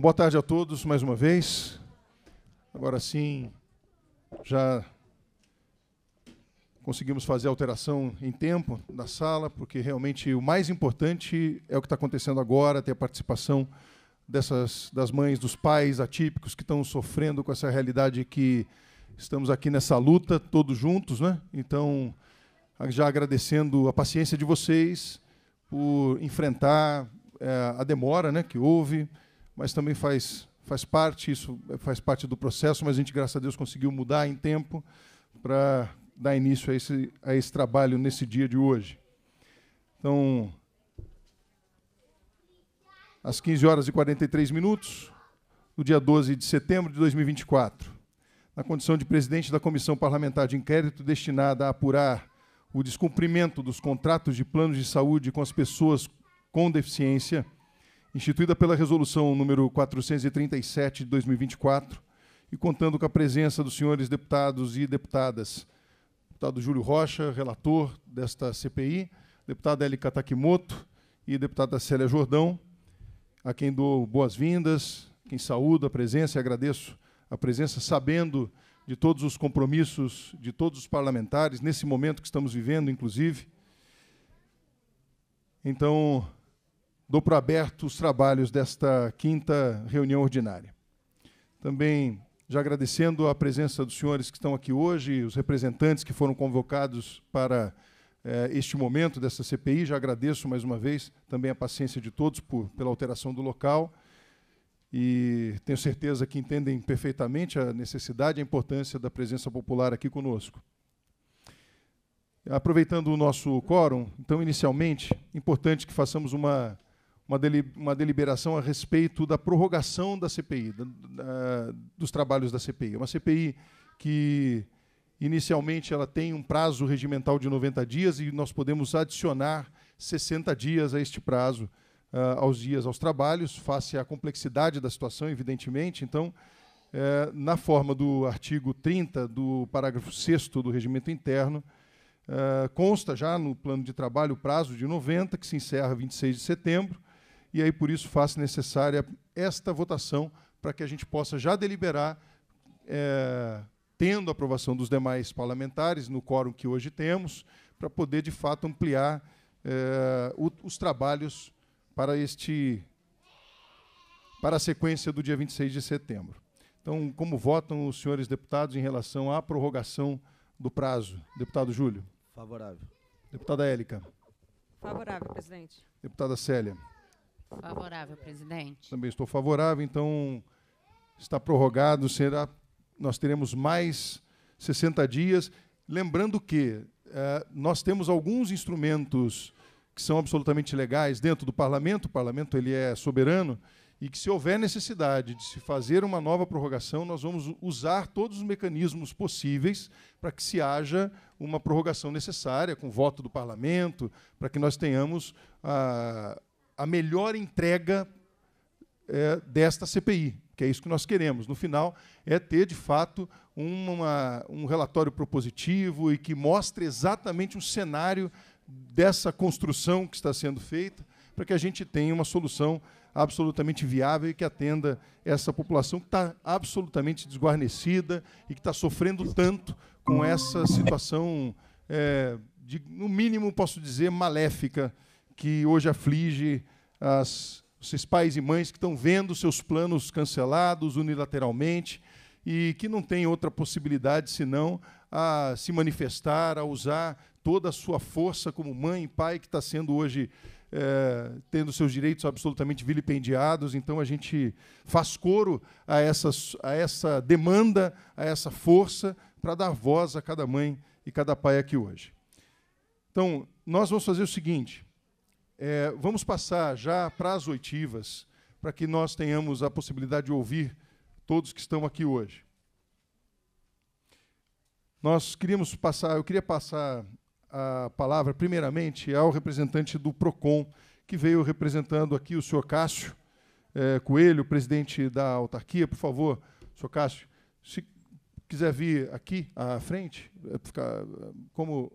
boa tarde a todos mais uma vez. Agora sim, já conseguimos fazer a alteração em tempo da sala, porque realmente o mais importante é o que está acontecendo agora, ter a participação dessas das mães, dos pais atípicos que estão sofrendo com essa realidade que estamos aqui nessa luta todos juntos, né? Então, já agradecendo a paciência de vocês por enfrentar é, a demora, né, que houve mas também faz, faz parte, isso faz parte do processo, mas a gente, graças a Deus, conseguiu mudar em tempo para dar início a esse, a esse trabalho nesse dia de hoje. Então, às 15 horas e 43 minutos, do dia 12 de setembro de 2024. Na condição de presidente da Comissão Parlamentar de Inquérito destinada a apurar o descumprimento dos contratos de planos de saúde com as pessoas com deficiência, instituída pela Resolução número 437 de 2024, e contando com a presença dos senhores deputados e deputadas, deputado Júlio Rocha, relator desta CPI, deputada Elika Takimoto e deputada Célia Jordão, a quem dou boas-vindas, quem saúdo a presença e agradeço a presença, sabendo de todos os compromissos de todos os parlamentares, nesse momento que estamos vivendo, inclusive. Então, dou por aberto os trabalhos desta quinta reunião ordinária. Também já agradecendo a presença dos senhores que estão aqui hoje, os representantes que foram convocados para eh, este momento dessa CPI, já agradeço mais uma vez também a paciência de todos por, pela alteração do local e tenho certeza que entendem perfeitamente a necessidade e a importância da presença popular aqui conosco. Aproveitando o nosso quórum, então, inicialmente, importante que façamos uma uma, deli uma deliberação a respeito da prorrogação da CPI, da, da, dos trabalhos da CPI. É uma CPI que inicialmente ela tem um prazo regimental de 90 dias e nós podemos adicionar 60 dias a este prazo uh, aos dias aos trabalhos, face à complexidade da situação, evidentemente. Então, eh, na forma do artigo 30 do parágrafo 6 do regimento interno, ah, consta já no plano de trabalho o prazo de 90, que se encerra 26 de setembro, e aí por isso faz necessária esta votação para que a gente possa já deliberar, é, tendo a aprovação dos demais parlamentares no quórum que hoje temos, para poder de fato ampliar é, o, os trabalhos para este para a sequência do dia 26 de setembro. Então, como votam os senhores deputados em relação à prorrogação do prazo? Deputado Júlio. Favorável. Deputada Élica. Favorável, presidente. Deputada Célia. Favorável, presidente. Também estou favorável, então está prorrogado, será nós teremos mais 60 dias. Lembrando que eh, nós temos alguns instrumentos que são absolutamente legais dentro do parlamento, o parlamento ele é soberano, e que se houver necessidade de se fazer uma nova prorrogação, nós vamos usar todos os mecanismos possíveis para que se haja uma prorrogação necessária, com voto do parlamento, para que nós tenhamos ah, a melhor entrega é, desta CPI, que é isso que nós queremos. No final, é ter, de fato, uma, um relatório propositivo e que mostre exatamente o um cenário dessa construção que está sendo feita, para que a gente tenha uma solução absolutamente viável e que atenda essa população que está absolutamente desguarnecida e que está sofrendo tanto com essa situação, é, de, no mínimo, posso dizer, maléfica que hoje aflige as, esses pais e mães que estão vendo seus planos cancelados unilateralmente e que não têm outra possibilidade senão a se manifestar, a usar toda a sua força como mãe e pai que está sendo hoje é, tendo seus direitos absolutamente vilipendiados. Então a gente faz coro a, essas, a essa demanda, a essa força para dar voz a cada mãe e cada pai aqui hoje. Então nós vamos fazer o seguinte: é, vamos passar já para as oitivas, para que nós tenhamos a possibilidade de ouvir todos que estão aqui hoje. Nós queríamos passar, eu queria passar a palavra primeiramente ao representante do PROCON, que veio representando aqui o senhor Cássio é, Coelho, presidente da autarquia. Por favor, senhor Cássio, se quiser vir aqui à frente, é, ficar como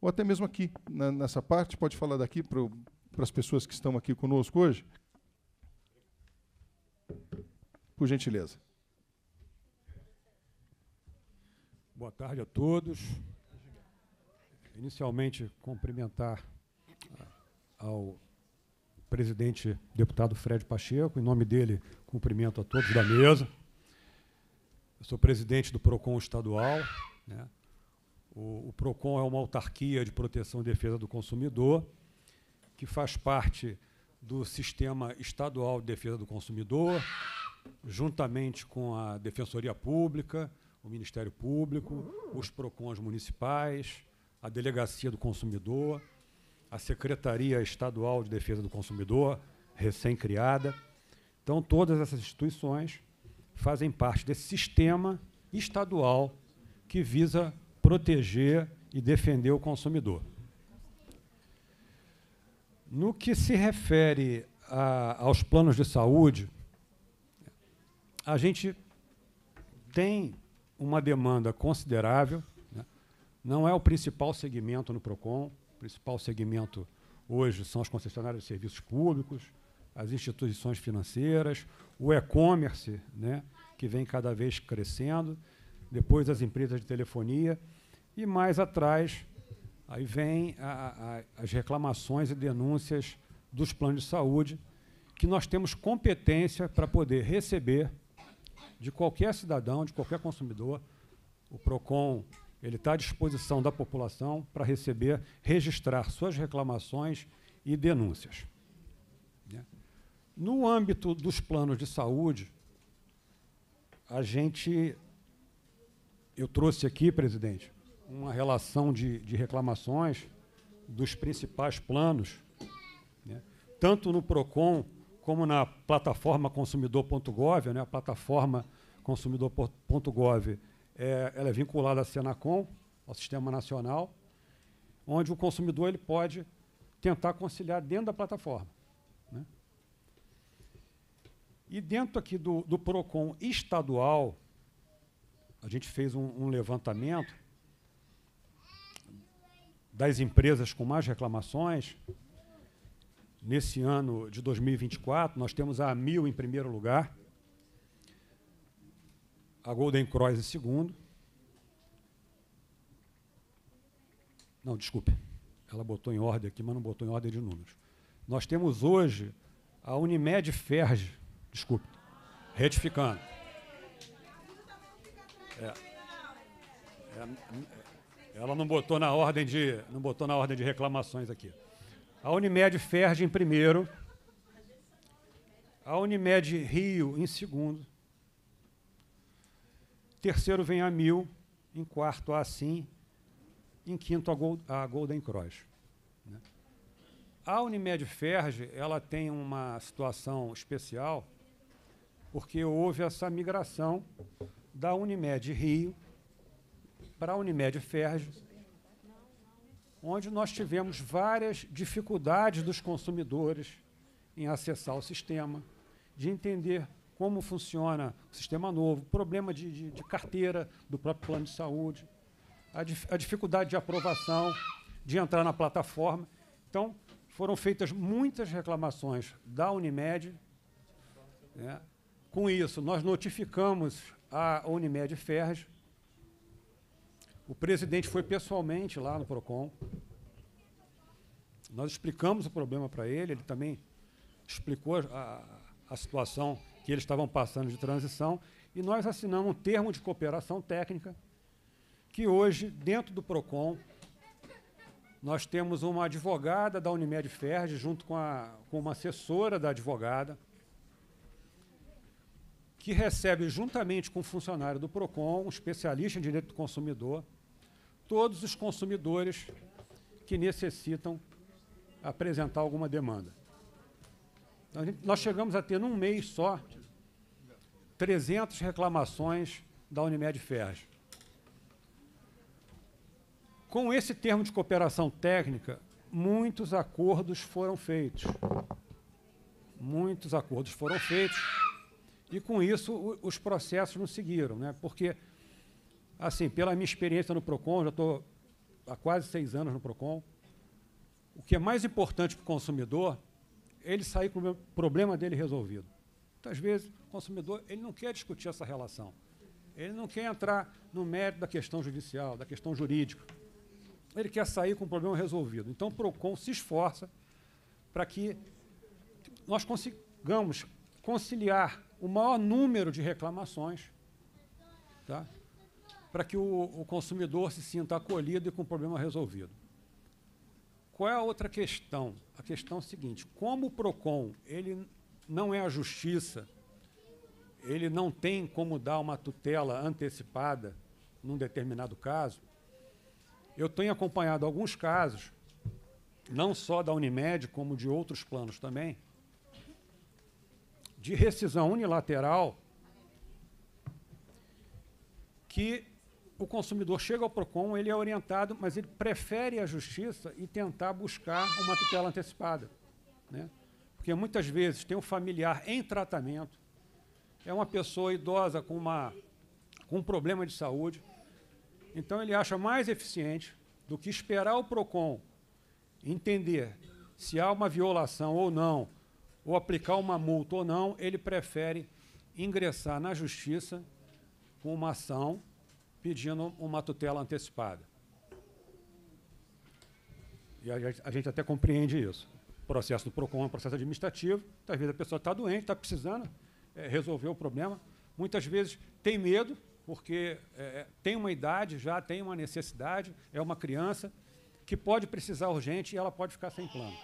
ou até mesmo aqui na, nessa parte, pode falar daqui para o para as pessoas que estão aqui conosco hoje? Por gentileza. Boa tarde a todos. Inicialmente, cumprimentar ah, ao presidente deputado Fred Pacheco. Em nome dele, cumprimento a todos da mesa. Eu sou presidente do PROCON estadual. Né? O, o PROCON é uma autarquia de proteção e defesa do consumidor que faz parte do Sistema Estadual de Defesa do Consumidor, juntamente com a Defensoria Pública, o Ministério Público, os PROCONs municipais, a Delegacia do Consumidor, a Secretaria Estadual de Defesa do Consumidor, recém-criada. Então, todas essas instituições fazem parte desse sistema estadual que visa proteger e defender o consumidor. No que se refere a, aos planos de saúde, a gente tem uma demanda considerável. Né? Não é o principal segmento no PROCON. O principal segmento hoje são as concessionárias de serviços públicos, as instituições financeiras, o e-commerce, né, que vem cada vez crescendo, depois as empresas de telefonia e mais atrás Aí vem a, a, as reclamações e denúncias dos planos de saúde, que nós temos competência para poder receber de qualquer cidadão, de qualquer consumidor. O PROCON ele está à disposição da população para receber, registrar suas reclamações e denúncias. Né? No âmbito dos planos de saúde, a gente. Eu trouxe aqui, presidente, uma relação de, de reclamações dos principais planos, né, tanto no PROCON como na plataforma consumidor.gov, né, a plataforma consumidor.gov é, ela é vinculada à Senacom, ao Sistema Nacional, onde o consumidor ele pode tentar conciliar dentro da plataforma. Né. E dentro aqui do, do PROCON estadual, a gente fez um, um levantamento das empresas com mais reclamações, nesse ano de 2024, nós temos a Amil em primeiro lugar, a Golden Cross em segundo. Não, desculpe. Ela botou em ordem aqui, mas não botou em ordem de números. Nós temos hoje a Unimed Ferge, desculpe, retificando. É, é, é ela não botou na ordem de, não botou na ordem de reclamações aqui. A Unimed Ferge em primeiro. A Unimed Rio em segundo. Terceiro vem a Mil, em quarto a Assim, em quinto a, Gold, a Golden Cross. Né? A Unimed Ferge ela tem uma situação especial porque houve essa migração da Unimed Rio para a Unimed Ferj, onde nós tivemos várias dificuldades dos consumidores em acessar o sistema, de entender como funciona o sistema novo, problema de, de, de carteira do próprio plano de saúde, a, dif, a dificuldade de aprovação, de entrar na plataforma. Então, foram feitas muitas reclamações da Unimed. Né? Com isso, nós notificamos a Unimed Ferj, o presidente foi pessoalmente lá no PROCON. Nós explicamos o problema para ele, ele também explicou a, a situação que eles estavam passando de transição, e nós assinamos um termo de cooperação técnica, que hoje, dentro do PROCON, nós temos uma advogada da Unimed Ferdi, junto com, a, com uma assessora da advogada, que recebe, juntamente com um funcionário do PROCON, um especialista em direito do consumidor, todos os consumidores que necessitam apresentar alguma demanda. Então, gente, nós chegamos a ter, num mês só, 300 reclamações da Unimed Ferj. Com esse termo de cooperação técnica, muitos acordos foram feitos. Muitos acordos foram feitos e, com isso, os processos não seguiram, né? porque Assim, pela minha experiência no PROCON, já estou há quase seis anos no PROCON, o que é mais importante para o consumidor é ele sair com o problema dele resolvido. Muitas então, vezes, o consumidor ele não quer discutir essa relação. Ele não quer entrar no mérito da questão judicial, da questão jurídica. Ele quer sair com o problema resolvido. Então, o PROCON se esforça para que nós consigamos conciliar o maior número de reclamações tá, para que o, o consumidor se sinta acolhido e com o problema resolvido. Qual é a outra questão? A questão é a seguinte: como o Procon ele não é a justiça, ele não tem como dar uma tutela antecipada num determinado caso. Eu tenho acompanhado alguns casos, não só da Unimed como de outros planos também, de rescisão unilateral que o consumidor chega ao PROCON, ele é orientado, mas ele prefere a justiça e tentar buscar uma tutela antecipada. Né? Porque muitas vezes tem um familiar em tratamento, é uma pessoa idosa com, uma, com um problema de saúde, então ele acha mais eficiente do que esperar o PROCON entender se há uma violação ou não, ou aplicar uma multa ou não, ele prefere ingressar na justiça com uma ação pedindo uma tutela antecipada. E a gente, a gente até compreende isso. O processo do PROCON é um processo administrativo, às vezes a pessoa está doente, está precisando é, resolver o problema. Muitas vezes tem medo, porque é, é, tem uma idade já, tem uma necessidade, é uma criança que pode precisar urgente e ela pode ficar sem plano.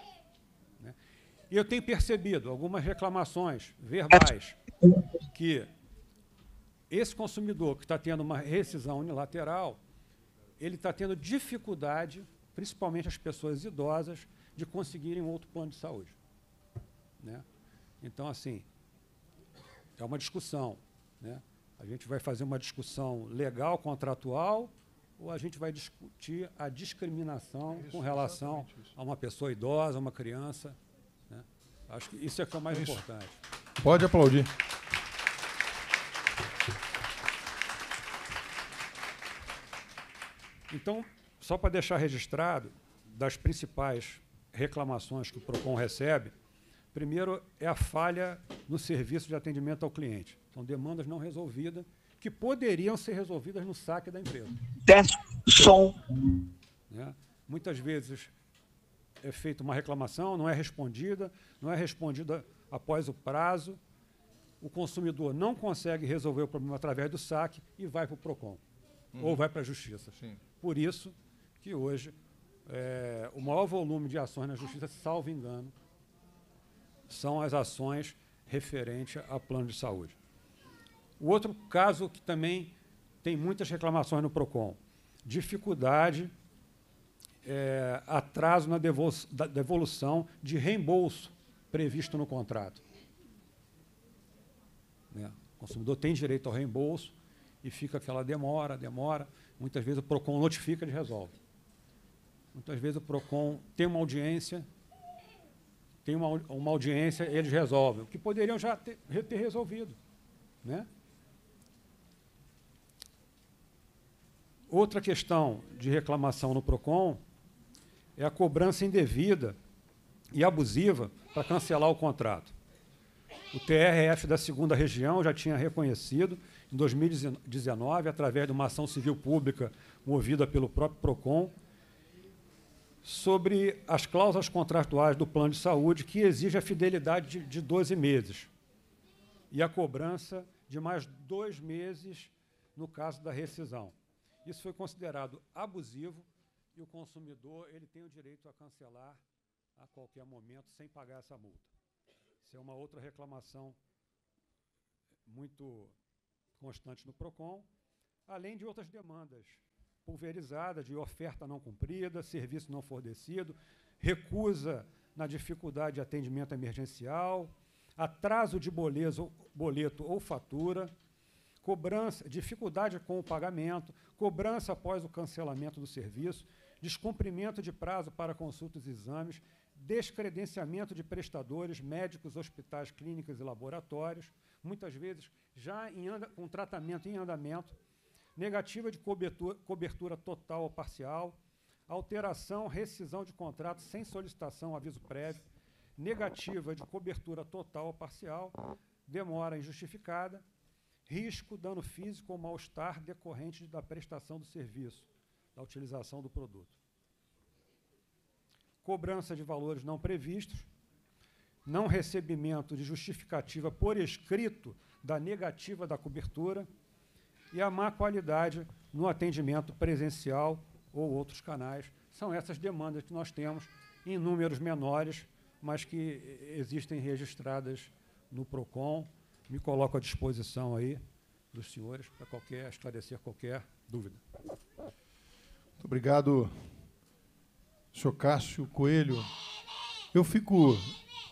Né? E eu tenho percebido algumas reclamações verbais que esse consumidor que está tendo uma rescisão unilateral, ele está tendo dificuldade, principalmente as pessoas idosas, de conseguirem outro plano de saúde. Né? Então, assim, é uma discussão. Né? A gente vai fazer uma discussão legal, contratual, ou a gente vai discutir a discriminação isso, com relação a uma pessoa idosa, a uma criança. Né? Acho que isso é o que é mais importante. Pode aplaudir. Então, só para deixar registrado, das principais reclamações que o PROCON recebe, primeiro é a falha no serviço de atendimento ao cliente. São demandas não resolvidas que poderiam ser resolvidas no saque da empresa. That's som. Né? Muitas vezes é feita uma reclamação, não é respondida, não é respondida após o prazo. O consumidor não consegue resolver o problema através do saque e vai para o PROCON. Uhum. Ou vai para a justiça. Sim. Por isso que hoje é, o maior volume de ações na justiça, salvo engano, são as ações referentes a plano de saúde. O outro caso que também tem muitas reclamações no PROCON, dificuldade, é, atraso na devolução de reembolso previsto no contrato. Né? O consumidor tem direito ao reembolso e fica aquela demora, demora. Muitas vezes o PROCON notifica, e resolve. Muitas vezes o PROCON tem uma audiência, tem uma, uma audiência, eles resolvem, o que poderiam já ter, ter resolvido. Né? Outra questão de reclamação no PROCON é a cobrança indevida e abusiva para cancelar o contrato. O TRF da segunda região já tinha reconhecido em 2019, através de uma ação civil pública movida pelo próprio PROCON, sobre as cláusulas contratuais do plano de saúde que exige a fidelidade de, de 12 meses e a cobrança de mais dois meses no caso da rescisão. Isso foi considerado abusivo e o consumidor ele tem o direito a cancelar a qualquer momento sem pagar essa multa. Isso é uma outra reclamação muito constantes no PROCON, além de outras demandas pulverizada de oferta não cumprida, serviço não fornecido, recusa na dificuldade de atendimento emergencial, atraso de boleto, boleto ou fatura, cobrança, dificuldade com o pagamento, cobrança após o cancelamento do serviço, descumprimento de prazo para consultas e exames, descredenciamento de prestadores, médicos, hospitais, clínicas e laboratórios, muitas vezes já em anda, com tratamento em andamento, negativa de cobertura, cobertura total ou parcial, alteração, rescisão de contrato sem solicitação, aviso prévio, negativa de cobertura total ou parcial, demora injustificada, risco, dano físico ou mal-estar decorrente da prestação do serviço, da utilização do produto. Cobrança de valores não previstos, não recebimento de justificativa por escrito da negativa da cobertura e a má qualidade no atendimento presencial ou outros canais. São essas demandas que nós temos em números menores, mas que existem registradas no PROCON. Me coloco à disposição aí dos senhores para qualquer esclarecer qualquer dúvida. Muito obrigado, senhor Cássio Coelho. Eu fico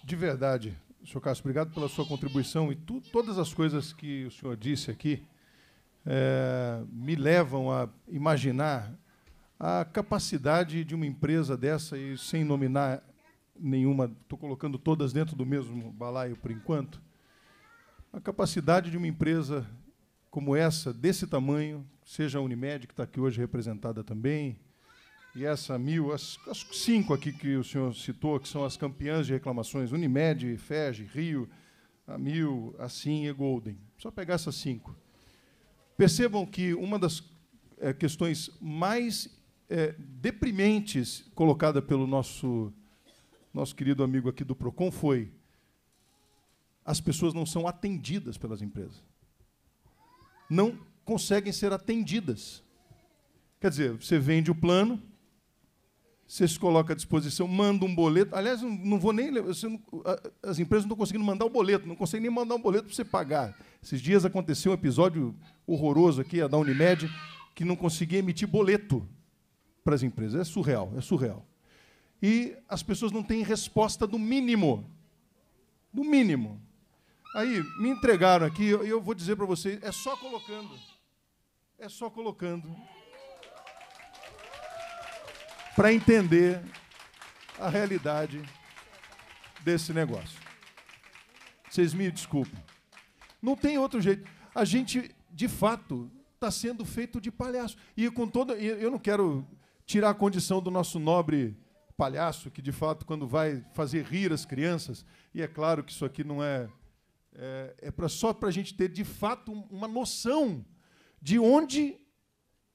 de verdade, senhor Cássio, obrigado pela sua contribuição e tu, todas as coisas que o senhor disse aqui é, me levam a imaginar a capacidade de uma empresa dessa, e sem nominar nenhuma, estou colocando todas dentro do mesmo balaio por enquanto, a capacidade de uma empresa como essa, desse tamanho, seja a Unimed, que está aqui hoje representada também, e essa mil, as, as, cinco aqui que o senhor citou, que são as campeãs de reclamações, Unimed, FEG, Rio, a mil, assim e Golden. Só pegar essas cinco. Percebam que uma das é, questões mais é, deprimentes colocada pelo nosso, nosso querido amigo aqui do PROCON foi as pessoas não são atendidas pelas empresas. Não conseguem ser atendidas. Quer dizer, você vende o plano, você se coloca à disposição, manda um boleto. Aliás, não vou nem. as empresas não estão conseguindo mandar o boleto, não conseguem nem mandar um boleto para você pagar. Esses dias aconteceu um episódio horroroso aqui, da Unimed, que não conseguia emitir boleto para as empresas. É surreal, é surreal. E as pessoas não têm resposta do mínimo. Do mínimo. Aí, me entregaram aqui, e eu vou dizer para vocês: é só colocando. É só colocando para entender a realidade desse negócio. Vocês me desculpem. Não tem outro jeito. A gente, de fato, está sendo feito de palhaço. E com toda. Eu não quero tirar a condição do nosso nobre palhaço, que de fato, quando vai fazer rir as crianças, e é claro que isso aqui não é. É, é pra, só para a gente ter, de fato, uma noção de onde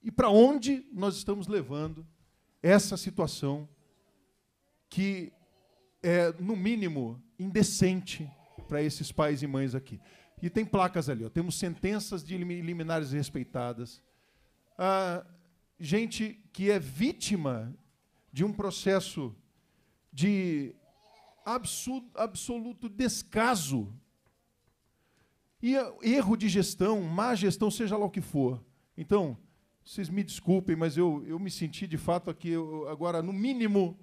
e para onde nós estamos levando essa situação que é, no mínimo, indecente para esses pais e mães aqui. E tem placas ali, ó. temos sentenças de liminares respeitadas. Ah, gente que é vítima de um processo de absurdo, absoluto descaso e erro de gestão, má gestão, seja lá o que for. Então, vocês me desculpem, mas eu, eu me senti de fato aqui, eu, agora, no mínimo,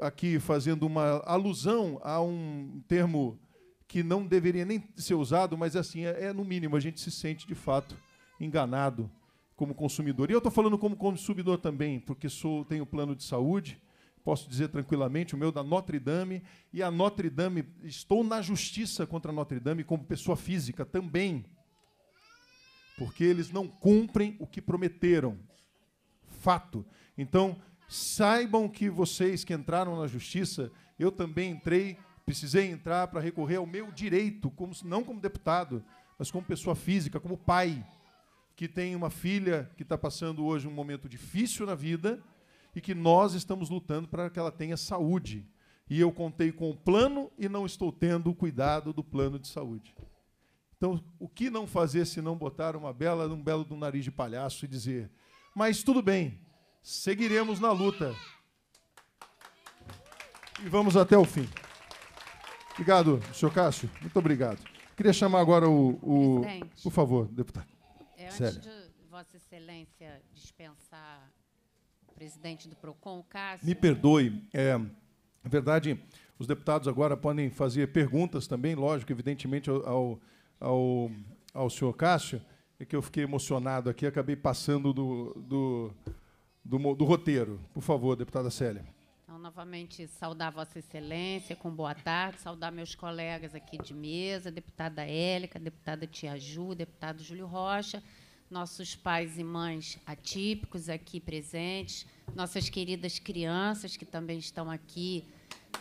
aqui fazendo uma alusão a um termo que não deveria nem ser usado, mas assim, é, é no mínimo, a gente se sente de fato enganado como consumidor. E eu estou falando como consumidor também, porque sou, tenho plano de saúde, posso dizer tranquilamente, o meu da Notre Dame, e a Notre Dame, estou na justiça contra a Notre Dame como pessoa física também porque eles não cumprem o que prometeram. Fato. Então, saibam que vocês que entraram na justiça, eu também entrei, precisei entrar para recorrer ao meu direito, como, não como deputado, mas como pessoa física, como pai, que tem uma filha que está passando hoje um momento difícil na vida e que nós estamos lutando para que ela tenha saúde. E eu contei com o plano e não estou tendo o cuidado do plano de saúde. Então, o que não fazer se não botar uma bela, um belo do nariz de palhaço e dizer: "Mas tudo bem, seguiremos na luta". E vamos até o fim. Obrigado, senhor Cássio. Muito obrigado. Queria chamar agora o, o Presidente, por favor, deputado. É, antes de Vossa Excelência dispensar o presidente do Procon, Cássio. Me perdoe, é, na verdade, os deputados agora podem fazer perguntas também, lógico, evidentemente ao, ao ao, ao senhor Cássio, é que eu fiquei emocionado aqui, acabei passando do, do, do, do roteiro. Por favor, deputada Célia. Então, novamente, saudar Vossa Excelência com boa tarde, saudar meus colegas aqui de mesa, deputada Élica, deputada Tia Ju, deputado Júlio Rocha, nossos pais e mães atípicos aqui presentes, nossas queridas crianças que também estão aqui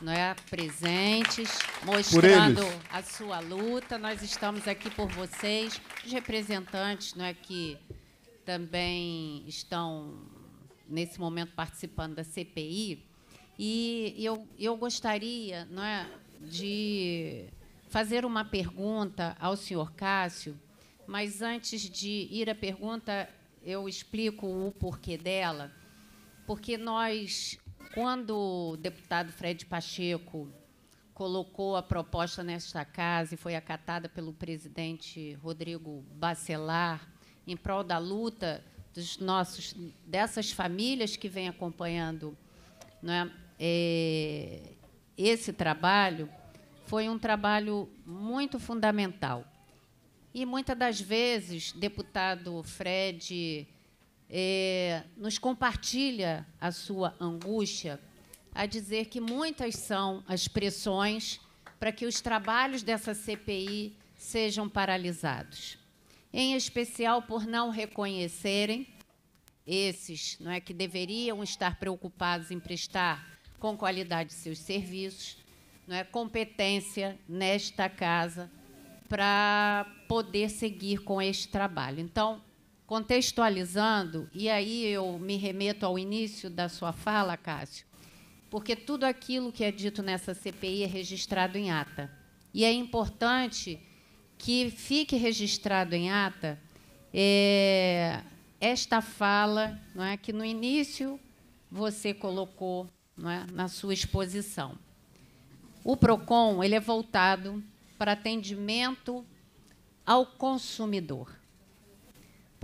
é presentes, mostrando a sua luta. Nós estamos aqui por vocês, os representantes é que também estão, nesse momento, participando da CPI. E eu, eu gostaria é de fazer uma pergunta ao senhor Cássio, mas antes de ir à pergunta, eu explico o porquê dela, porque nós quando o deputado Fred Pacheco colocou a proposta nesta casa e foi acatada pelo presidente Rodrigo Bacelar em prol da luta dos nossos dessas famílias que vêm acompanhando é? é, esse trabalho foi um trabalho muito fundamental e muitas das vezes deputado Fred é, nos compartilha a sua angústia a dizer que muitas são as pressões para que os trabalhos dessa CPI sejam paralisados, em especial por não reconhecerem esses, não é que deveriam estar preocupados em prestar com qualidade seus serviços, não é competência nesta casa para poder seguir com este trabalho. Então, contextualizando, e aí eu me remeto ao início da sua fala, Cássio, porque tudo aquilo que é dito nessa CPI é registrado em ata. E é importante que fique registrado em ata é, esta fala não é, que no início você colocou não é, na sua exposição. O PROCON ele é voltado para atendimento ao consumidor.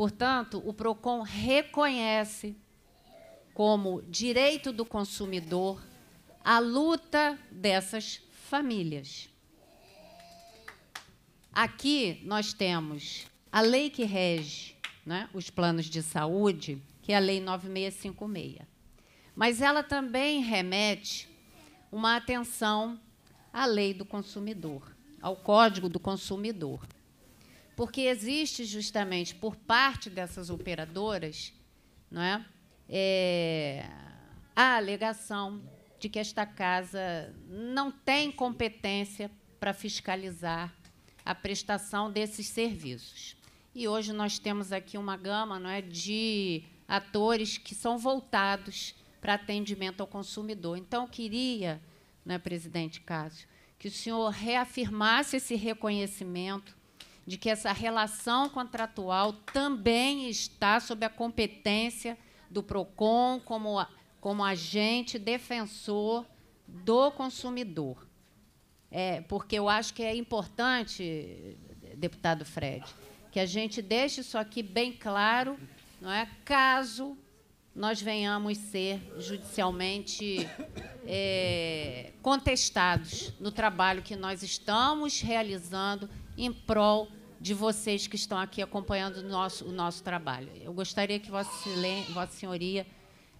Portanto, o PROCON reconhece como direito do consumidor a luta dessas famílias. Aqui nós temos a lei que rege né, os planos de saúde, que é a Lei 9656. Mas ela também remete uma atenção à lei do consumidor, ao Código do Consumidor. Porque existe justamente por parte dessas operadoras não é? é a alegação de que esta casa não tem competência para fiscalizar a prestação desses serviços. E hoje nós temos aqui uma gama não é, de atores que são voltados para atendimento ao consumidor. Então, eu queria, é, presidente Cássio, que o senhor reafirmasse esse reconhecimento de que essa relação contratual também está sob a competência do PROCON como, como agente defensor do consumidor. É, porque eu acho que é importante, deputado Fred, que a gente deixe isso aqui bem claro, não é? caso nós venhamos ser judicialmente é, contestados no trabalho que nós estamos realizando em prol de vocês que estão aqui acompanhando o nosso, o nosso trabalho. Eu gostaria que Vossa Senhoria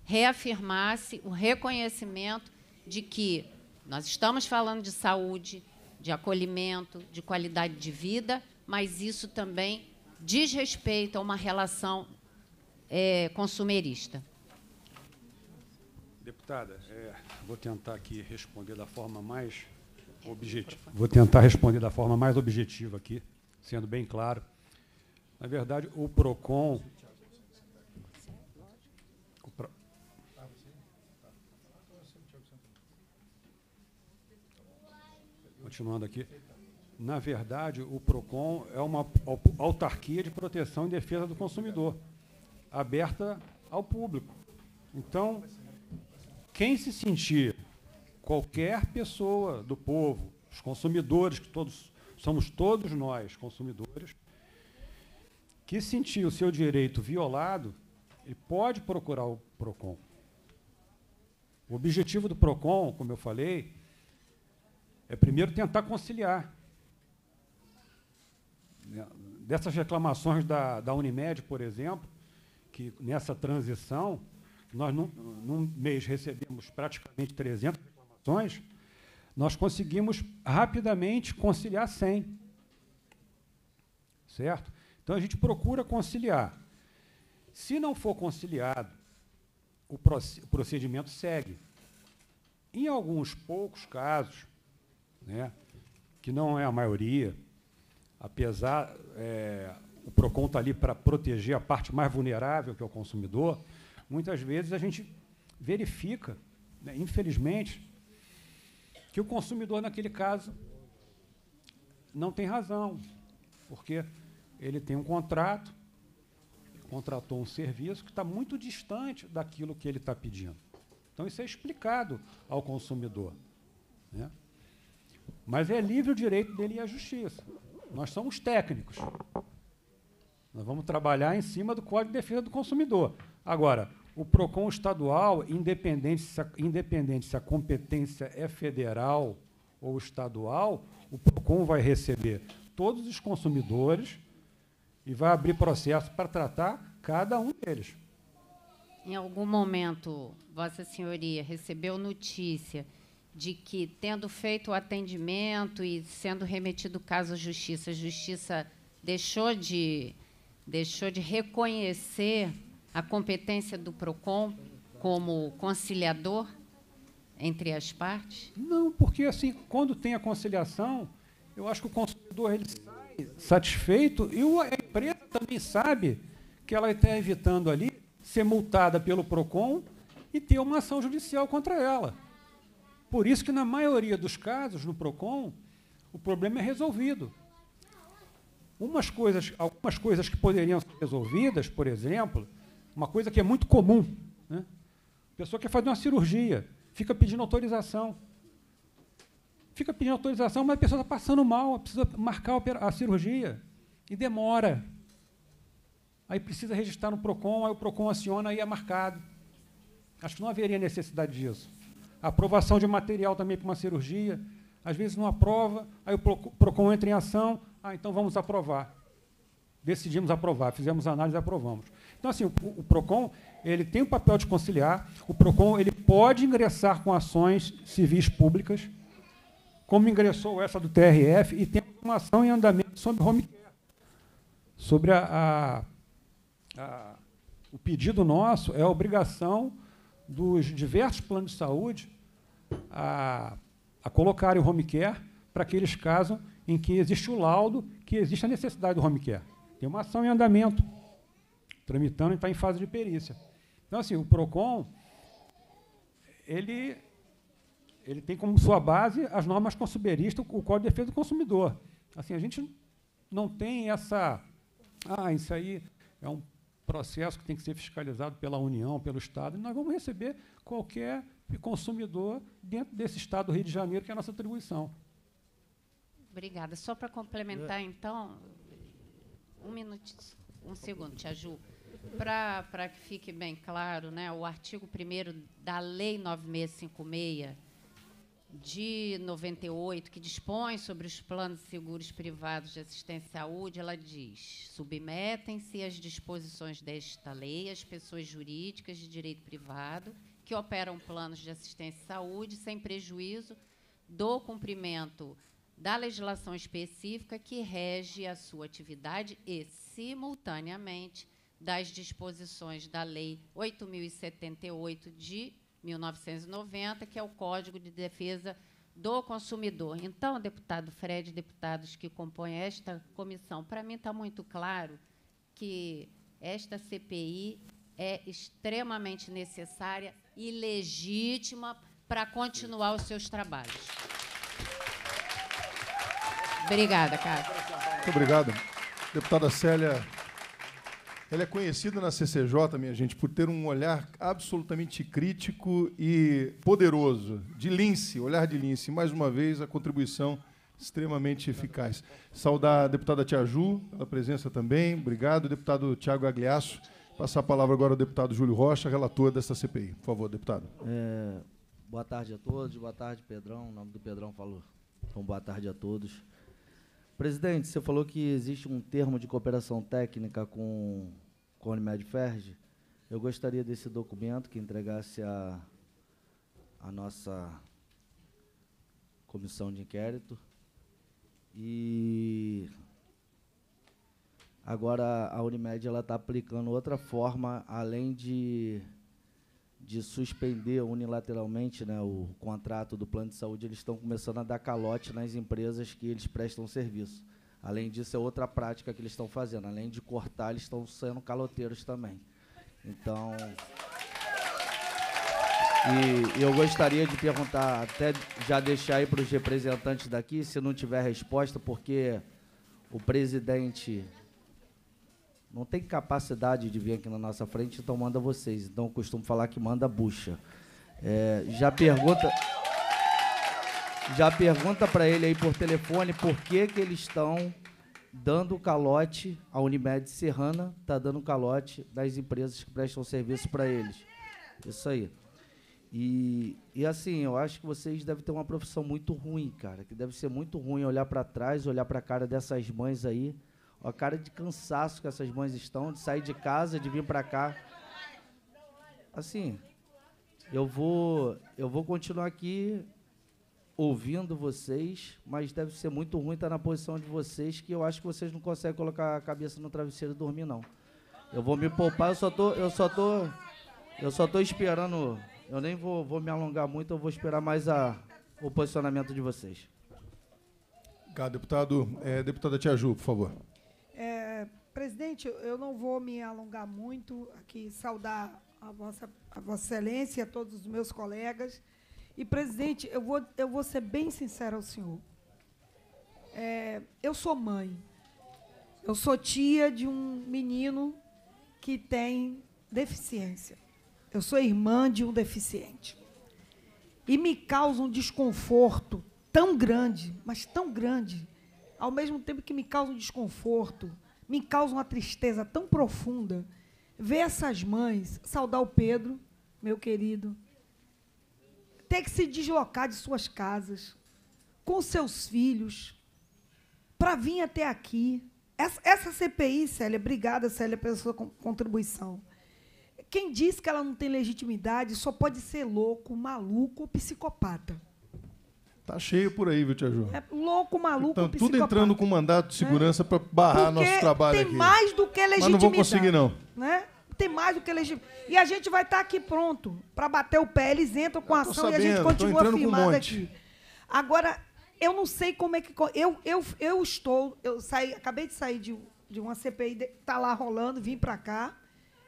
reafirmasse o reconhecimento de que nós estamos falando de saúde, de acolhimento, de qualidade de vida, mas isso também diz respeito a uma relação é, consumerista. Deputada, é, vou tentar aqui responder da forma mais objetivo. Vou tentar responder da forma mais objetiva aqui, sendo bem claro. Na verdade, o PROCON. Continuando aqui. Na verdade, o PROCON é uma autarquia de proteção e defesa do consumidor, aberta ao público. Então, quem se sentir qualquer pessoa do povo, os consumidores, que todos somos todos nós consumidores, que sentir o seu direito violado, ele pode procurar o PROCON. O objetivo do PROCON, como eu falei, é primeiro tentar conciliar. Né, dessas reclamações da, da Unimed, por exemplo, que nessa transição, nós num, num mês recebemos praticamente 300 ações, nós conseguimos rapidamente conciliar 100. Certo? Então a gente procura conciliar. Se não for conciliado, o procedimento segue. Em alguns poucos casos, né, que não é a maioria, apesar é, o Procon está ali para proteger a parte mais vulnerável que é o consumidor, muitas vezes a gente verifica, né, infelizmente, que o consumidor, naquele caso, não tem razão, porque ele tem um contrato, contratou um serviço que está muito distante daquilo que ele está pedindo. Então, isso é explicado ao consumidor. Né? Mas é livre o direito dele e à justiça. Nós somos técnicos. Nós vamos trabalhar em cima do Código de Defesa do Consumidor. Agora, o PROCON estadual, independente se, a, independente se a competência é federal ou estadual, o PROCON vai receber todos os consumidores e vai abrir processo para tratar cada um deles. Em algum momento, Vossa Senhoria recebeu notícia de que, tendo feito o atendimento e sendo remetido o caso à Justiça, a Justiça deixou de, deixou de reconhecer a competência do PROCON como conciliador entre as partes? Não, porque assim, quando tem a conciliação, eu acho que o consumidor ele sai satisfeito e a empresa também sabe que ela está evitando ali ser multada pelo PROCON e ter uma ação judicial contra ela. Por isso que, na maioria dos casos, no PROCON, o problema é resolvido. Umas coisas, algumas coisas que poderiam ser resolvidas, por exemplo, uma coisa que é muito comum. Né? A pessoa quer fazer uma cirurgia, fica pedindo autorização. Fica pedindo autorização, mas a pessoa está passando mal, precisa marcar a cirurgia e demora. Aí precisa registrar no PROCON, aí o PROCON aciona, aí é marcado. Acho que não haveria necessidade disso. A aprovação de material também para uma cirurgia, às vezes não aprova, aí o PROCON entra em ação, ah, então vamos aprovar. Decidimos aprovar, fizemos análise e aprovamos. Então, assim, o, o PROCON ele tem o papel de conciliar. O PROCON ele pode ingressar com ações civis públicas, como ingressou essa do TRF, e tem uma ação em andamento sobre home care, sobre a, a, a o pedido nosso é a obrigação dos diversos planos de saúde a, a colocarem o home care para aqueles casos em que existe o laudo que existe a necessidade do home care. Tem uma ação em andamento tramitando e está em fase de perícia. Então, assim, o PROCON, ele, ele tem como sua base as normas consumeristas, o Código de Defesa do Consumidor. Assim, a gente não tem essa... Ah, isso aí é um processo que tem que ser fiscalizado pela União, pelo Estado, e nós vamos receber qualquer consumidor dentro desse Estado do Rio de Janeiro, que é a nossa atribuição. Obrigada. Só para complementar, é. então, um minuto, um segundo, Tia Ju. Para que fique bem claro, né, o artigo 1 da Lei 9656 de 98, que dispõe sobre os planos seguros privados de assistência à saúde, ela diz: submetem-se às disposições desta lei as pessoas jurídicas de direito privado que operam planos de assistência à saúde sem prejuízo do cumprimento da legislação específica que rege a sua atividade e, simultaneamente, das disposições da Lei 8.078 de 1990, que é o Código de Defesa do Consumidor. Então, deputado Fred, deputados que compõem esta comissão, para mim está muito claro que esta CPI é extremamente necessária e legítima para continuar os seus trabalhos. Obrigada, cara. Muito obrigado. Deputada Célia ela é conhecida na CCJ, minha gente, por ter um olhar absolutamente crítico e poderoso, de lince, olhar de lince. Mais uma vez, a contribuição extremamente eficaz. Saudar a deputada Tia Ju, pela presença também. Obrigado, deputado Tiago Agliasso. Passar a palavra agora ao deputado Júlio Rocha, relator desta CPI. Por favor, deputado. É, boa tarde a todos, boa tarde, Pedrão. O nome do Pedrão falou. Então, boa tarde a todos. Presidente, você falou que existe um termo de cooperação técnica com, a Unimed Ferge. Eu gostaria desse documento que entregasse a, a nossa comissão de inquérito. E agora a Unimed está aplicando outra forma, além de de suspender unilateralmente né, o contrato do plano de saúde, eles estão começando a dar calote nas empresas que eles prestam serviço. Além disso, é outra prática que eles estão fazendo. Além de cortar, eles estão sendo caloteiros também. Então. E eu gostaria de perguntar, até já deixar aí para os representantes daqui, se não tiver resposta, porque o presidente não tem capacidade de vir aqui na nossa frente, então manda vocês. Então eu costumo falar que manda bucha. É, já pergunta. Já pergunta para ele aí por telefone por que, que eles estão dando calote, a Unimed Serrana está dando calote das empresas que prestam serviço para eles. Isso aí. E, e assim, eu acho que vocês devem ter uma profissão muito ruim, cara, que deve ser muito ruim olhar para trás, olhar para a cara dessas mães aí a cara de cansaço que essas mães estão de sair de casa, de vir para cá. Assim, eu vou, eu vou continuar aqui ouvindo vocês, mas deve ser muito ruim estar na posição de vocês, que eu acho que vocês não conseguem colocar a cabeça no travesseiro e dormir não. Eu vou me poupar, eu só tô, eu só tô, eu só tô esperando. Eu nem vou, vou me alongar muito, eu vou esperar mais a, o posicionamento de vocês. Obrigado, deputado. É, deputada Tia Ju, por favor. Presidente, eu não vou me alongar muito aqui, saudar a Vossa, a vossa Excelência e a todos os meus colegas. E, presidente, eu vou, eu vou ser bem sincera ao senhor. É, eu sou mãe. Eu sou tia de um menino que tem deficiência. Eu sou irmã de um deficiente. E me causa um desconforto tão grande, mas tão grande, ao mesmo tempo que me causa um desconforto me causa uma tristeza tão profunda ver essas mães saudar o Pedro, meu querido, ter que se deslocar de suas casas com seus filhos para vir até aqui. Essa, essa, CPI, Célia, obrigada, Célia, pela sua contribuição. Quem diz que ela não tem legitimidade só pode ser louco, maluco ou psicopata. Tá cheio por aí, viu, Tia Ju? É louco, maluco, Estão tudo entrando com mandato de é. segurança para barrar Porque nosso trabalho tem aqui. tem mais do que legitimidade. Mas não vou conseguir, não. Né? Tem mais do que legitimidade. E a gente vai estar tá aqui pronto para bater o pé. Eles entram com a ação sabendo, e a gente continua firmado um aqui. Agora, eu não sei como é que... Eu, eu, eu estou... Eu saí, acabei de sair de, de uma CPI, está lá rolando, vim para cá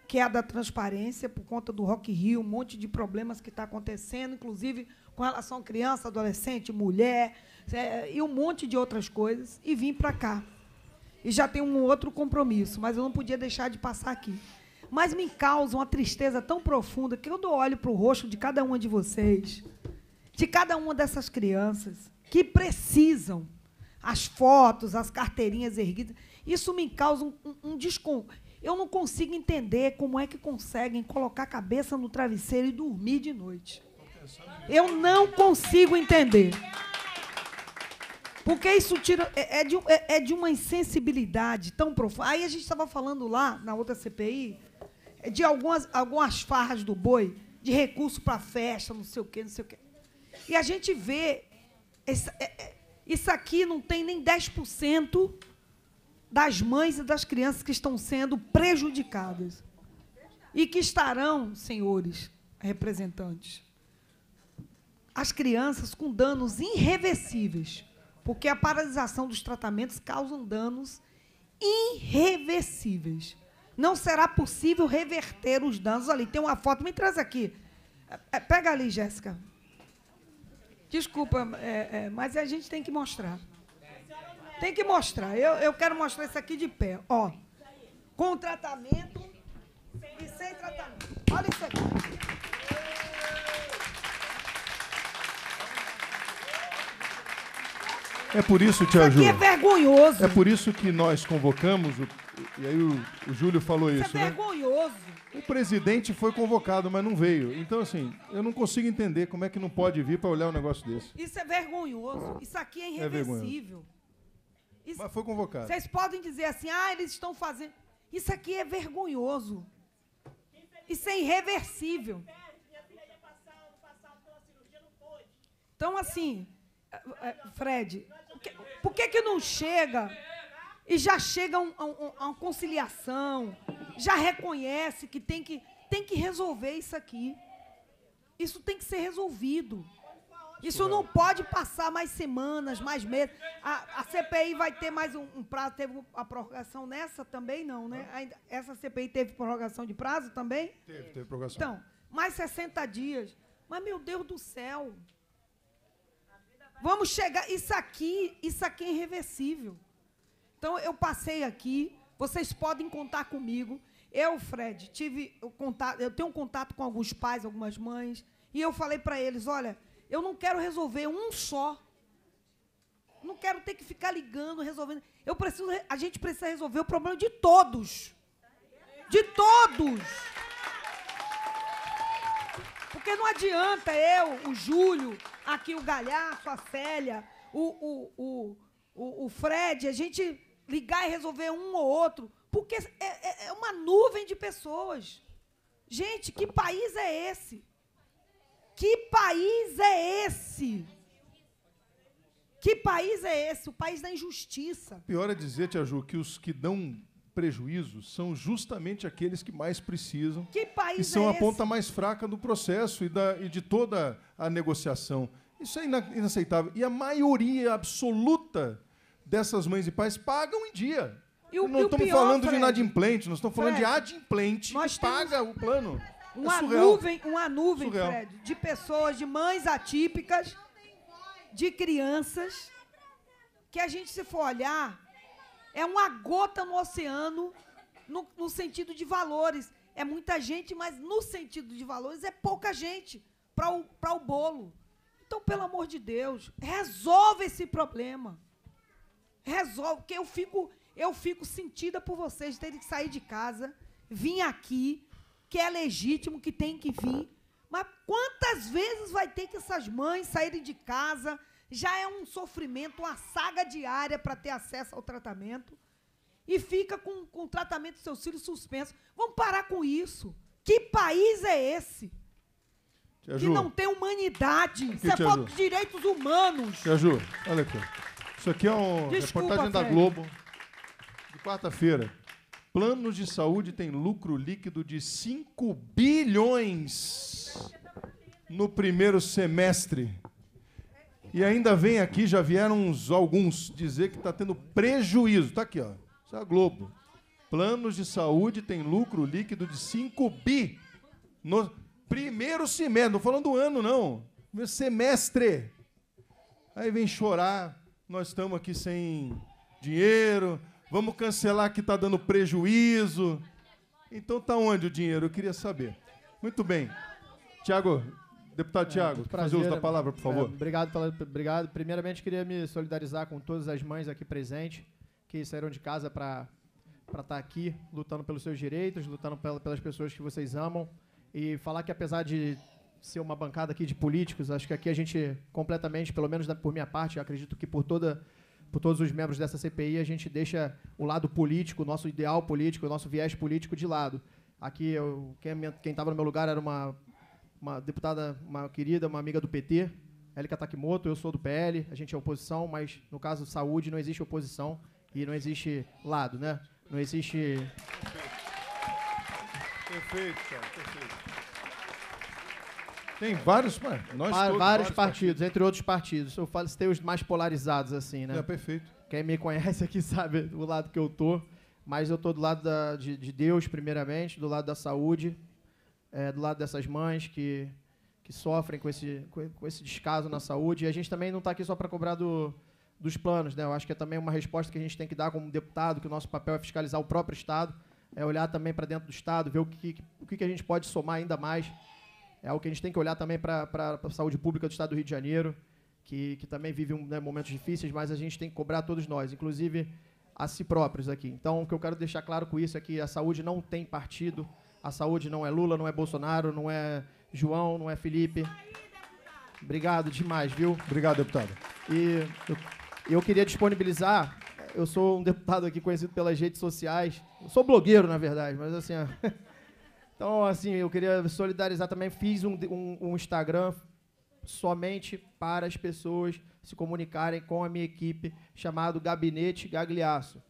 que é a da transparência, por conta do Rock Rio, um monte de problemas que está acontecendo, inclusive com relação a criança, adolescente, mulher é, e um monte de outras coisas e vim para cá. E já tenho um outro compromisso, mas eu não podia deixar de passar aqui. Mas me causa uma tristeza tão profunda que eu dou olho para o rosto de cada uma de vocês, de cada uma dessas crianças que precisam as fotos, as carteirinhas erguidas. Isso me causa um, um, um desconforto. Eu não consigo entender como é que conseguem colocar a cabeça no travesseiro e dormir de noite. Eu não consigo entender. Porque isso tira, é, é de, é, é de uma insensibilidade tão profunda. Aí a gente estava falando lá, na outra CPI, é de algumas, algumas farras do boi, de recurso para festa, não sei o quê, não sei o quê. E a gente vê. Essa, é, isso aqui não tem nem 10% das mães e das crianças que estão sendo prejudicadas. E que estarão, senhores representantes, as crianças com danos irreversíveis, porque a paralisação dos tratamentos causa danos irreversíveis. Não será possível reverter os danos. Ali tem uma foto, me traz aqui. É, é, pega ali, Jéssica. Desculpa, é, é, mas a gente tem que mostrar. Tem que mostrar. Eu, eu quero mostrar isso aqui de pé. Ó, com tratamento e sem tratamento. Olha isso aqui. É por isso, Tia Ju. Isso aqui é vergonhoso. É por isso que nós convocamos, o, e aí o, o Júlio falou isso, é isso é vergonhoso. Né? O presidente foi convocado, mas não veio. Então, assim, eu não consigo entender como é que não pode vir para olhar um negócio desse. Isso é vergonhoso. Isso aqui é, é irreversível. É isso... Mas foi convocado. Vocês podem dizer assim, ah, eles estão fazendo... Isso aqui é vergonhoso. Isso é irreversível. Então, assim, eh, eh, Fred, por que, que não chega e já chega a, um, a, uma conciliação, já reconhece que tem, que tem que resolver isso aqui? Isso tem que ser resolvido. Isso não pode passar mais semanas, mais meses. A, a CPI vai ter mais um, um, prazo. Teve a prorrogação nessa também, não, né? essa CPI teve prorrogação de prazo também? Teve, teve prorrogação. Então, mais 60 dias. Mas, meu Deus do céu, Vamos chegar. Isso aqui, isso aqui é irreversível. Então eu passei aqui, vocês podem contar comigo. Eu, Fred, tive o contato, eu tenho um contato com alguns pais, algumas mães, e eu falei para eles, olha, eu não quero resolver um só. Não quero ter que ficar ligando, resolvendo. Eu preciso, a gente precisa resolver o problema de todos. De todos. Porque não adianta eu, o Júlio, aqui o Galharço, a Célia, o, o, o, o, Fred, a gente ligar e resolver um ou outro, porque é, é, é uma nuvem de pessoas. Gente, que país é esse? Que país é esse? Que país é esse? O país da injustiça. Pior é dizer, Tia Ju, que os que dão prejuízos são justamente aqueles que mais precisam. Que país e são é a ponta mais fraca do processo e, da, e de toda a negociação. Isso é inaceitável. E a maioria absoluta dessas mães e pais pagam em dia. E o, não estamos falando Fred, de inadimplente, nós estamos falando Fred, de adimplente que paga o plano. É uma é nuvem, uma nuvem, Fred, de pessoas, de mães atípicas, de crianças, que a gente, se for olhar, é uma gota no oceano, no, no sentido de valores. É muita gente, mas no sentido de valores é pouca gente para o, o bolo. Então, pelo amor de Deus, resolve esse problema. Resolve, porque eu fico, eu fico sentida por vocês terem que sair de casa, vir aqui, que é legítimo, que tem que vir. Mas quantas vezes vai ter que essas mães saírem de casa, já é um sofrimento, uma saga diária para ter acesso ao tratamento, e fica com, com o tratamento dos seus filhos suspenso. Vamos parar com isso. Que país é esse? Tia que não tem humanidade. que isso é falta de direitos humanos. Tia Ju, olha aqui. Isso aqui é uma reportagem da Fred. Globo, de quarta-feira. Planos de saúde têm lucro líquido de 5 bilhões no primeiro semestre. E ainda vem aqui, já vieram uns, alguns dizer que está tendo prejuízo. Está aqui, ó. Isso é a Globo. Planos de saúde tem lucro líquido de 5 bi no primeiro semestre. Não falando do ano, não. Primeiro semestre. Aí vem chorar. Nós estamos aqui sem dinheiro. Vamos cancelar que está dando prejuízo. Então tá onde o dinheiro? Eu queria saber. Muito bem. Tiago, Deputado Tiago, é, fazer uso da né? palavra, por é, favor. É, obrigado, pela, obrigado. Primeiramente, queria me solidarizar com todas as mães aqui presentes que saíram de casa para estar tá aqui lutando pelos seus direitos, lutando pela, pelas pessoas que vocês amam. E falar que, apesar de ser uma bancada aqui de políticos, acho que aqui a gente completamente, pelo menos por minha parte, acredito que por toda por todos os membros dessa CPI, a gente deixa o lado político, o nosso ideal político, o nosso viés político de lado. Aqui, eu, quem estava no meu lugar era uma uma deputada, uma querida, uma amiga do PT, Elika Takimoto, eu sou do PL, a gente é oposição, mas no caso saúde não existe oposição e não existe lado, né? Não existe. Perfeito, cara, perfeito. Tem vários, nós pa, todos, vários, vários partidos, partidos, entre outros partidos. Eu falo, tem os mais polarizados, assim, né? É, perfeito. Quem me conhece aqui sabe do lado que eu tô, mas eu tô do lado da, de, de Deus, primeiramente, do lado da saúde, é, do lado dessas mães que, que sofrem com esse, com esse descaso na saúde. E a gente também não está aqui só para cobrar do, dos planos. Né? Eu acho que é também uma resposta que a gente tem que dar como deputado, que o nosso papel é fiscalizar o próprio Estado, é olhar também para dentro do Estado, ver o que, o que a gente pode somar ainda mais. É o que a gente tem que olhar também para a saúde pública do Estado do Rio de Janeiro, que, que também vive um, né, momentos difíceis, mas a gente tem que cobrar todos nós, inclusive a si próprios aqui. Então, o que eu quero deixar claro com isso é que a saúde não tem partido, a saúde não é Lula, não é Bolsonaro, não é João, não é Felipe. Obrigado demais, viu? Obrigado, deputado. E eu, eu queria disponibilizar. Eu sou um deputado aqui conhecido pelas redes sociais. Eu sou blogueiro, na verdade, mas assim. então, assim, eu queria solidarizar também. Fiz um, um, um Instagram somente para as pessoas se comunicarem com a minha equipe, chamado Gabinete Gagliasso.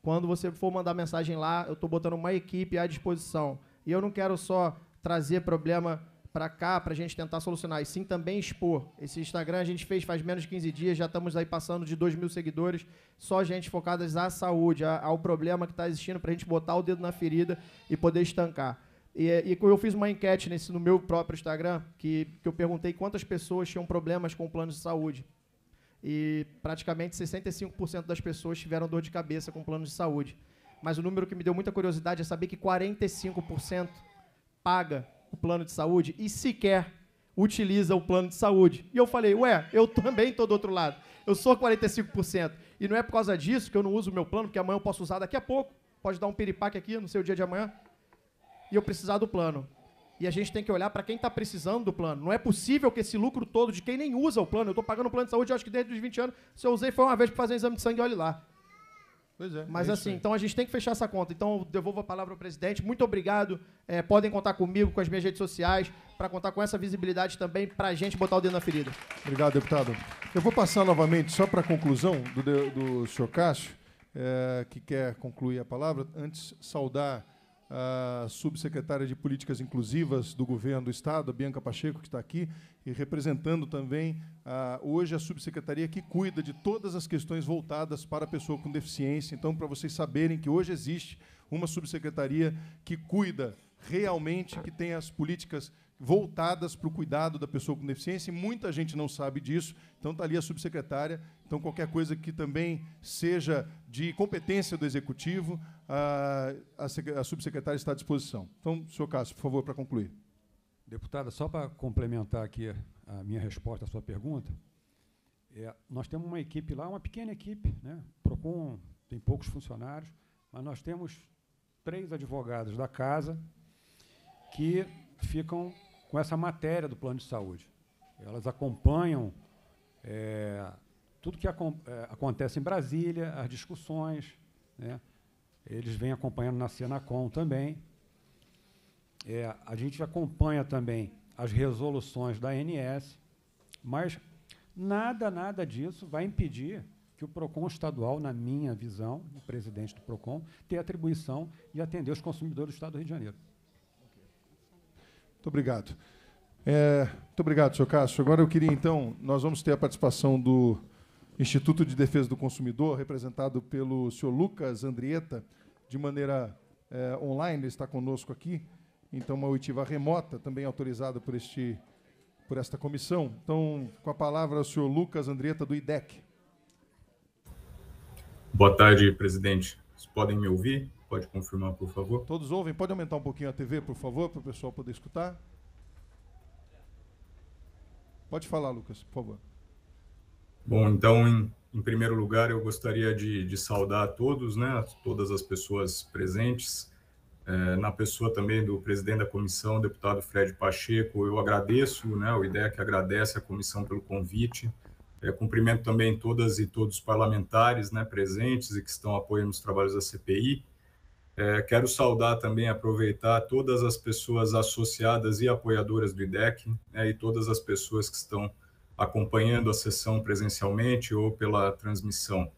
Quando você for mandar mensagem lá, eu estou botando uma equipe à disposição. E eu não quero só trazer problema para cá para a gente tentar solucionar, e sim também expor. Esse Instagram a gente fez faz menos de 15 dias, já estamos aí passando de 2 mil seguidores, só gente focada à saúde, a, ao problema que está existindo, para a gente botar o dedo na ferida e poder estancar. E, e, eu fiz uma enquete nesse, no meu próprio Instagram, que, que eu perguntei quantas pessoas tinham problemas com o plano de saúde. E praticamente 65% das pessoas tiveram dor de cabeça com o plano de saúde mas o número que me deu muita curiosidade é saber que 45% paga o plano de saúde e sequer utiliza o plano de saúde. E eu falei, ué, eu também estou do outro lado. Eu sou 45%. E não é por causa disso que eu não uso o meu plano, porque amanhã eu posso usar daqui a pouco. Pode dar um piripaque aqui no seu dia de amanhã. E eu precisar do plano. E a gente tem que olhar para quem está precisando do plano. Não é possível que esse lucro todo de quem nem usa o plano, eu estou pagando o plano de saúde, acho que desde os 20 anos, se eu usei foi uma vez para fazer um exame de sangue, olhe lá. Pois é. Mas é assim, então a gente tem que fechar essa conta. Então eu devolvo a palavra ao presidente. Muito obrigado. É, podem contar comigo, com as minhas redes sociais, para contar com essa visibilidade também, para a gente botar o dedo na ferida. Obrigado, deputado. Eu vou passar novamente, só para a conclusão do, do senhor Cássio, é, que quer concluir a palavra, antes saudar a subsecretária de Políticas Inclusivas do Governo do Estado, a Bianca Pacheco, que está aqui, e representando também a, hoje a subsecretaria que cuida de todas as questões voltadas para a pessoa com deficiência. Então, para vocês saberem que hoje existe uma subsecretaria que cuida realmente, que tem as políticas voltadas para o cuidado da pessoa com deficiência, e muita gente não sabe disso, então está ali a subsecretária. Então, qualquer coisa que também seja de competência do executivo, a, a, a subsecretária está à disposição. Então, senhor Cássio, por favor, para concluir. Deputada, só para complementar aqui a minha resposta à sua pergunta, é, nós temos uma equipe lá, uma pequena equipe, né? Procon tem poucos funcionários, mas nós temos três advogados da casa que ficam com essa matéria do plano de saúde. Elas acompanham é, tudo que é, acontece em Brasília, as discussões. Né? Eles vêm acompanhando na Senacom também. É, a gente acompanha também as resoluções da ANS, mas nada, nada disso vai impedir que o PROCON estadual, na minha visão, o presidente do PROCON, tenha atribuição de atender os consumidores do Estado do Rio de Janeiro. Muito obrigado. É, muito obrigado, senhor Cássio. Agora eu queria, então, nós vamos ter a participação do Instituto de Defesa do Consumidor, representado pelo senhor Lucas Andrieta, de maneira é, online, ele está conosco aqui. Então, uma oitiva remota, também autorizada por, este, por esta comissão. Então, com a palavra, o senhor Lucas Andrieta, do IDEC. Boa tarde, presidente. Vocês podem me ouvir? pode confirmar, por favor? Todos ouvem? Pode aumentar um pouquinho a TV, por favor, para o pessoal poder escutar? Pode falar, Lucas, por favor. Bom, então, em, em primeiro lugar, eu gostaria de, de, saudar a todos, né, todas as pessoas presentes, é, na pessoa também do presidente da comissão, deputado Fred Pacheco. Eu agradeço, né, o IDEA que agradece a comissão pelo convite. É, cumprimento também todas e todos os parlamentares né, presentes e que estão apoiando os trabalhos da CPI. É, quero saudar também, aproveitar todas as pessoas associadas e apoiadoras do IDEC né, e todas as pessoas que estão acompanhando a sessão presencialmente ou pela transmissão.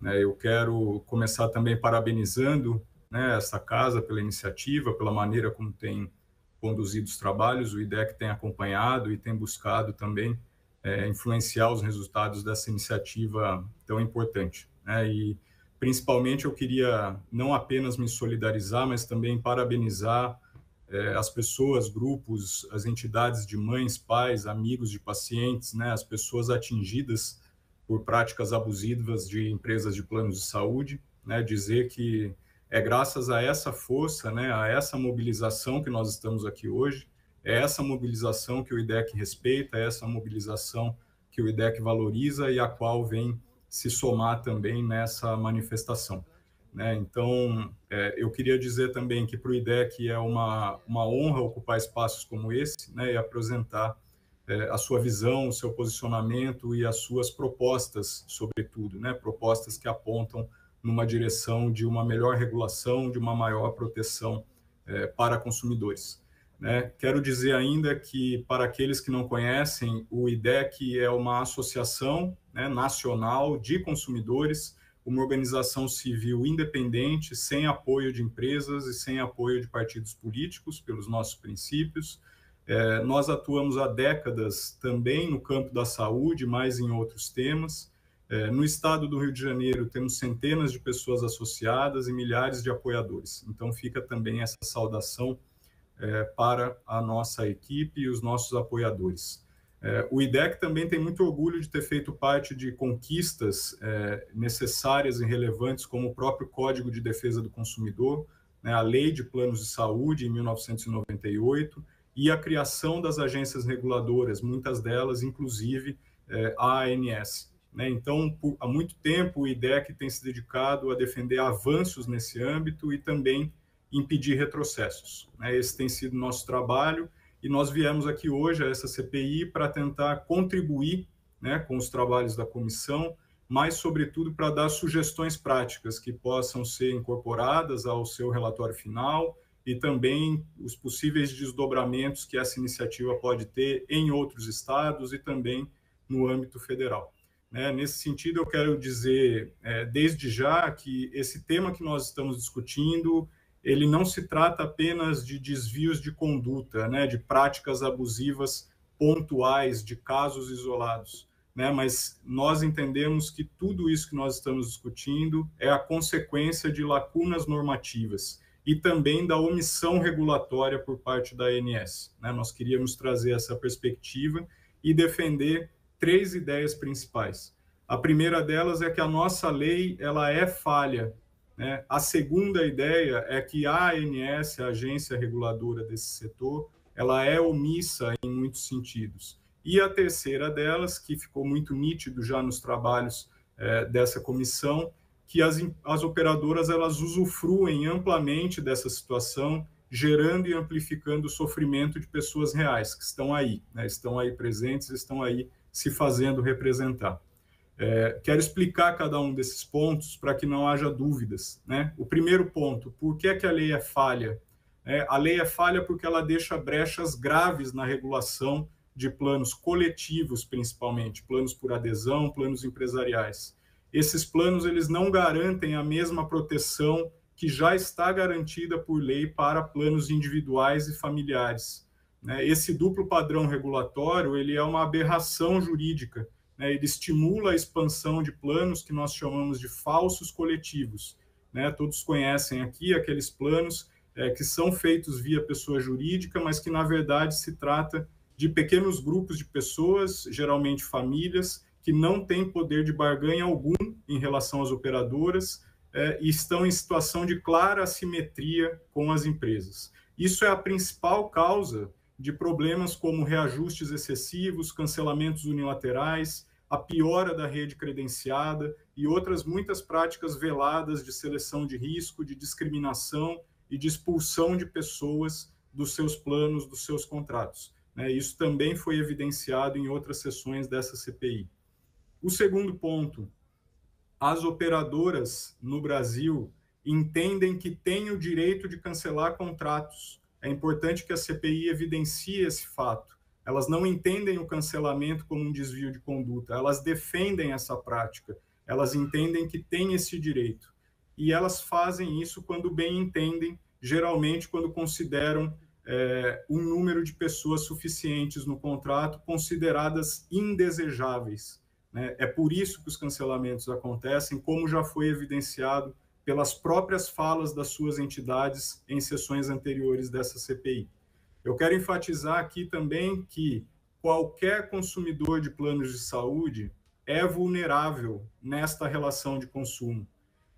Né, eu quero começar também parabenizando né, essa casa pela iniciativa, pela maneira como tem conduzido os trabalhos, o IDEC tem acompanhado e tem buscado também é, influenciar os resultados dessa iniciativa tão importante. Né, e Principalmente eu queria não apenas me solidarizar, mas também parabenizar eh, as pessoas, grupos, as entidades de mães, pais, amigos de pacientes, né, as pessoas atingidas por práticas abusivas de empresas de planos de saúde, né, dizer que é graças a essa força, né, a essa mobilização que nós estamos aqui hoje, é essa mobilização que o IDEC respeita, é essa mobilização que o IDEC valoriza e a qual vem se somar também nessa manifestação. Né? Então, é, eu queria dizer também que para o IDEC é uma, uma honra ocupar espaços como esse né, e apresentar é, a sua visão, o seu posicionamento e as suas propostas, sobretudo, né? propostas que apontam numa direção de uma melhor regulação, de uma maior proteção é, para consumidores. Né? Quero dizer ainda que, para aqueles que não conhecem, o IDEC é uma associação né, nacional de consumidores, uma organização civil independente, sem apoio de empresas e sem apoio de partidos políticos, pelos nossos princípios. É, nós atuamos há décadas também no campo da saúde, mas em outros temas. É, no estado do Rio de Janeiro, temos centenas de pessoas associadas e milhares de apoiadores. Então, fica também essa saudação é, para a nossa equipe e os nossos apoiadores. É, o IDEC também tem muito orgulho de ter feito parte de conquistas é, necessárias e relevantes, como o próprio Código de Defesa do Consumidor, né, a Lei de Planos de Saúde, em 1998, e a criação das agências reguladoras, muitas delas, inclusive, é, a ANS. Né? Então, por, há muito tempo, o IDEC tem se dedicado a defender avanços nesse âmbito e também impedir retrocessos. Né? Esse tem sido nosso trabalho e nós viemos aqui hoje a essa CPI para tentar contribuir né, com os trabalhos da comissão, mas, sobretudo, para dar sugestões práticas que possam ser incorporadas ao seu relatório final e também os possíveis desdobramentos que essa iniciativa pode ter em outros estados e também no âmbito federal. Né, nesse sentido, eu quero dizer é, desde já que esse tema que nós estamos discutindo ele não se trata apenas de desvios de conduta, né, de práticas abusivas pontuais, de casos isolados, né, mas nós entendemos que tudo isso que nós estamos discutindo é a consequência de lacunas normativas e também da omissão regulatória por parte da ANS. Né? Nós queríamos trazer essa perspectiva e defender três ideias principais. A primeira delas é que a nossa lei ela é falha né? A segunda ideia é que a ANS, a agência reguladora desse setor, ela é omissa em muitos sentidos. E a terceira delas, que ficou muito nítido já nos trabalhos é, dessa comissão, que as, as operadoras elas usufruem amplamente dessa situação, gerando e amplificando o sofrimento de pessoas reais que estão aí, né? estão aí presentes, estão aí se fazendo representar. É, quero explicar cada um desses pontos para que não haja dúvidas. Né? O primeiro ponto, por que, é que a lei é falha? É, a lei é falha porque ela deixa brechas graves na regulação de planos coletivos, principalmente, planos por adesão, planos empresariais. Esses planos eles não garantem a mesma proteção que já está garantida por lei para planos individuais e familiares. Né? Esse duplo padrão regulatório ele é uma aberração jurídica né, ele estimula a expansão de planos que nós chamamos de falsos coletivos. Né? Todos conhecem aqui aqueles planos é, que são feitos via pessoa jurídica, mas que na verdade se trata de pequenos grupos de pessoas, geralmente famílias, que não têm poder de barganha algum em relação às operadoras é, e estão em situação de clara assimetria com as empresas. Isso é a principal causa de problemas como reajustes excessivos, cancelamentos unilaterais, a piora da rede credenciada e outras muitas práticas veladas de seleção de risco, de discriminação e de expulsão de pessoas dos seus planos, dos seus contratos. Né? Isso também foi evidenciado em outras sessões dessa CPI. O segundo ponto: as operadoras no Brasil entendem que têm o direito de cancelar contratos. É importante que a CPI evidencie esse fato. Elas não entendem o cancelamento como um desvio de conduta, elas defendem essa prática, elas entendem que têm esse direito. E elas fazem isso quando bem entendem, geralmente quando consideram é, um número de pessoas suficientes no contrato consideradas indesejáveis. Né? É por isso que os cancelamentos acontecem, como já foi evidenciado pelas próprias falas das suas entidades em sessões anteriores dessa CPI. Eu quero enfatizar aqui também que qualquer consumidor de planos de saúde é vulnerável nesta relação de consumo.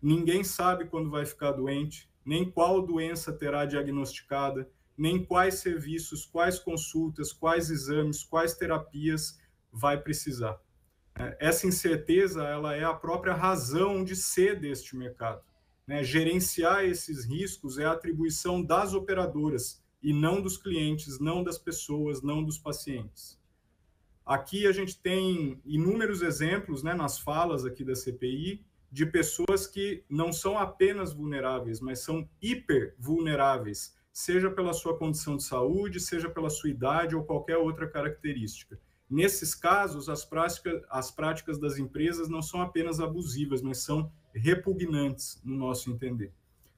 Ninguém sabe quando vai ficar doente, nem qual doença terá diagnosticada, nem quais serviços, quais consultas, quais exames, quais terapias vai precisar. É, essa incerteza ela é a própria razão de ser deste mercado. Né? Gerenciar esses riscos é atribuição das operadoras, e não dos clientes, não das pessoas, não dos pacientes. Aqui a gente tem inúmeros exemplos né, nas falas aqui da CPI de pessoas que não são apenas vulneráveis, mas são hiper vulneráveis, seja pela sua condição de saúde, seja pela sua idade ou qualquer outra característica. Nesses casos, as práticas, as práticas das empresas não são apenas abusivas, mas são repugnantes, no nosso entender.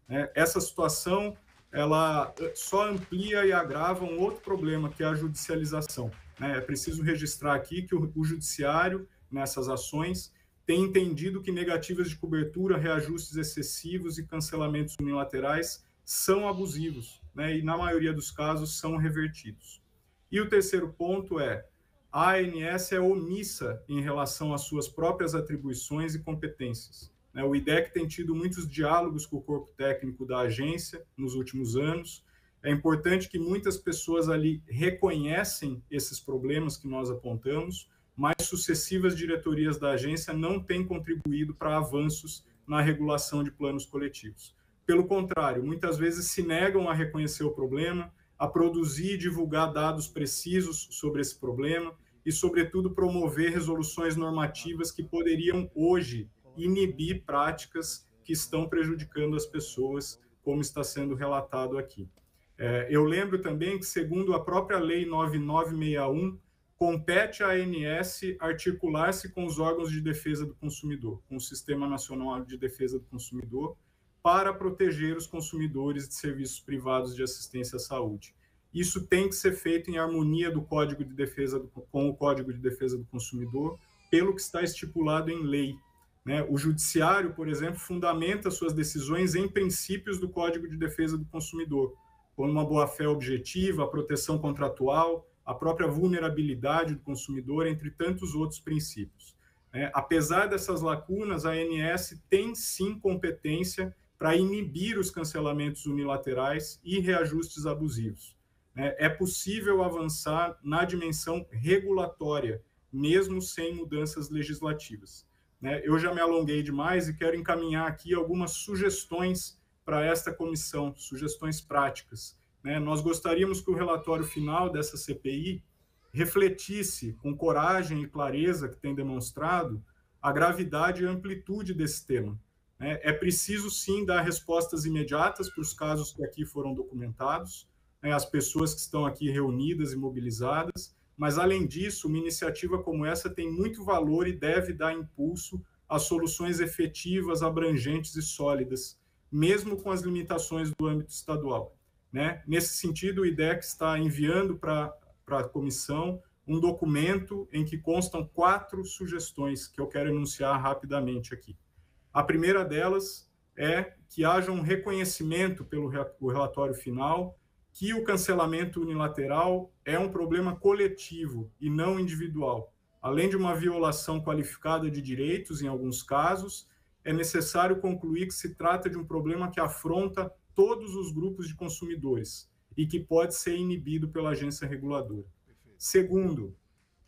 É, essa situação ela eh, só amplia e agrava um outro problema, que é a judicialização. Né? É preciso registrar aqui que o, o judiciário, nessas ações, tem entendido que negativas de cobertura, reajustes excessivos e cancelamentos unilaterais são abusivos, né? e na maioria dos casos são revertidos. E o terceiro ponto é: a ANS é omissa em relação às suas próprias atribuições e competências. Né? O IDEC tem tido muitos diálogos com o corpo técnico da agência nos últimos anos. É importante que muitas pessoas ali reconhecem esses problemas que nós apontamos, mas sucessivas diretorias da agência não têm contribuído para avanços na regulação de planos coletivos. Pelo contrário, muitas vezes se negam a reconhecer o problema, a produzir e divulgar dados precisos sobre esse problema e, sobretudo, promover resoluções normativas que poderiam hoje inibir práticas que estão prejudicando as pessoas, como está sendo relatado aqui. É, eu lembro também que, segundo a própria Lei 9961, compete à ANS articular-se com os órgãos de defesa do consumidor, com o Sistema Nacional de Defesa do Consumidor, para proteger os consumidores de serviços privados de assistência à saúde. Isso tem que ser feito em harmonia do Código de Defesa do, com o Código de Defesa do Consumidor, pelo que está estipulado em lei, né? O judiciário, por exemplo, fundamenta suas decisões em princípios do Código de Defesa do Consumidor, como uma boa-fé objetiva, a proteção contratual, a própria vulnerabilidade do consumidor, entre tantos outros princípios. Né? apesar dessas lacunas, a ANS tem sim competência para inibir os cancelamentos unilaterais e reajustes abusivos. Né? é possível avançar na dimensão regulatória, mesmo sem mudanças legislativas. Né? Eu já me alonguei demais e quero encaminhar aqui algumas sugestões para esta comissão, sugestões práticas. Né? Nós gostaríamos que o relatório final dessa CPI refletisse com coragem e clareza que tem demonstrado a gravidade e amplitude desse tema. Né? É preciso, sim, dar respostas imediatas para os casos que aqui foram documentados, né? as pessoas que estão aqui reunidas e mobilizadas, mas, além disso, uma iniciativa como essa tem muito valor e deve dar impulso a soluções efetivas, abrangentes e sólidas, mesmo com as limitações do âmbito estadual. Né? Nesse sentido, o IDEC está enviando para a comissão um documento em que constam quatro sugestões que eu quero enunciar rapidamente aqui. A primeira delas é que haja um reconhecimento pelo relatório final que o cancelamento unilateral é um problema coletivo e não individual. Além de uma violação qualificada de direitos, em alguns casos, é necessário concluir que se trata de um problema que afronta todos os grupos de consumidores e que pode ser inibido pela agência reguladora. Perfeito. Segundo,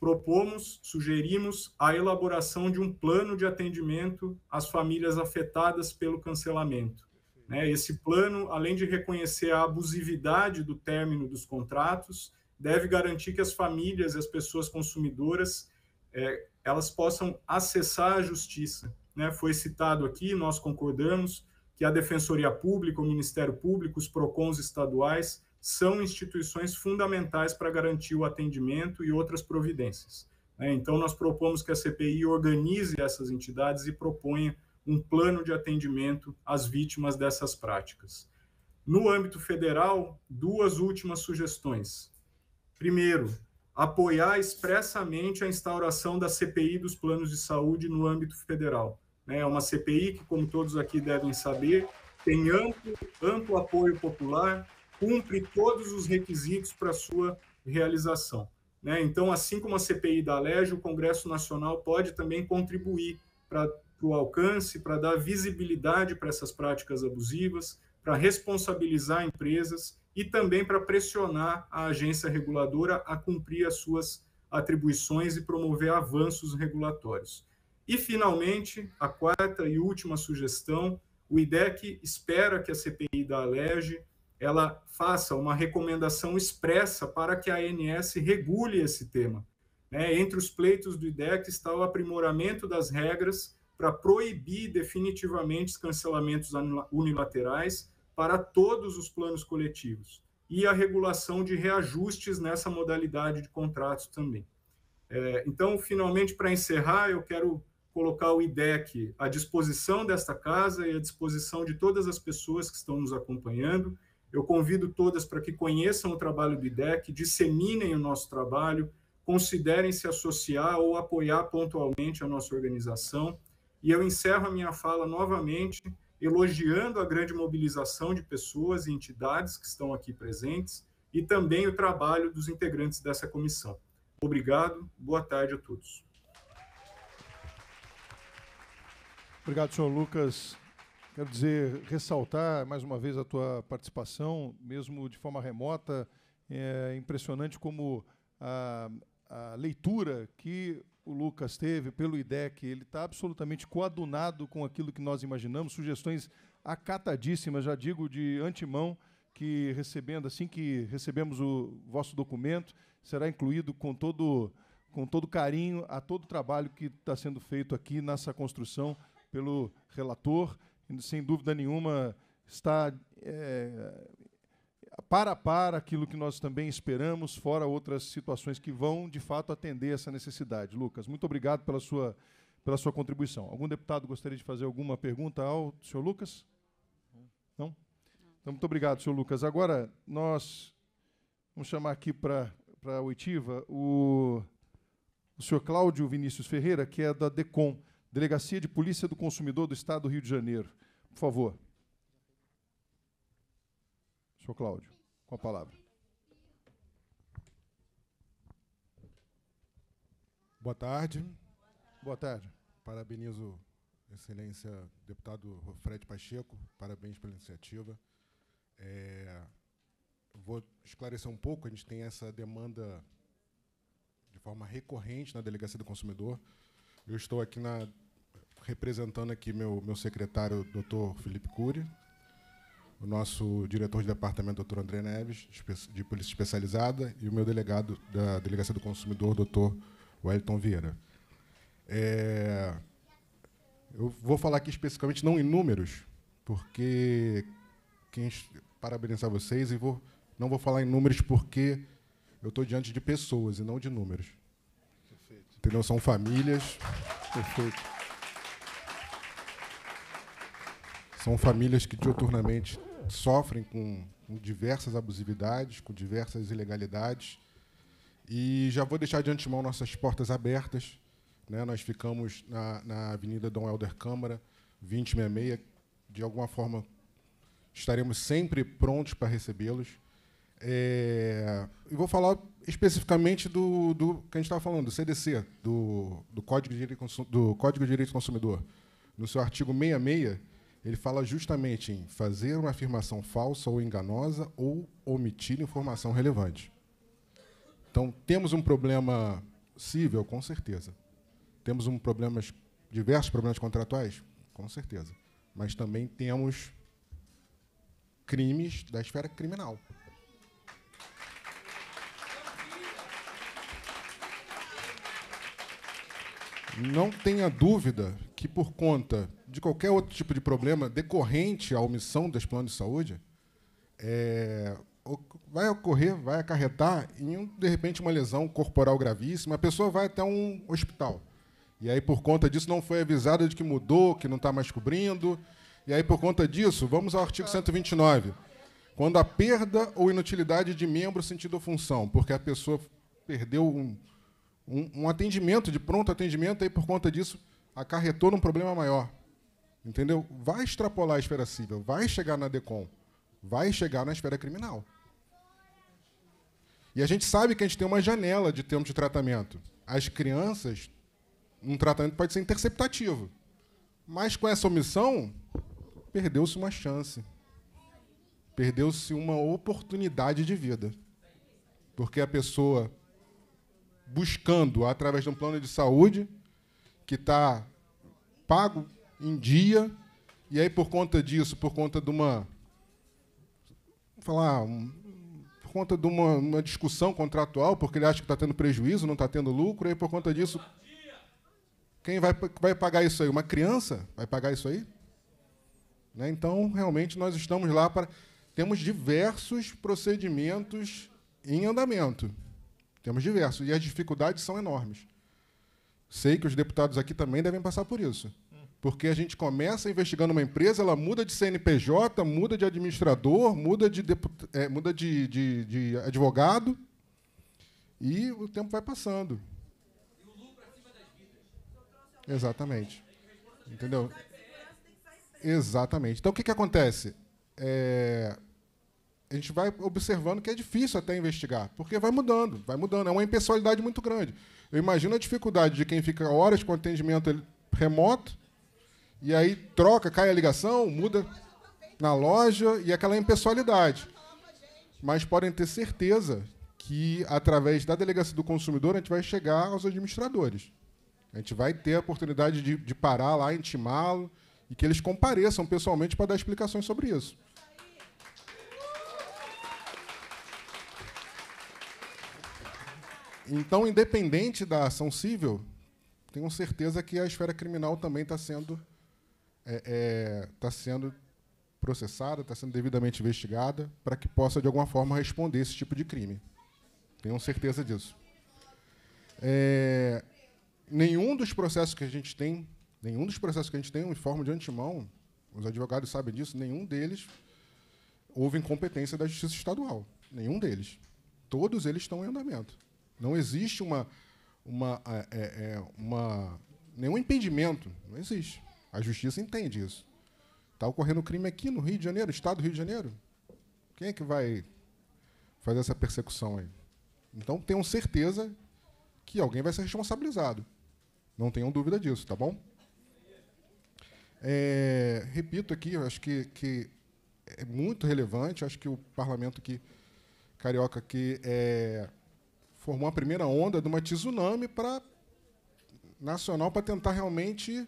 propomos, sugerimos a elaboração de um plano de atendimento às famílias afetadas pelo cancelamento né? Esse plano, além de reconhecer a abusividade do término dos contratos, deve garantir que as famílias e as pessoas consumidoras é, elas possam acessar a justiça. Né? Foi citado aqui, nós concordamos que a Defensoria Pública, o Ministério Público, os PROCONs estaduais são instituições fundamentais para garantir o atendimento e outras providências. Né? Então, nós propomos que a CPI organize essas entidades e proponha um plano de atendimento às vítimas dessas práticas. No âmbito federal, duas últimas sugestões. Primeiro, apoiar expressamente a instauração da CPI dos planos de saúde no âmbito federal. Né? É uma CPI que, como todos aqui devem saber, tem amplo, amplo apoio popular, cumpre todos os requisitos para sua realização. Né? Então, assim como a CPI da Alerj, o Congresso Nacional pode também contribuir para para o alcance, para dar visibilidade para essas práticas abusivas, para responsabilizar empresas e também para pressionar a agência reguladora a cumprir as suas atribuições e promover avanços regulatórios. E, finalmente, a quarta e última sugestão: o IDEC espera que a CPI da Alege ela faça uma recomendação expressa para que a ANS regule esse tema. Né, entre os pleitos do IDEC está o aprimoramento das regras para proibir definitivamente os cancelamentos unilaterais para todos os planos coletivos e a regulação de reajustes nessa modalidade de contratos também. É, então, finalmente, para encerrar, eu quero colocar o IDEC à disposição desta casa e à disposição de todas as pessoas que estão nos acompanhando. Eu convido todas para que conheçam o trabalho do IDEC, disseminem o nosso trabalho, considerem se associar ou apoiar pontualmente a nossa organização. E eu encerro a minha fala novamente elogiando a grande mobilização de pessoas e entidades que estão aqui presentes e também o trabalho dos integrantes dessa comissão. Obrigado, boa tarde a todos. Obrigado, senhor Lucas. Quero dizer, ressaltar mais uma vez a tua participação, mesmo de forma remota. É impressionante como a, a leitura que o Lucas teve, pelo IDEC, ele está absolutamente coadunado com aquilo que nós imaginamos, sugestões acatadíssimas, já digo de antemão, que recebendo, assim que recebemos o vosso documento, será incluído com todo, com todo carinho a todo o trabalho que está sendo feito aqui nessa construção pelo relator, sem dúvida nenhuma está é, para para aquilo que nós também esperamos, fora outras situações que vão, de fato, atender essa necessidade. Lucas, muito obrigado pela sua, pela sua contribuição. Algum deputado gostaria de fazer alguma pergunta ao senhor Lucas? Não? Então, muito obrigado, senhor Lucas. Agora, nós vamos chamar aqui para a oitiva o, o senhor Cláudio Vinícius Ferreira, que é da DECOM, Delegacia de Polícia do Consumidor do Estado do Rio de Janeiro. Por favor. Senhor Cláudio, com a palavra. Boa tarde. Boa tarde. Parabenizo Excelência deputado Fred Pacheco, parabéns pela iniciativa. É, vou esclarecer um pouco, a gente tem essa demanda de forma recorrente na Delegacia do Consumidor. Eu estou aqui na, representando aqui meu, meu secretário, doutor Felipe Cury, o nosso diretor de departamento, doutor André Neves, de Polícia Especializada, e o meu delegado da Delegacia do Consumidor, doutor Wellington Vieira. É, eu vou falar aqui especificamente não em números, porque quem parabenizar vocês e vou, não vou falar em números porque eu estou diante de pessoas e não de números. Perfeito. Entendeu? São famílias. Perfeito. São famílias que dioturnamente sofrem com, com diversas abusividades, com diversas ilegalidades. E já vou deixar de antemão nossas portas abertas. Né? Nós ficamos na, na Avenida Dom Helder Câmara, 2066. De alguma forma, estaremos sempre prontos para recebê-los. É, e vou falar especificamente do, do que a gente estava falando, do CDC, do, do, Código de Direito, do Código de Direito do Consumidor. No seu artigo 66, ele fala justamente em fazer uma afirmação falsa ou enganosa ou omitir informação relevante. Então, temos um problema civil, com certeza. Temos um problemas, diversos problemas contratuais, com certeza. Mas também temos crimes da esfera criminal. Não tenha dúvida que, por conta de qualquer outro tipo de problema decorrente à omissão dos planos de saúde, é, vai ocorrer, vai acarretar em, de repente, uma lesão corporal gravíssima. A pessoa vai até um hospital. E aí, por conta disso, não foi avisada de que mudou, que não está mais cobrindo. E aí, por conta disso, vamos ao artigo 129. Quando a perda ou inutilidade de membro, sentido ou função, porque a pessoa perdeu um, um, um atendimento de pronto atendimento aí por conta disso acarretou num problema maior. Entendeu? Vai extrapolar a esfera civil, vai chegar na DECOM, vai chegar na esfera criminal. E a gente sabe que a gente tem uma janela de tempo de tratamento. As crianças, um tratamento pode ser interceptativo. Mas com essa omissão, perdeu-se uma chance. Perdeu-se uma oportunidade de vida. Porque a pessoa buscando, através de um plano de saúde, que está pago em dia, e aí por conta disso, por conta de uma. falar. Um, por conta de uma, uma, discussão contratual, porque ele acha que está tendo prejuízo, não está tendo lucro, e aí por conta disso. Quem vai, vai pagar isso aí? Uma criança vai pagar isso aí? Né? Então, realmente, nós estamos lá para. Temos diversos procedimentos em andamento. Temos diversos. E as dificuldades são enormes. Sei que os deputados aqui também devem passar por isso. Porque a gente começa investigando uma empresa, ela muda de CNPJ, muda de administrador, muda de, é, muda de, de, de advogado, e o tempo vai passando. Exatamente. Entendeu? Exatamente. Então, o que, que acontece? É, a gente vai observando que é difícil até investigar, porque vai mudando, vai mudando. É uma impessoalidade muito grande. Eu imagino a dificuldade de quem fica horas com atendimento remoto e aí troca, cai a ligação, muda na loja e é aquela impessoalidade. Mas podem ter certeza que, através da delegacia do consumidor, a gente vai chegar aos administradores. A gente vai ter a oportunidade de, de parar lá, intimá-lo e que eles compareçam pessoalmente para dar explicações sobre isso. Então, independente da ação civil, tenho certeza que a esfera criminal também está sendo, é, é, tá sendo processada, está sendo devidamente investigada, para que possa, de alguma forma, responder esse tipo de crime. Tenho certeza disso. É, nenhum dos processos que a gente tem, nenhum dos processos que a gente tem, informo de antemão, os advogados sabem disso, nenhum deles houve incompetência da Justiça Estadual. Nenhum deles. Todos eles estão em andamento. Não existe uma, uma, é, é, é, uma, nenhum impedimento. Não existe. A justiça entende isso. Está ocorrendo crime aqui no Rio de Janeiro, Estado do Rio de Janeiro. Quem é que vai fazer essa persecução aí? Então tenham certeza que alguém vai ser responsabilizado. Não tenham dúvida disso, tá bom? É, repito aqui, acho que, que, é muito relevante, acho que o parlamento aqui, carioca aqui é, formou a primeira onda de uma tsunami para nacional para tentar realmente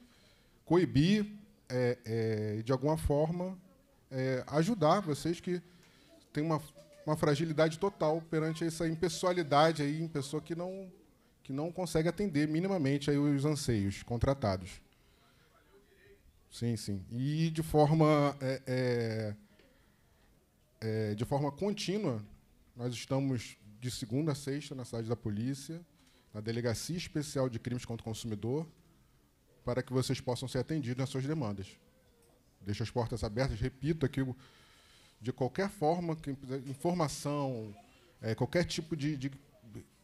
coibir é, é, de alguma forma é, ajudar vocês que têm uma, uma fragilidade total perante essa impessoalidade aí em pessoa que não que não consegue atender minimamente aí os anseios contratados. Sim, sim. E de forma é, é, é, de forma contínua nós estamos de segunda a sexta na cidade da polícia, na Delegacia Especial de Crimes contra o Consumidor, para que vocês possam ser atendidos nas suas demandas. Deixo as portas abertas, repito aqui, de qualquer forma, que, informação, é, qualquer tipo de, de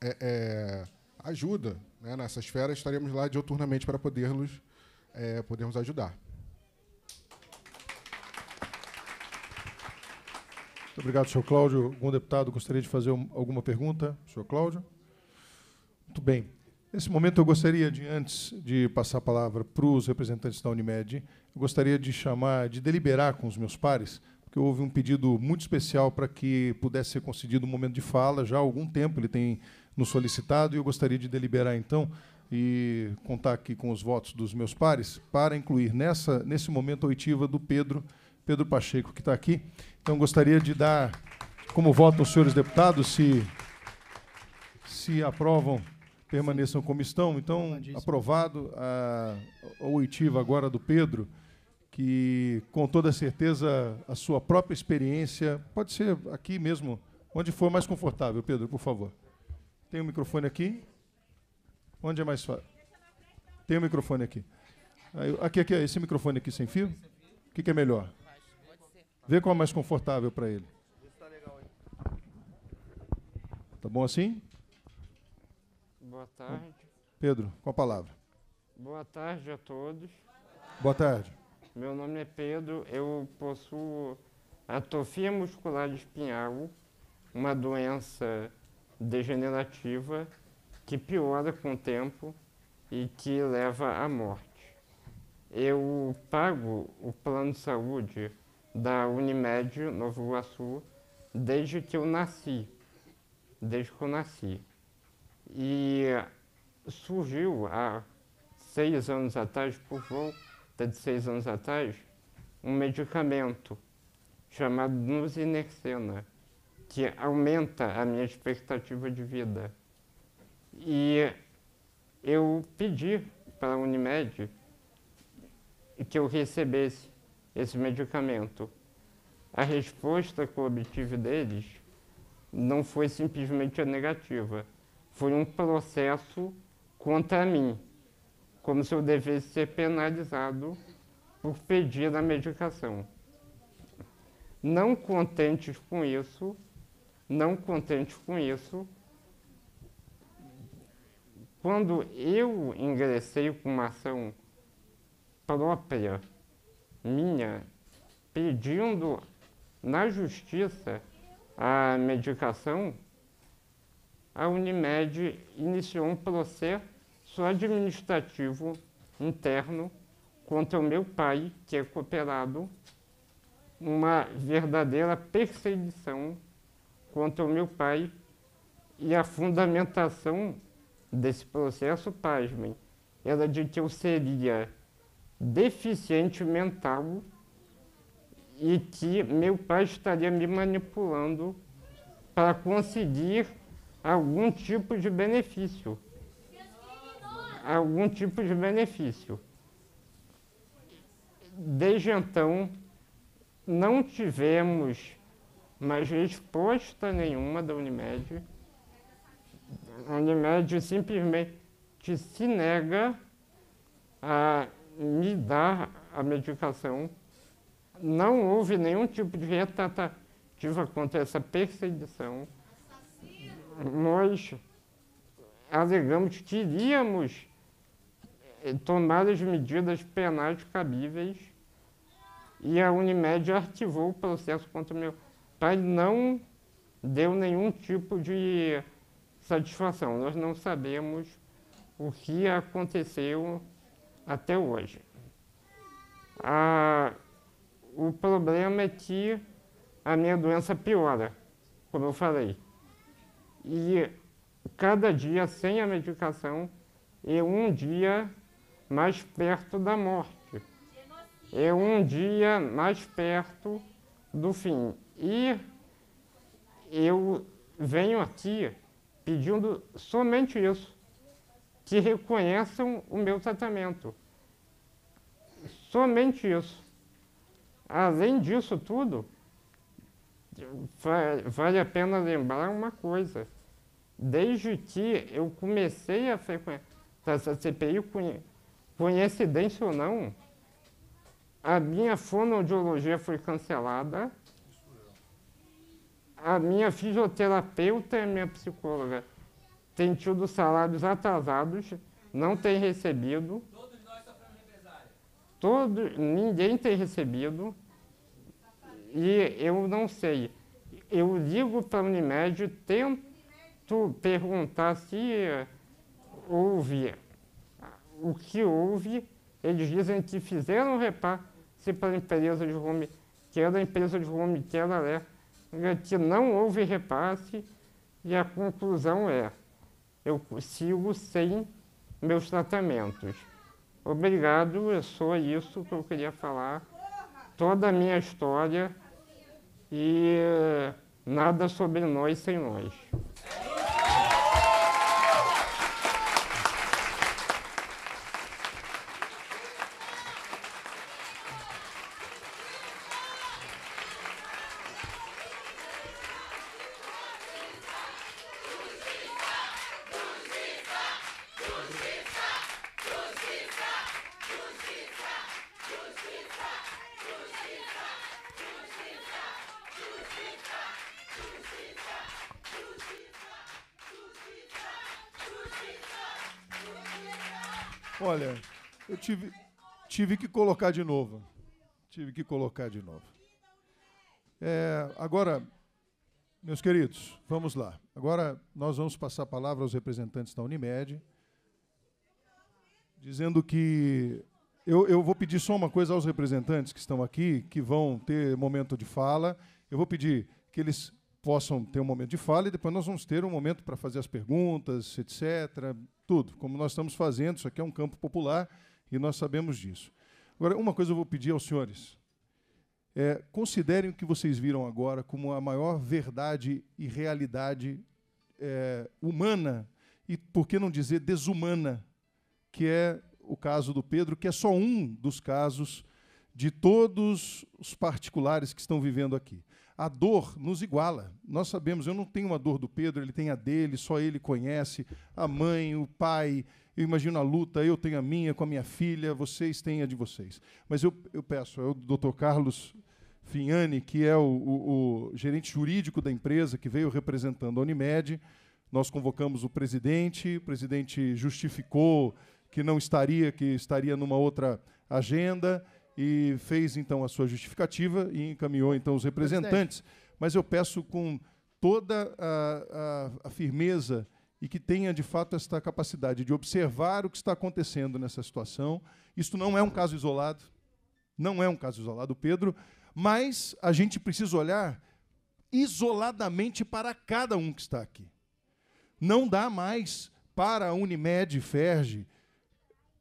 é, é, ajuda né, nessa esfera, estaremos lá dioturnamente para podermos é, ajudar. Muito obrigado, senhor Cláudio. Algum deputado gostaria de fazer um, alguma pergunta? Senhor Cláudio? Muito bem. Nesse momento, eu gostaria de, antes de passar a palavra para os representantes da Unimed, eu gostaria de chamar, de deliberar com os meus pares, porque houve um pedido muito especial para que pudesse ser concedido um momento de fala. Já há algum tempo ele tem nos solicitado e eu gostaria de deliberar, então, e contar aqui com os votos dos meus pares para incluir nessa, nesse momento a oitiva do Pedro Pedro Pacheco, que está aqui. Então, gostaria de dar como voto, aos senhores deputados, se, se aprovam, permaneçam como estão. Então, aprovado a, a oitiva agora do Pedro, que com toda certeza a sua própria experiência, pode ser aqui mesmo, onde for mais confortável, Pedro, por favor. Tem o um microfone aqui. Onde é mais fácil? Tem o um microfone aqui. Aqui, aqui, esse microfone aqui sem fio? O que, que é melhor? Vê qual é mais confortável para ele. Tá bom assim? Boa tarde. Pedro, com a palavra. Boa tarde a todos. Boa tarde. Meu nome é Pedro, eu possuo atrofia muscular de espinhal, uma doença degenerativa que piora com o tempo e que leva à morte. Eu pago o plano de saúde da Unimed Novo Iguaçu desde que eu nasci, desde que eu nasci. E surgiu há seis anos atrás, por volta de seis anos atrás, um medicamento chamado Nusinexena, que aumenta a minha expectativa de vida. E eu pedi para a Unimed que eu recebesse esse medicamento. A resposta que eu obtive deles não foi simplesmente a negativa, foi um processo contra mim, como se eu devesse ser penalizado por pedir a medicação. Não contentes com isso, não contentes com isso, quando eu ingressei com uma ação própria minha pedindo na justiça a medicação, a Unimed iniciou um processo administrativo interno contra o meu pai, que é cooperado, uma verdadeira perseguição contra o meu pai e a fundamentação desse processo, pasmem, era de que eu seria deficiente mental e que meu pai estaria me manipulando para conseguir algum tipo de benefício. Algum tipo de benefício. Desde então, não tivemos mais resposta nenhuma da Unimed. A Unimed simplesmente se nega a me dar a medicação. Não houve nenhum tipo de retratativa contra essa perseguição. Nós alegamos que iríamos eh, tomar as medidas penais cabíveis e a Unimed arquivou o processo contra meu pai, não deu nenhum tipo de satisfação. Nós não sabemos o que aconteceu até hoje. Ah, o problema é que a minha doença piora, como eu falei. E cada dia sem a medicação é um dia mais perto da morte. É um dia mais perto do fim. E eu venho aqui pedindo somente isso que reconheçam o meu tratamento. Somente isso. Além disso tudo, vale a pena lembrar uma coisa. Desde que eu comecei a frequentar essa CPI, coincidência ou não, a minha fonoaudiologia foi cancelada, a minha fisioterapeuta e a minha psicóloga tem tido salários atrasados, não tem recebido. Todos nós sofremos Todo, ninguém tem recebido. E eu não sei. Eu ligo para a Unimed, tento perguntar se houve o que houve. Eles dizem que fizeram repasse para a empresa de home, que era a empresa de home que era, é, que não houve repasse, e a conclusão é eu sigo sem meus tratamentos. Obrigado, é só isso que eu queria falar. Toda a minha história e eh, nada sobre nós sem nós. tive, tive que colocar de novo. Tive que colocar de novo. É, agora, meus queridos, vamos lá. Agora nós vamos passar a palavra aos representantes da Unimed, dizendo que eu, eu vou pedir só uma coisa aos representantes que estão aqui, que vão ter momento de fala. Eu vou pedir que eles possam ter um momento de fala e depois nós vamos ter um momento para fazer as perguntas, etc. Tudo, como nós estamos fazendo, isso aqui é um campo popular. E nós sabemos disso. Agora, uma coisa eu vou pedir aos senhores. É, considerem o que vocês viram agora como a maior verdade e realidade é, humana, e por que não dizer desumana, que é o caso do Pedro, que é só um dos casos de todos os particulares que estão vivendo aqui. A dor nos iguala. Nós sabemos, eu não tenho a dor do Pedro, ele tem a dele, só ele conhece, a mãe, o pai, eu imagino a luta, eu tenho a minha com a minha filha, vocês têm a de vocês. Mas eu, eu peço o Dr. Carlos Finhani, que é o, o, o, gerente jurídico da empresa, que veio representando a Unimed, nós convocamos o presidente, o presidente justificou que não estaria, que estaria numa outra agenda, e fez então a sua justificativa e encaminhou então os representantes. Presidente. Mas eu peço com toda a, a, a firmeza e que tenha de fato esta capacidade de observar o que está acontecendo nessa situação. Isto não é um caso isolado, não é um caso isolado, Pedro, mas a gente precisa olhar isoladamente para cada um que está aqui. Não dá mais para a Unimed, Ferge,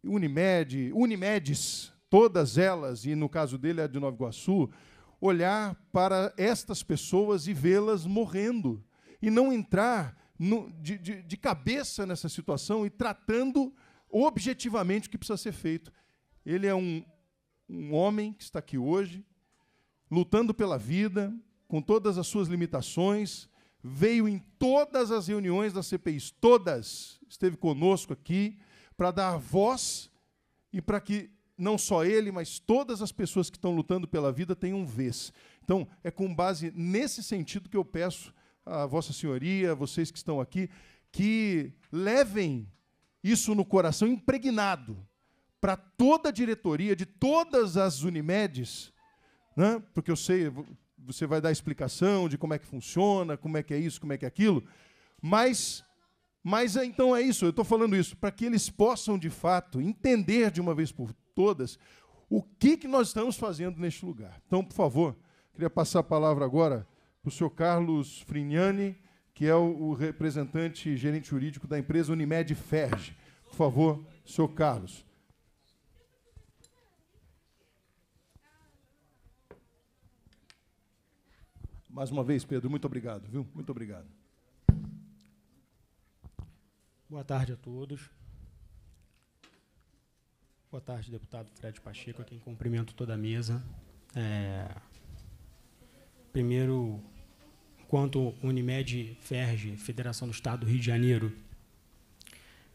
Unimed, Unimedes, todas elas, e no caso dele é a de Nova Iguaçu, olhar para estas pessoas e vê-las morrendo e não entrar no, de, de, de cabeça nessa situação e tratando objetivamente o que precisa ser feito. Ele é um, um homem que está aqui hoje, lutando pela vida, com todas as suas limitações, veio em todas as reuniões da CPIs, todas, esteve conosco aqui, para dar voz e para que não só ele, mas todas as pessoas que estão lutando pela vida tenham vez. Então, é com base nesse sentido que eu peço a Vossa Senhoria, vocês que estão aqui, que levem isso no coração impregnado para toda a diretoria de todas as Unimedes, né? porque eu sei, você vai dar explicação de como é que funciona, como é que é isso, como é que é aquilo, mas, mas é, então é isso, eu estou falando isso, para que eles possam, de fato, entender de uma vez por todas o que, que nós estamos fazendo neste lugar. Então, por favor, queria passar a palavra agora para o senhor Carlos Frignani, que é o, o representante gerente jurídico da empresa Unimed Ferge. Por favor, senhor Carlos. Mais uma vez, Pedro, muito obrigado, viu? Muito obrigado. Boa tarde a todos. Boa tarde, deputado Fred Pacheco, a quem cumprimento toda a mesa. É... Primeiro, quanto Unimed Ferge, Federação do Estado do Rio de Janeiro,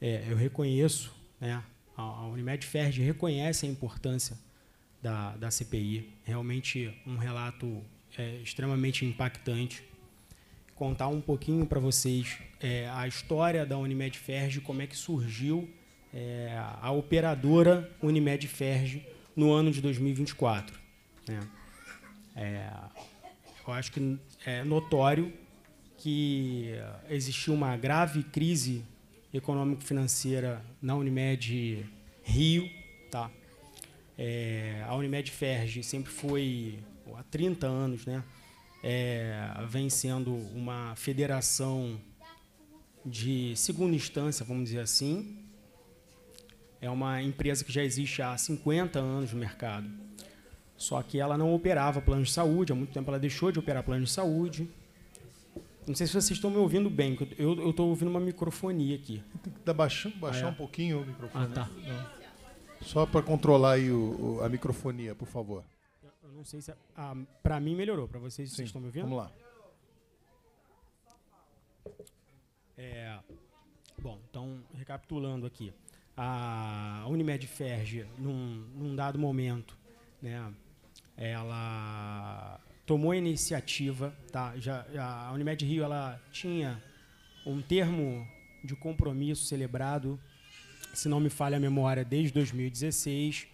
é, eu reconheço, né, a Unimed Ferge reconhece a importância da, da CPI, realmente um relato é, extremamente impactante. Contar um pouquinho para vocês é, a história da Unimed Ferge, como é que surgiu é, a operadora Unimed Ferge no ano de 2024. Né? É, eu acho que é notório que eh, existiu uma grave crise econômico-financeira na Unimed Rio. Tá? É, a Unimed Ferge sempre foi, há 30 anos, né, é, vem sendo uma federação de segunda instância, vamos dizer assim. É uma empresa que já existe há 50 anos no mercado. Só que ela não operava plano de saúde, há muito tempo ela deixou de operar plano de saúde. Não sei se vocês estão me ouvindo bem, eu estou ouvindo uma microfonia aqui. Tem que dar baixar, baixar ah, é. um pouquinho o microfone. Ah, né? tá. Só para controlar aí o, o, a microfonia, por favor. Eu não sei se. Ah, para mim melhorou, para vocês, Sim. vocês estão me ouvindo? Vamos lá. É, bom, então, recapitulando aqui. A Unimed Ferge, num, num dado momento, né, ela tomou a iniciativa, tá? Já, já, a Unimed Rio ela tinha um termo de compromisso celebrado, se não me falha a memória, desde 2016,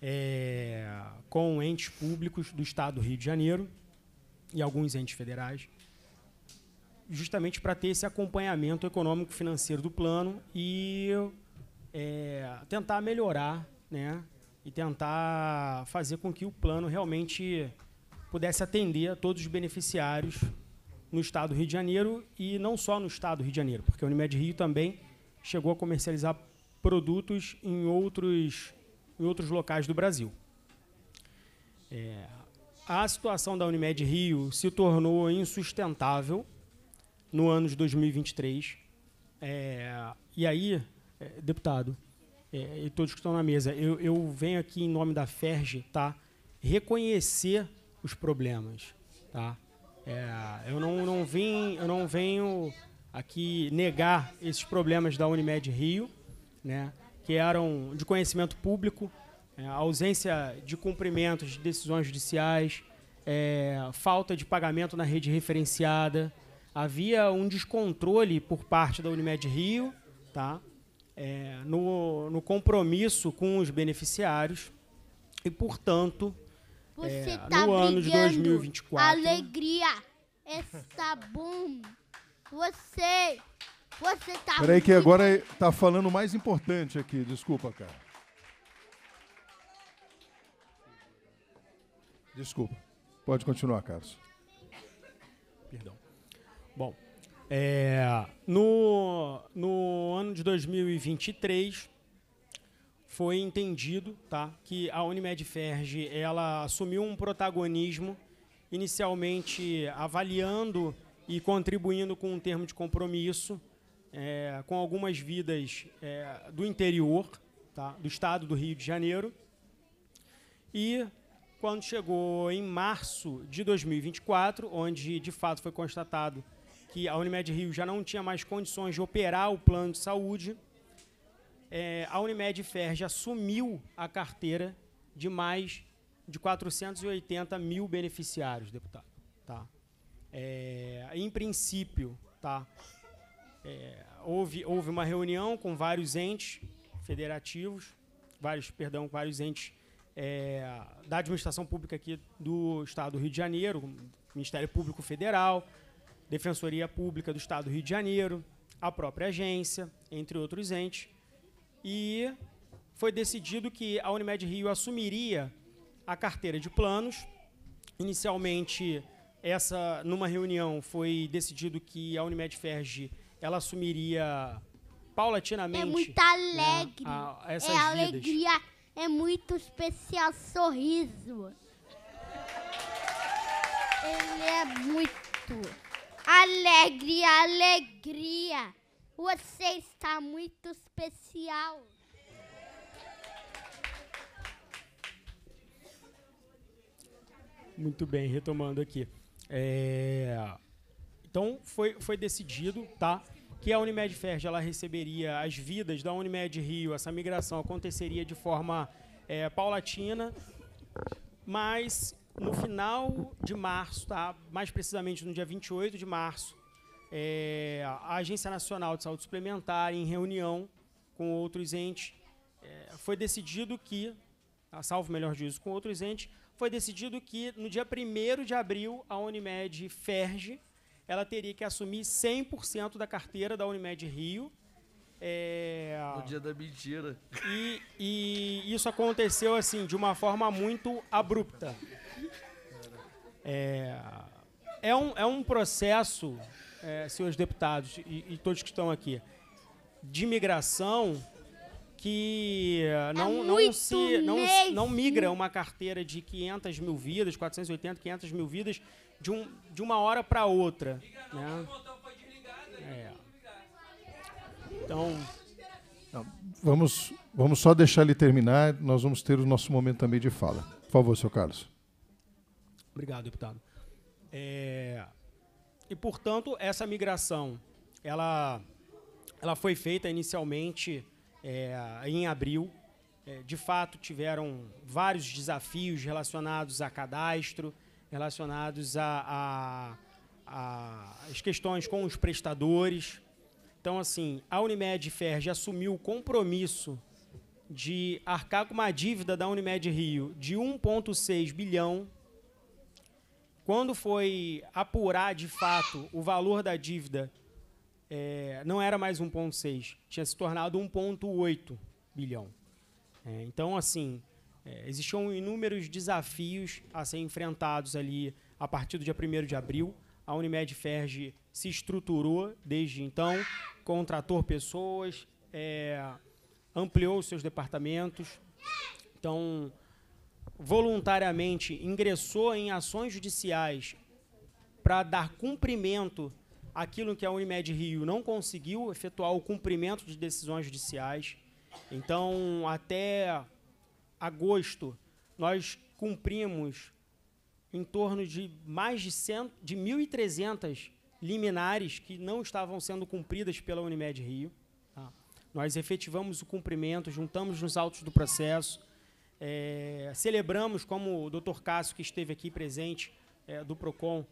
é, com entes públicos do Estado do Rio de Janeiro e alguns entes federais, justamente para ter esse acompanhamento econômico-financeiro do plano e é, tentar melhorar, né? e tentar fazer com que o plano realmente pudesse atender a todos os beneficiários no estado do Rio de Janeiro e não só no estado do Rio de Janeiro, porque a Unimed Rio também chegou a comercializar produtos em outros, em outros locais do Brasil. É, a situação da Unimed Rio se tornou insustentável no ano de 2023. É, e aí, é, deputado, é, e todos que estão na mesa, eu, eu venho aqui em nome da FERJ, tá? Reconhecer os problemas, tá? É, eu não, não vim, eu não venho aqui negar esses problemas da Unimed Rio, né? Que eram de conhecimento público, é, ausência de cumprimentos de decisões judiciais, é, falta de pagamento na rede referenciada, havia um descontrole por parte da Unimed Rio, tá? é, no, no, compromisso com os beneficiários e, portanto, é, tá no ano de 2024. Né? Alegria! Está bom! Você! Você tá. Peraí, que agora está falando o mais importante aqui, desculpa, cara. Desculpa. Pode continuar, Carlos. Perdão. É, no, no ano de 2023 foi entendido tá, que a Unimed Ferge ela assumiu um protagonismo inicialmente avaliando e contribuindo com um termo de compromisso é, com algumas vidas é, do interior, tá, do estado do Rio de Janeiro. E quando chegou em março de 2024, onde de fato foi constatado que a Unimed Rio já não tinha mais condições de operar o plano de saúde, é, a Unimed Ferj assumiu a carteira de mais de 480 mil beneficiários, deputado. Tá? É, em princípio, tá? É, houve, houve uma reunião com vários entes federativos, vários, perdão, vários entes é, da administração pública aqui do Estado do Rio de Janeiro, Ministério Público Federal, Defensoria Pública do Estado do Rio de Janeiro, a própria agência, entre outros entes, e foi decidido que a Unimed Rio assumiria a carteira de planos. Inicialmente, essa numa reunião foi decidido que a Unimed Ferge ela assumiria paulatinamente. É muito alegre. Né, a, a essas é vidas. alegria, é muito especial sorriso. Ele é muito Alegre, alegria. Você está muito especial. Muito bem, retomando aqui. É, então foi, foi decidido, tá? Que a Unimed Ferj ela receberia as vidas da Unimed Rio. Essa migração aconteceria de forma é, paulatina, mas no final de março, tá? mais precisamente no dia 28 de março, é, a Agência Nacional de Saúde Suplementar, em reunião com outros entes, é, foi decidido que, a tá? salvo melhor juízo com outros entes, foi decidido que no dia 1 de abril a Unimed Ferge ela teria que assumir 100% da carteira da Unimed Rio. É, no dia da mentira. E, e isso aconteceu assim, de uma forma muito abrupta. É, é, um, é um processo, é, senhores deputados e, e, todos que estão aqui, de migração que não, é não, se, não, não migra uma carteira de 500 mil vidas, 480, 500 mil vidas, de, um, de uma hora para outra. Não, né? É. Então. Não, vamos, vamos só deixar ele terminar, nós vamos ter o nosso momento também de fala. Por favor, seu Carlos. Obrigado, deputado. É, e, portanto, essa migração, ela, ela foi feita inicialmente é, em abril. É, de fato, tiveram vários desafios relacionados a cadastro, relacionados a, a, a as questões com os prestadores. Então, assim, a Unimed Ferj assumiu o compromisso de arcar com uma dívida da Unimed Rio de 1,6 bilhão quando foi apurar de fato o valor da dívida, é, não era mais 1,6, tinha se tornado 1,8 bilhão. É, então, assim, é, existiam inúmeros desafios a serem enfrentados ali a partir do dia 1 de abril. A Unimed Ferge se estruturou desde então, contratou pessoas, é, ampliou seus departamentos. Então, voluntariamente ingressou em ações judiciais para dar cumprimento àquilo que a Unimed Rio não conseguiu efetuar o cumprimento de decisões judiciais. Então, até agosto, nós cumprimos em torno de mais de, de 1.300 liminares que não estavam sendo cumpridas pela Unimed Rio. Tá? Nós efetivamos o cumprimento, juntamos nos autos do processo, é, celebramos, como o Dr. Cássio, que esteve aqui presente, é, do PROCON,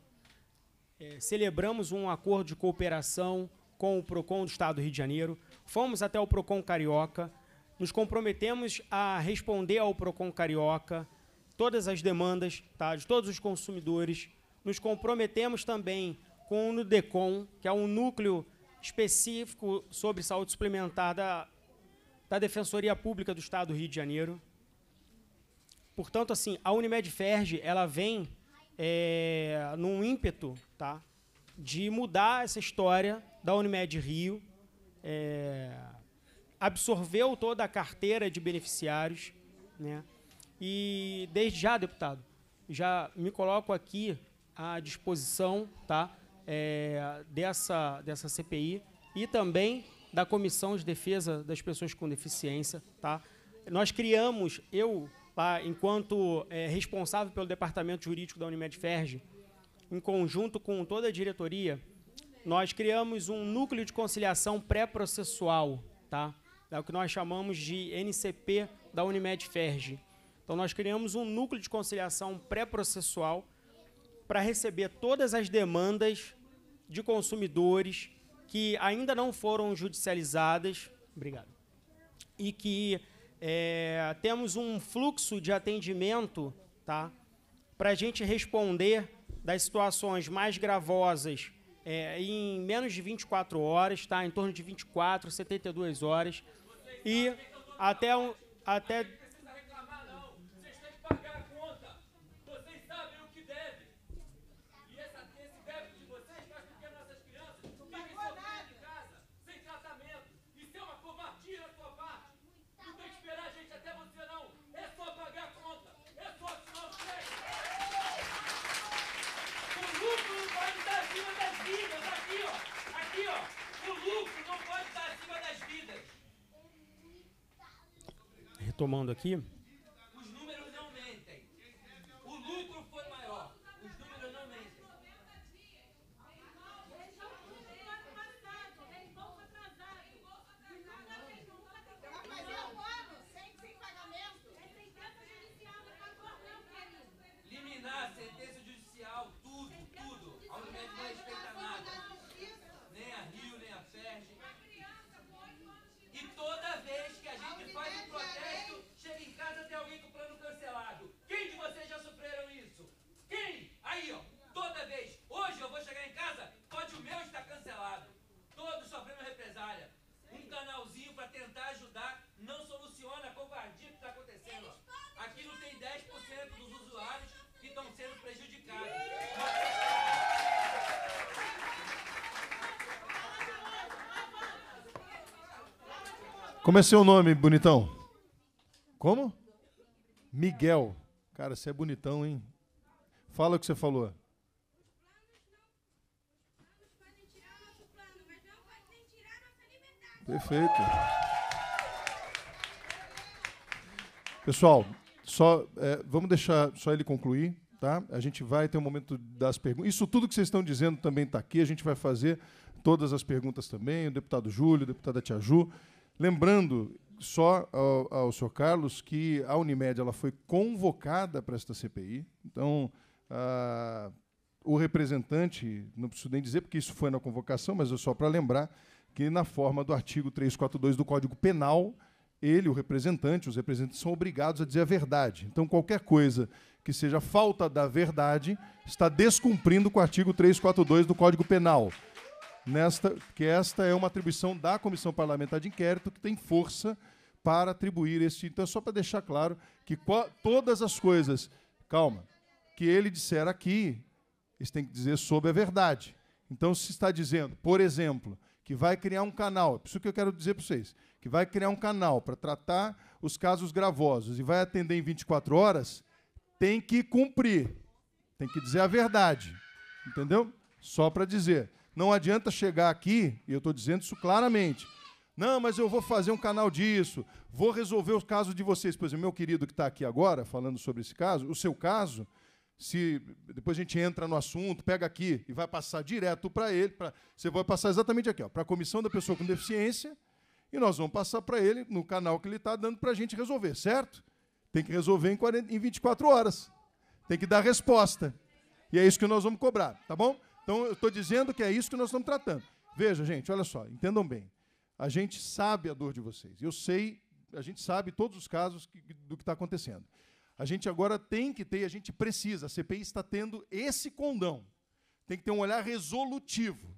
é, celebramos um acordo de cooperação com o PROCON do Estado do Rio de Janeiro, fomos até o PROCON Carioca, nos comprometemos a responder ao PROCON Carioca todas as demandas tá, de todos os consumidores, nos comprometemos também com o NUDECOM, que é um núcleo específico sobre saúde suplementar da, da Defensoria Pública do Estado do Rio de Janeiro. Portanto, assim, a Unimed Ferge, ela vem é, num ímpeto tá, de mudar essa história da Unimed Rio, é, absorveu toda a carteira de beneficiários, né? E desde já, deputado, já me coloco aqui à disposição, tá, é, dessa dessa CPI e também da Comissão de Defesa das Pessoas com Deficiência, tá? Nós criamos, eu lá enquanto é, responsável pelo departamento jurídico da Unimed Ferge, em conjunto com toda a diretoria, nós criamos um núcleo de conciliação pré-processual, tá? É o que nós chamamos de NCP da Unimed Ferge. Então nós criamos um núcleo de conciliação pré-processual para receber todas as demandas de consumidores que ainda não foram judicializadas, obrigado, e que é, temos um fluxo de atendimento tá, para a gente responder das situações mais gravosas é, em menos de 24 horas, tá, em torno de 24, 72 horas. E até, até tomando aqui Como é seu nome, bonitão? Como? Miguel. Cara, você é bonitão, hein? Fala o que você falou. Perfeito. Pessoal, só é, vamos deixar só ele concluir, tá? A gente vai ter um momento das perguntas. Isso tudo que vocês estão dizendo também está aqui. A gente vai fazer todas as perguntas também. O deputado Júlio, a deputada Tia Ju. Lembrando só ao, ao senhor Carlos que a Unimed ela foi convocada para esta CPI, então o representante, não preciso nem dizer porque isso foi na convocação, mas é só para lembrar que na forma do artigo 342 do Código Penal, ele, o representante, os representantes são obrigados a dizer a verdade. Então qualquer coisa que seja falta da verdade está descumprindo com o artigo 342 do Código Penal nesta, que esta é uma atribuição da Comissão Parlamentar de Inquérito, que tem força para atribuir este. Então, é só para deixar claro que todas as coisas, calma, que ele disser aqui, eles têm que dizer sobre a verdade. Então, se está dizendo, por exemplo, que vai criar um canal, é isso que eu quero dizer para vocês, que vai criar um canal para tratar os casos gravosos e vai atender em 24 horas, tem que cumprir, tem que dizer a verdade, entendeu? Só para dizer. Não adianta chegar aqui, e eu estou dizendo isso claramente. Não, mas eu vou fazer um canal disso, vou resolver os casos de vocês. Por exemplo, meu querido que está aqui agora, falando sobre esse caso, o seu caso, se depois a gente entra no assunto, pega aqui e vai passar direto para ele, pra, você vai passar exatamente aqui, para a comissão da pessoa com deficiência, e nós vamos passar para ele no canal que ele está dando para a gente resolver, certo? Tem que resolver em, 40, em 24 horas. Tem que dar resposta. E é isso que nós vamos cobrar, tá bom? Então, eu estou dizendo que é isso que nós estamos tratando. Veja, gente, olha só, entendam bem. A gente sabe a dor de vocês. Eu sei, a gente sabe todos os casos que, do que está acontecendo. A gente agora tem que ter, a gente precisa, a CPI está tendo esse condão. Tem que ter um olhar resolutivo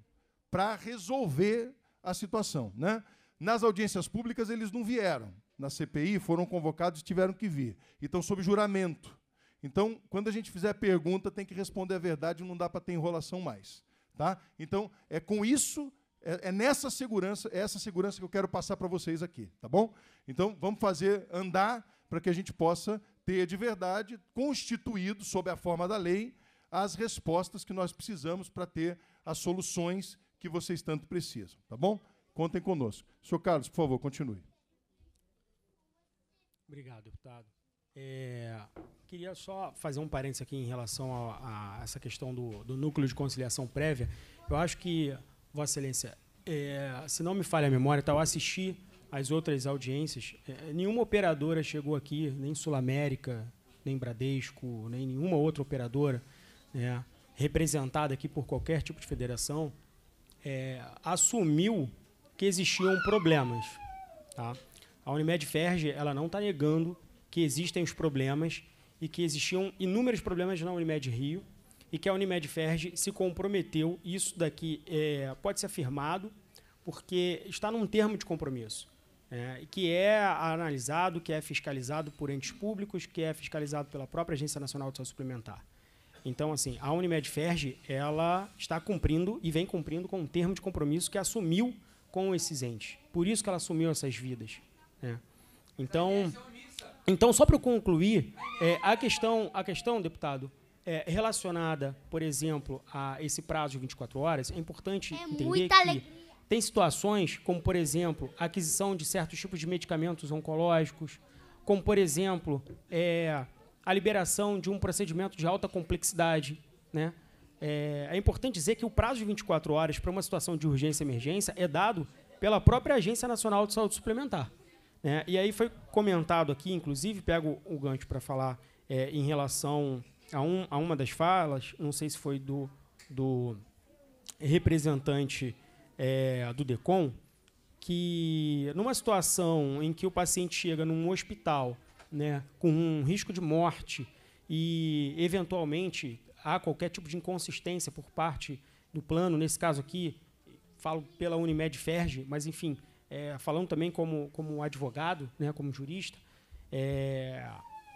para resolver a situação. Né? Nas audiências públicas, eles não vieram. Na CPI, foram convocados e tiveram que vir. Então, sob juramento. Então, quando a gente fizer a pergunta, tem que responder a verdade, não dá para ter enrolação mais. Tá? Então, é com isso, é, é nessa segurança, é essa segurança que eu quero passar para vocês aqui, tá bom? Então, vamos fazer andar para que a gente possa ter de verdade constituído, sob a forma da lei, as respostas que nós precisamos para ter as soluções que vocês tanto precisam, tá bom? Contem conosco. Senhor Carlos, por favor, continue. Obrigado, deputado. É, queria só fazer um parênteses aqui em relação a, a essa questão do, do, núcleo de conciliação prévia. Eu acho que, Vossa Excelência, é, se não me falha a memória, tá, eu assisti as outras audiências, é, nenhuma operadora chegou aqui, nem Sul América, nem Bradesco, nem nenhuma outra operadora né, representada aqui por qualquer tipo de federação, é, assumiu que existiam problemas. Tá? A Unimed Ferge ela não está negando que existem os problemas e que existiam inúmeros problemas na Unimed Rio e que a Unimed Ferj se comprometeu, isso daqui é, pode ser afirmado, porque está num termo de compromisso, é, que é analisado, que é fiscalizado por entes públicos, que é fiscalizado pela própria Agência Nacional de Saúde Suplementar. Então, assim, a Unimed Ferj, ela está cumprindo e vem cumprindo com um termo de compromisso que assumiu com esses entes. Por isso que ela assumiu essas vidas. Né? Então... É então, só para concluir, é, a, questão, a questão, deputado, é, relacionada, por exemplo, a esse prazo de 24 horas, é importante é entender que alegria. tem situações como, por exemplo, a aquisição de certos tipos de medicamentos oncológicos, como, por exemplo, é, a liberação de um procedimento de alta complexidade. Né? É, é importante dizer que o prazo de 24 horas para uma situação de urgência e emergência é dado pela própria Agência Nacional de Saúde Suplementar. Né? e aí foi comentado aqui, inclusive, pego o gancho para falar é, em relação a, um, a, uma das falas, não sei se foi do, do representante é, do DECOM, que numa situação em que o paciente chega num hospital né, com um risco de morte e, eventualmente, há qualquer tipo de inconsistência por parte do plano, nesse caso aqui, falo pela Unimed Ferge, mas, enfim, é, falando também como, como advogado, né, como jurista, é,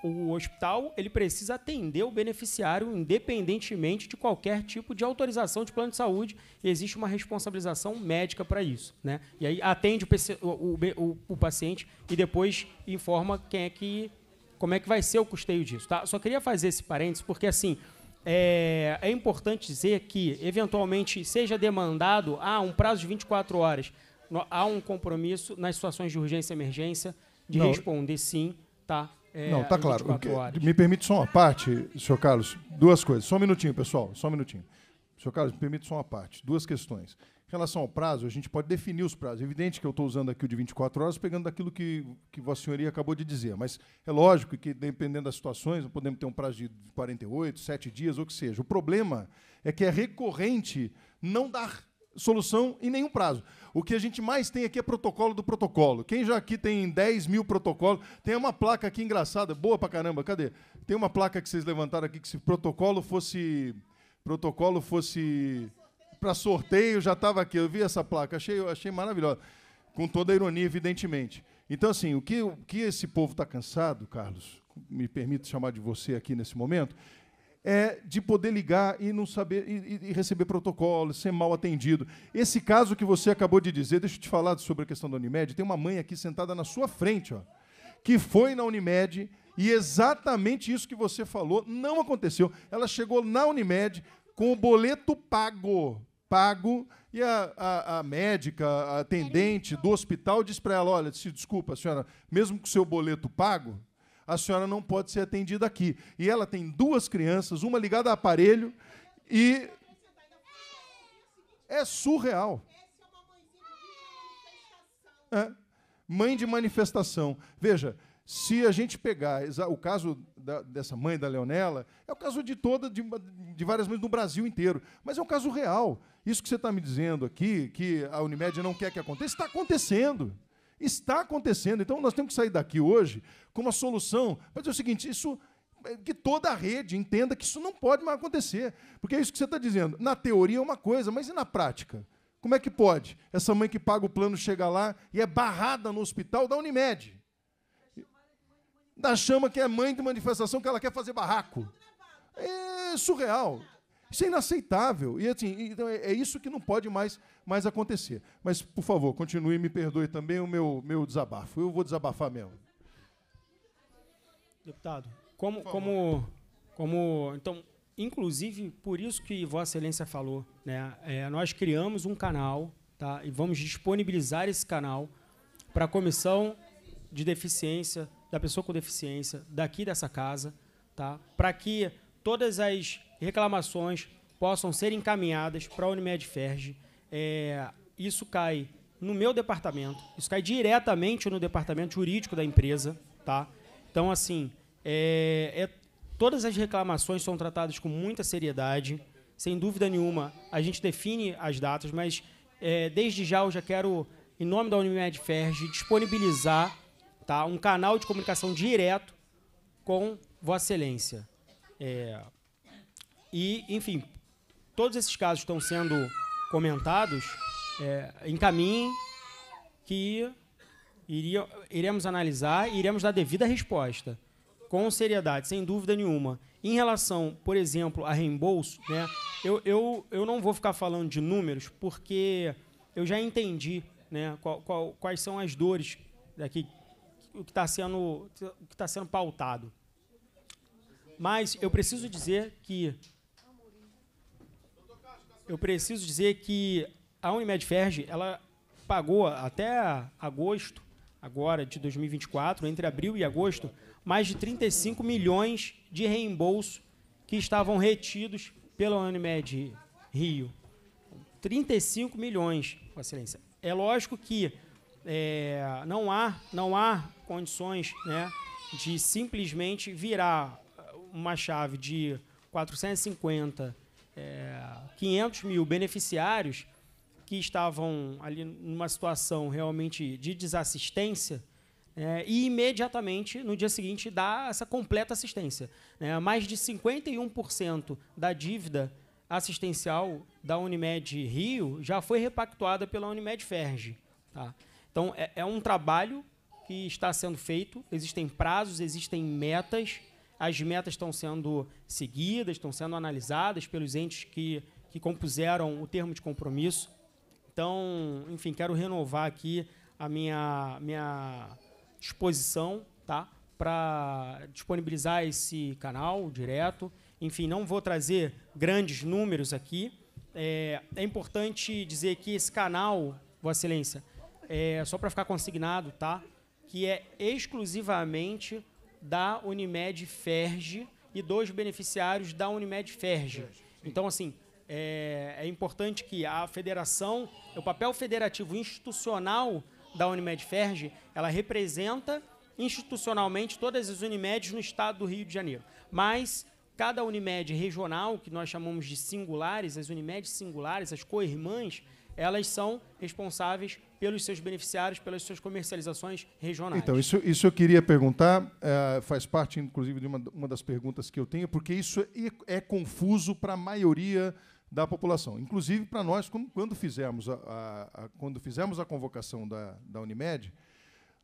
o hospital ele precisa atender o beneficiário independentemente de qualquer tipo de autorização de plano de saúde. Existe uma responsabilização médica para isso. Né? E aí atende o, o, o, o, paciente e depois informa quem é que. como é que vai ser o custeio disso. Tá? Só queria fazer esse parênteses, porque assim. É, é importante dizer que, eventualmente, seja demandado ah, um prazo de 24 horas há um compromisso nas situações de urgência e emergência de não. responder sim, tá? É, não, tá claro. Que, me permite só uma parte, senhor Carlos, duas coisas. Só um minutinho, pessoal, só um minutinho. Senhor Carlos, me permite só uma parte, duas questões. Em relação ao prazo, a gente pode definir os prazos. É evidente que eu estou usando aqui o de 24 horas, pegando daquilo que, que Vossa Senhoria acabou de dizer, mas é lógico que, dependendo das situações, podemos ter um prazo de 48, 7 dias, ou que seja. O problema é que é recorrente não dar solução em nenhum prazo. O que a gente mais tem aqui é protocolo do protocolo. Quem já aqui tem 10 mil protocolos, tem uma placa aqui engraçada, boa pra caramba, cadê? Tem uma placa que vocês levantaram aqui que se protocolo fosse. Protocolo fosse. para sorteio, já estava aqui. Eu vi essa placa, achei, achei maravilhosa. Com toda a ironia, evidentemente. Então, assim, o que, o que esse povo está cansado, Carlos, me permito chamar de você aqui nesse momento, é de poder ligar e não saber e, e, receber protocolo, ser mal atendido. Esse caso que você acabou de dizer, deixa eu te falar sobre a questão da Unimed. Tem uma mãe aqui sentada na sua frente, ó, que foi na Unimed e exatamente isso que você falou não aconteceu. Ela chegou na Unimed com o boleto pago, pago e a, a, a médica, a atendente do hospital diz para ela, olha, se desculpa, senhora, mesmo com o seu boleto pago, a senhora não pode ser atendida aqui. E ela tem duas crianças, uma ligada a aparelho e. É surreal. É. Mãe de manifestação. Veja, se a gente pegar o caso da, dessa mãe da Leonela, é o caso de toda, de, de várias mães no Brasil inteiro, mas é um caso real. Isso que você está me dizendo aqui, que a Unimed não quer que aconteça, está acontecendo está acontecendo. Então nós temos que sair daqui hoje com uma solução para dizer é o seguinte: isso é, que toda a rede entenda que isso não pode mais acontecer. Porque é isso que você está dizendo. Na teoria é uma coisa, mas e na prática? Como é que pode? Essa mãe que paga o plano chega lá e é barrada no hospital da Unimed. Da chama que é mãe de manifestação que ela quer fazer barraco. É surreal. Isso é inaceitável. E assim, então é, é isso que não pode mais, mais acontecer. Mas, por favor, continue e me perdoe também o meu, meu desabafo. Eu vou desabafar mesmo. Deputado, como, como, como. Então, inclusive, por isso que Vossa Excelência falou, né? É, nós criamos um canal, tá? E vamos disponibilizar esse canal para a comissão de deficiência, da pessoa com deficiência, daqui dessa casa, tá? Para que todas as reclamações possam ser encaminhadas para a Unimed Ferge. É, isso cai no meu departamento, isso cai diretamente no departamento jurídico da empresa, tá? Então, assim, é, é, todas as reclamações são tratadas com muita seriedade, sem dúvida nenhuma. A gente define as datas, mas é, desde já eu já quero, em nome da Unimed Ferge, disponibilizar tá, um canal de comunicação direto com Vossa Excelência. É, e, enfim, todos esses casos estão sendo comentados. É, caminho que iria, iremos analisar e iremos dar devida resposta, com seriedade, sem dúvida nenhuma. Em relação, por exemplo, a reembolso, né, eu, eu, eu não vou ficar falando de números, porque eu já entendi né, qual, qual, quais são as dores daqui, o que está sendo, o que tá sendo pautado. Mas eu preciso dizer que eu preciso dizer que a Unimed Ferge, ela pagou até agosto, agora de 2024, entre abril e agosto, mais de 35 milhões de reembolso que estavam retidos pela Unimed Rio. 35 milhões, Vossa Excelência. É lógico que é, não, há, não há condições né, de simplesmente virar uma chave de 450 é, 500 mil beneficiários que estavam ali numa situação realmente de desassistência é, e imediatamente no dia seguinte dá essa completa assistência. Né. Mais de 51% da dívida assistencial da Unimed Rio já foi repactuada pela Unimed Ferge. Tá? Então é, é um trabalho que está sendo feito, existem prazos, existem metas as metas estão sendo seguidas, estão sendo analisadas pelos entes que, que compuseram o termo de compromisso. Então, enfim, quero renovar aqui a minha, minha disposição tá? para disponibilizar esse canal direto. Enfim, não vou trazer grandes números aqui. É, é importante dizer que esse canal, Vossa Excelência, é, só para ficar consignado, tá? que é exclusivamente da Unimed Ferge e dois beneficiários da Unimed Ferge. Então, assim, é, é, importante que a federação, o papel federativo institucional da Unimed Ferge, ela representa institucionalmente todas as Unimedes no estado do Rio de Janeiro. Mas cada Unimed regional, que nós chamamos de singulares, as Unimedes singulares, as co-irmãs, elas são responsáveis pelos seus beneficiários, pelas suas comercializações regionais. Então, isso, isso eu queria perguntar, eh, faz parte, inclusive, de uma, uma das perguntas que eu tenho, porque isso é, é confuso para a maioria da população. Inclusive, para nós, quando, quando fizemos a, a, a, quando fizemos a convocação da, da Unimed,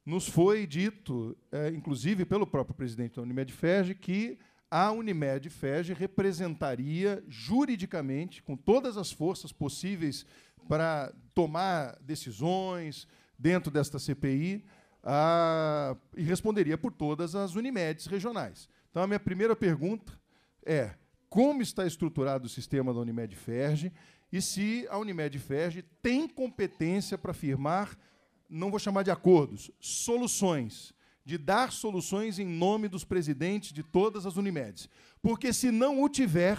nos foi dito, eh, inclusive pelo próprio presidente da Unimed FEG, que a Unimed FEG representaria juridicamente, com todas as forças possíveis para tomar decisões dentro desta CPI a, ah, e responderia por todas as Unimedes regionais. Então, a minha primeira pergunta é como está estruturado o sistema da Unimed Ferge e se a Unimed Ferge tem competência para firmar, não vou chamar de acordos, soluções, de dar soluções em nome dos presidentes de todas as Unimedes. Porque se não o tiver,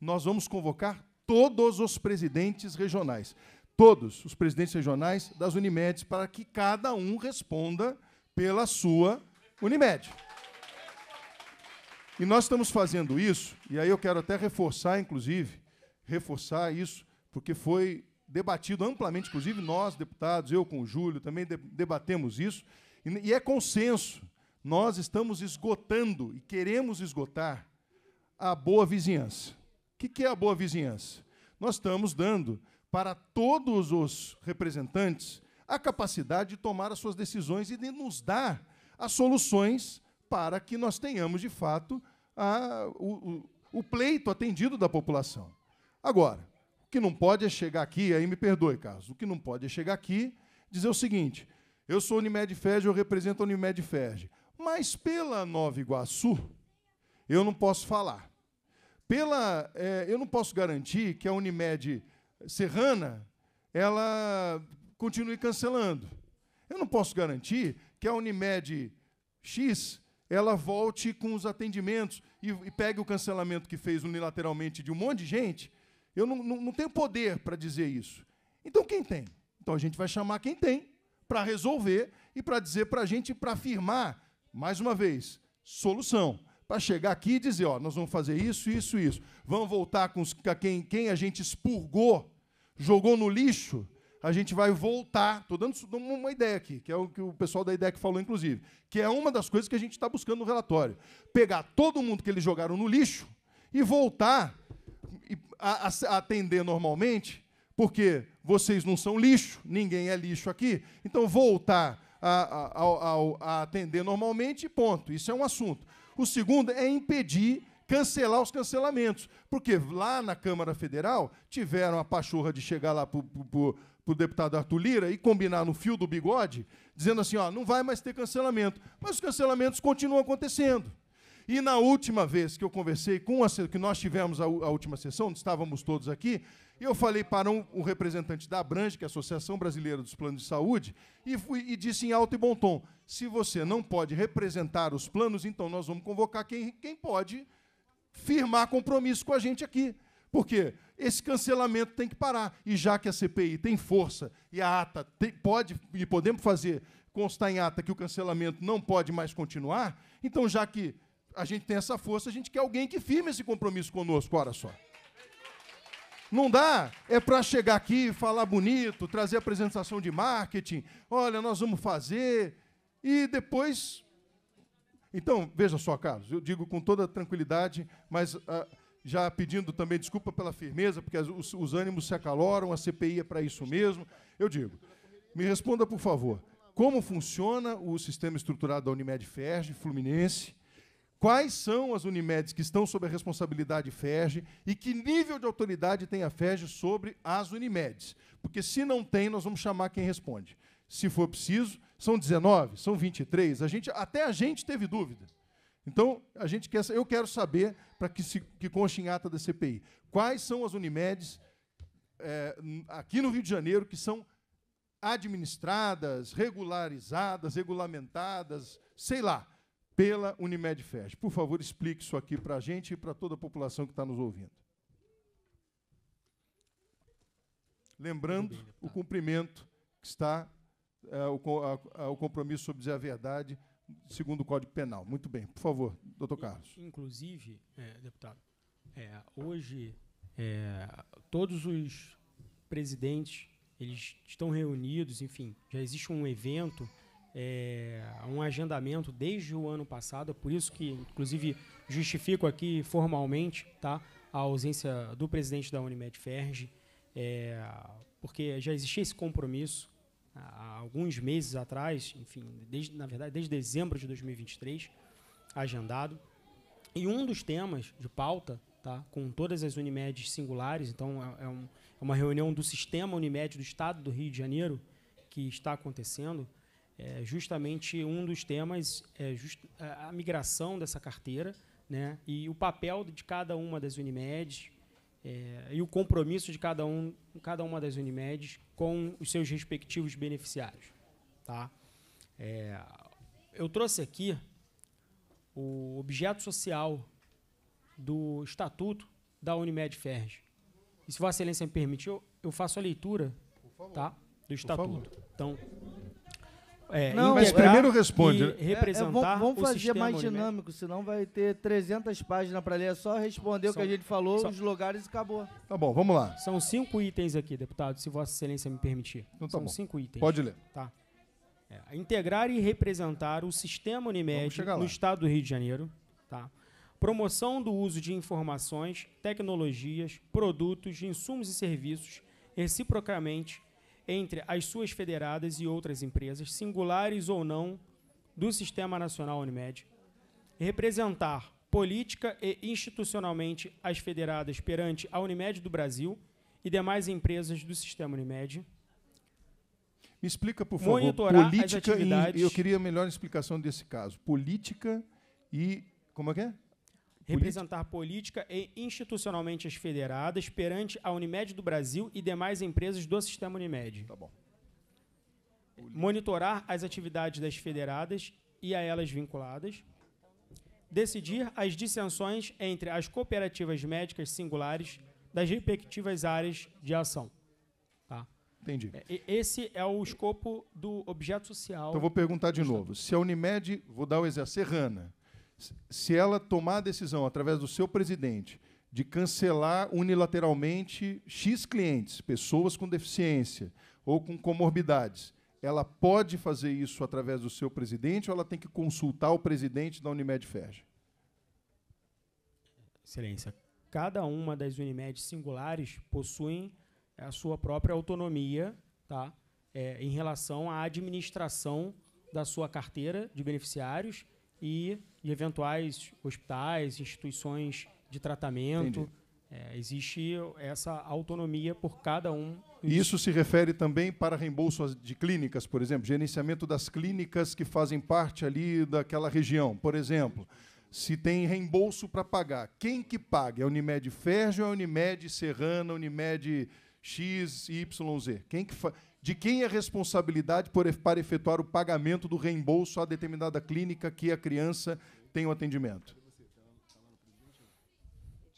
nós vamos convocar todos os presidentes regionais, todos os presidentes regionais das Unimedes, para que cada um responda pela sua Unimed. E nós estamos fazendo isso, e aí eu quero até reforçar, inclusive, reforçar isso, porque foi debatido amplamente, inclusive nós, deputados, eu com o Júlio, também debatemos isso, e é consenso. Nós estamos esgotando e queremos esgotar a boa vizinhança que, que é a boa vizinhança? Nós estamos dando para todos os representantes a capacidade de tomar as suas decisões e de nos dar as soluções para que nós tenhamos, de fato, a, o, o, o pleito atendido da população. Agora, o que não pode é chegar aqui, aí me perdoe, Carlos, o que não pode é chegar aqui dizer o seguinte: eu sou Unimed Ferj, eu represento a Unimed Ferj, mas pela Nova Iguaçu eu não posso falar. Pela, é, eu não posso garantir que a Unimed Serrana ela continue cancelando. Eu não posso garantir que a Unimed X ela volte com os atendimentos e, e pegue o cancelamento que fez unilateralmente de um monte de gente. Eu não, não, não tenho poder para dizer isso. Então quem tem? Então a gente vai chamar quem tem para resolver e para dizer para a gente, para afirmar, mais uma vez, solução para chegar aqui e dizer, ó, nós vamos fazer isso, isso, isso. Vamos voltar com os, quem, quem a gente expurgou, jogou no lixo, a gente vai voltar. Estou dando uma ideia aqui, que é o que o pessoal da IDEC falou, inclusive, que é uma das coisas que a gente está buscando no relatório. Pegar todo mundo que eles jogaram no lixo e voltar a, a, atender normalmente, porque vocês não são lixo, ninguém é lixo aqui, então voltar a, a, a atender normalmente, ponto. Isso é um assunto. O segundo é impedir cancelar os cancelamentos. Porque lá na Câmara Federal tiveram a pachorra de chegar lá para o deputado Arthur Lira e combinar no fio do bigode, dizendo assim: ó, não vai mais ter cancelamento. Mas os cancelamentos continuam acontecendo. E na última vez que eu conversei com a, que nós tivemos a, a última sessão, onde estávamos todos aqui, e eu falei para um, um representante da Abrange, que é a Associação Brasileira dos Planos de Saúde, e, fui, e disse em alto e bom tom: se você não pode representar os planos, então nós vamos convocar quem, quem pode firmar compromisso com a gente aqui. Porque esse cancelamento tem que parar. E já que a CPI tem força e a ata tem, pode e podemos fazer constar em ata que o cancelamento não pode mais continuar, então já que a gente tem essa força, a gente quer alguém que firme esse compromisso conosco, Olha só. Não dá é para chegar aqui, falar bonito, trazer apresentação de marketing, olha, nós vamos fazer, e depois. Então, veja só, Carlos, eu digo com toda tranquilidade, mas ah, já pedindo também desculpa pela firmeza, porque os, os ânimos se acaloram, a CPI é para isso mesmo. Eu digo, me responda, por favor, como funciona o sistema estruturado da Unimed Ferj, Fluminense, Quais são as Unimedes que estão sob a responsabilidade FEG e que nível de autoridade tem a FEG sobre as Unimedes? Porque se não tem, nós vamos chamar quem responde. Se for preciso, são 19, são 23, a gente, até a gente teve dúvida. Então, a gente quer, eu quero saber, para que, que conste em ata da CPI, quais são as Unimedes é, aqui no Rio de Janeiro que são administradas, regularizadas, regulamentadas, sei lá, pela Unimed Fest. Por favor, explique isso aqui para a gente e para toda a população que está nos ouvindo. Lembrando o cumprimento que está é, o, a, a, o compromisso sobre dizer a verdade segundo o Código Penal. Muito bem, por favor, doutor Carlos. Inclusive, é, deputado, é, hoje é, todos os presidentes eles estão reunidos, enfim, já existe um evento é, um agendamento desde o ano passado, é por isso que, inclusive, justifico aqui formalmente tá, a ausência do presidente da Unimed Ferge, é, porque já existia esse compromisso há alguns meses atrás, enfim, desde, na verdade, desde dezembro de 2023, agendado. E um dos temas de pauta, tá, com todas as Unimedes singulares, então é, é, um, é uma reunião do sistema Unimed do Estado do Rio de Janeiro que está acontecendo, é, justamente um dos temas é just, a, migração dessa carteira né, e o papel de cada uma das Unimedes é, e o compromisso de cada, um, cada uma das Unimedes com os seus respectivos beneficiários. Tá? É, eu trouxe aqui o objeto social do Estatuto da Unimed Ferj. E se Vossa Excelência me permitir, eu, eu faço a leitura tá, do Estatuto. Então, é, não, mas primeiro responde. É, é, representar é, vamos, vamos fazer mais dinâmico, senão vai ter 300 páginas para ler. É só responder são, o que a gente falou, os lugares e acabou. Tá bom, vamos lá. São cinco itens aqui, deputado, se Vossa Excelência me permitir. Então, tá são bom. cinco itens. Pode ler. Tá. É, integrar e representar o sistema Unimed no estado do Rio de Janeiro. Tá. Promoção do uso de informações, tecnologias, produtos, insumos e serviços reciprocamente entre as suas federadas e outras empresas, singulares ou não, do Sistema Nacional Unimed, representar política e institucionalmente as federadas perante a Unimed do Brasil e demais empresas do Sistema Unimed. Me explica, por favor, monitorar política as atividades... E, eu queria a melhor explicação desse caso. Política e... Como é que é? representar política e institucionalmente as federadas perante a Unimed do Brasil e demais empresas do sistema Unimed. Tá bom. Monitorar as atividades das federadas e a elas vinculadas. Decidir as dissensões entre as cooperativas médicas singulares das respectivas áreas de ação. Tá? Entendi. É, esse é o escopo do objeto social. Então vou perguntar de novo. Se a Unimed, vou dar o exemplo, Serrana, se ela tomar a decisão através do seu presidente de cancelar unilateralmente X clientes, pessoas com deficiência ou com comorbidades, ela pode fazer isso através do seu presidente ou ela tem que consultar o presidente da Unimed Ferj? Excelência, cada uma das Unimed singulares possuem a sua própria autonomia tá? É, em relação à administração da sua carteira de beneficiários e e eventuais hospitais, instituições de tratamento. É, existe essa autonomia por cada um. Isso se refere também para reembolso de clínicas, por exemplo, gerenciamento das clínicas que fazem parte ali daquela região, por exemplo. Se tem reembolso para pagar, quem que paga? É a Unimed Ferjo, é a Unimed Serrana, Unimed X, Y, Z? Quem que, faz? de quem é a responsabilidade por, para efetuar o pagamento do reembolso à determinada clínica que a criança tem o atendimento.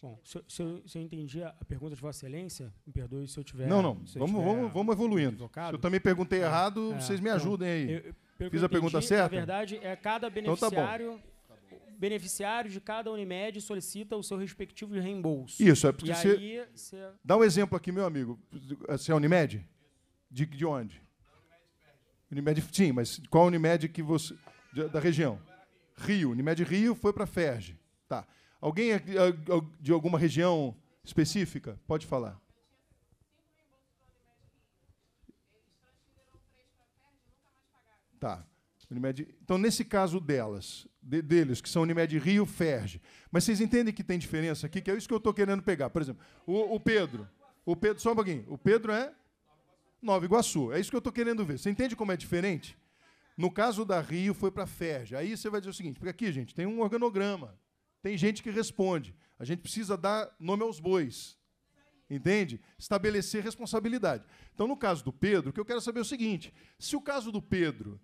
Bom, se, se, eu, se eu, entendi a pergunta de Vossa Excelência, me perdoe se eu tiver. Não, não, vamos, vamos, vamos evoluindo. Se eu também perguntei é, errado, é, vocês me então, ajudem aí. Eu, eu, Fiz a entendi, pergunta certa? Na verdade, é cada beneficiário. Então tá de cada Unimed solicita o seu respectivo reembolso. Isso, é porque e você. Aí, você... Dá um exemplo aqui, meu amigo. Você é Unimed? De, de onde? Unimed, sim, mas qual Unimed que você. da região? Rio. Unimed Rio foi para Ferge. Tá. Alguém de alguma região específica? Pode falar. Tá. Unimed, então, nesse caso delas, de, deles, que são Unimed Rio, Ferge. Mas vocês entendem que tem diferença aqui, que é isso que eu estou querendo pegar. Por exemplo, o, o Pedro. O Pedro, só um pouquinho. O Pedro é Nova Iguaçu. É isso que eu estou querendo ver. Você entende como é diferente? No caso da Rio, foi para a Aí você vai dizer o seguinte, porque aqui, gente, tem um organograma, tem gente que responde. A gente precisa dar nome aos bois, entende? Estabelecer responsabilidade. Então, no caso do Pedro, o que eu quero saber é o seguinte, se o caso do Pedro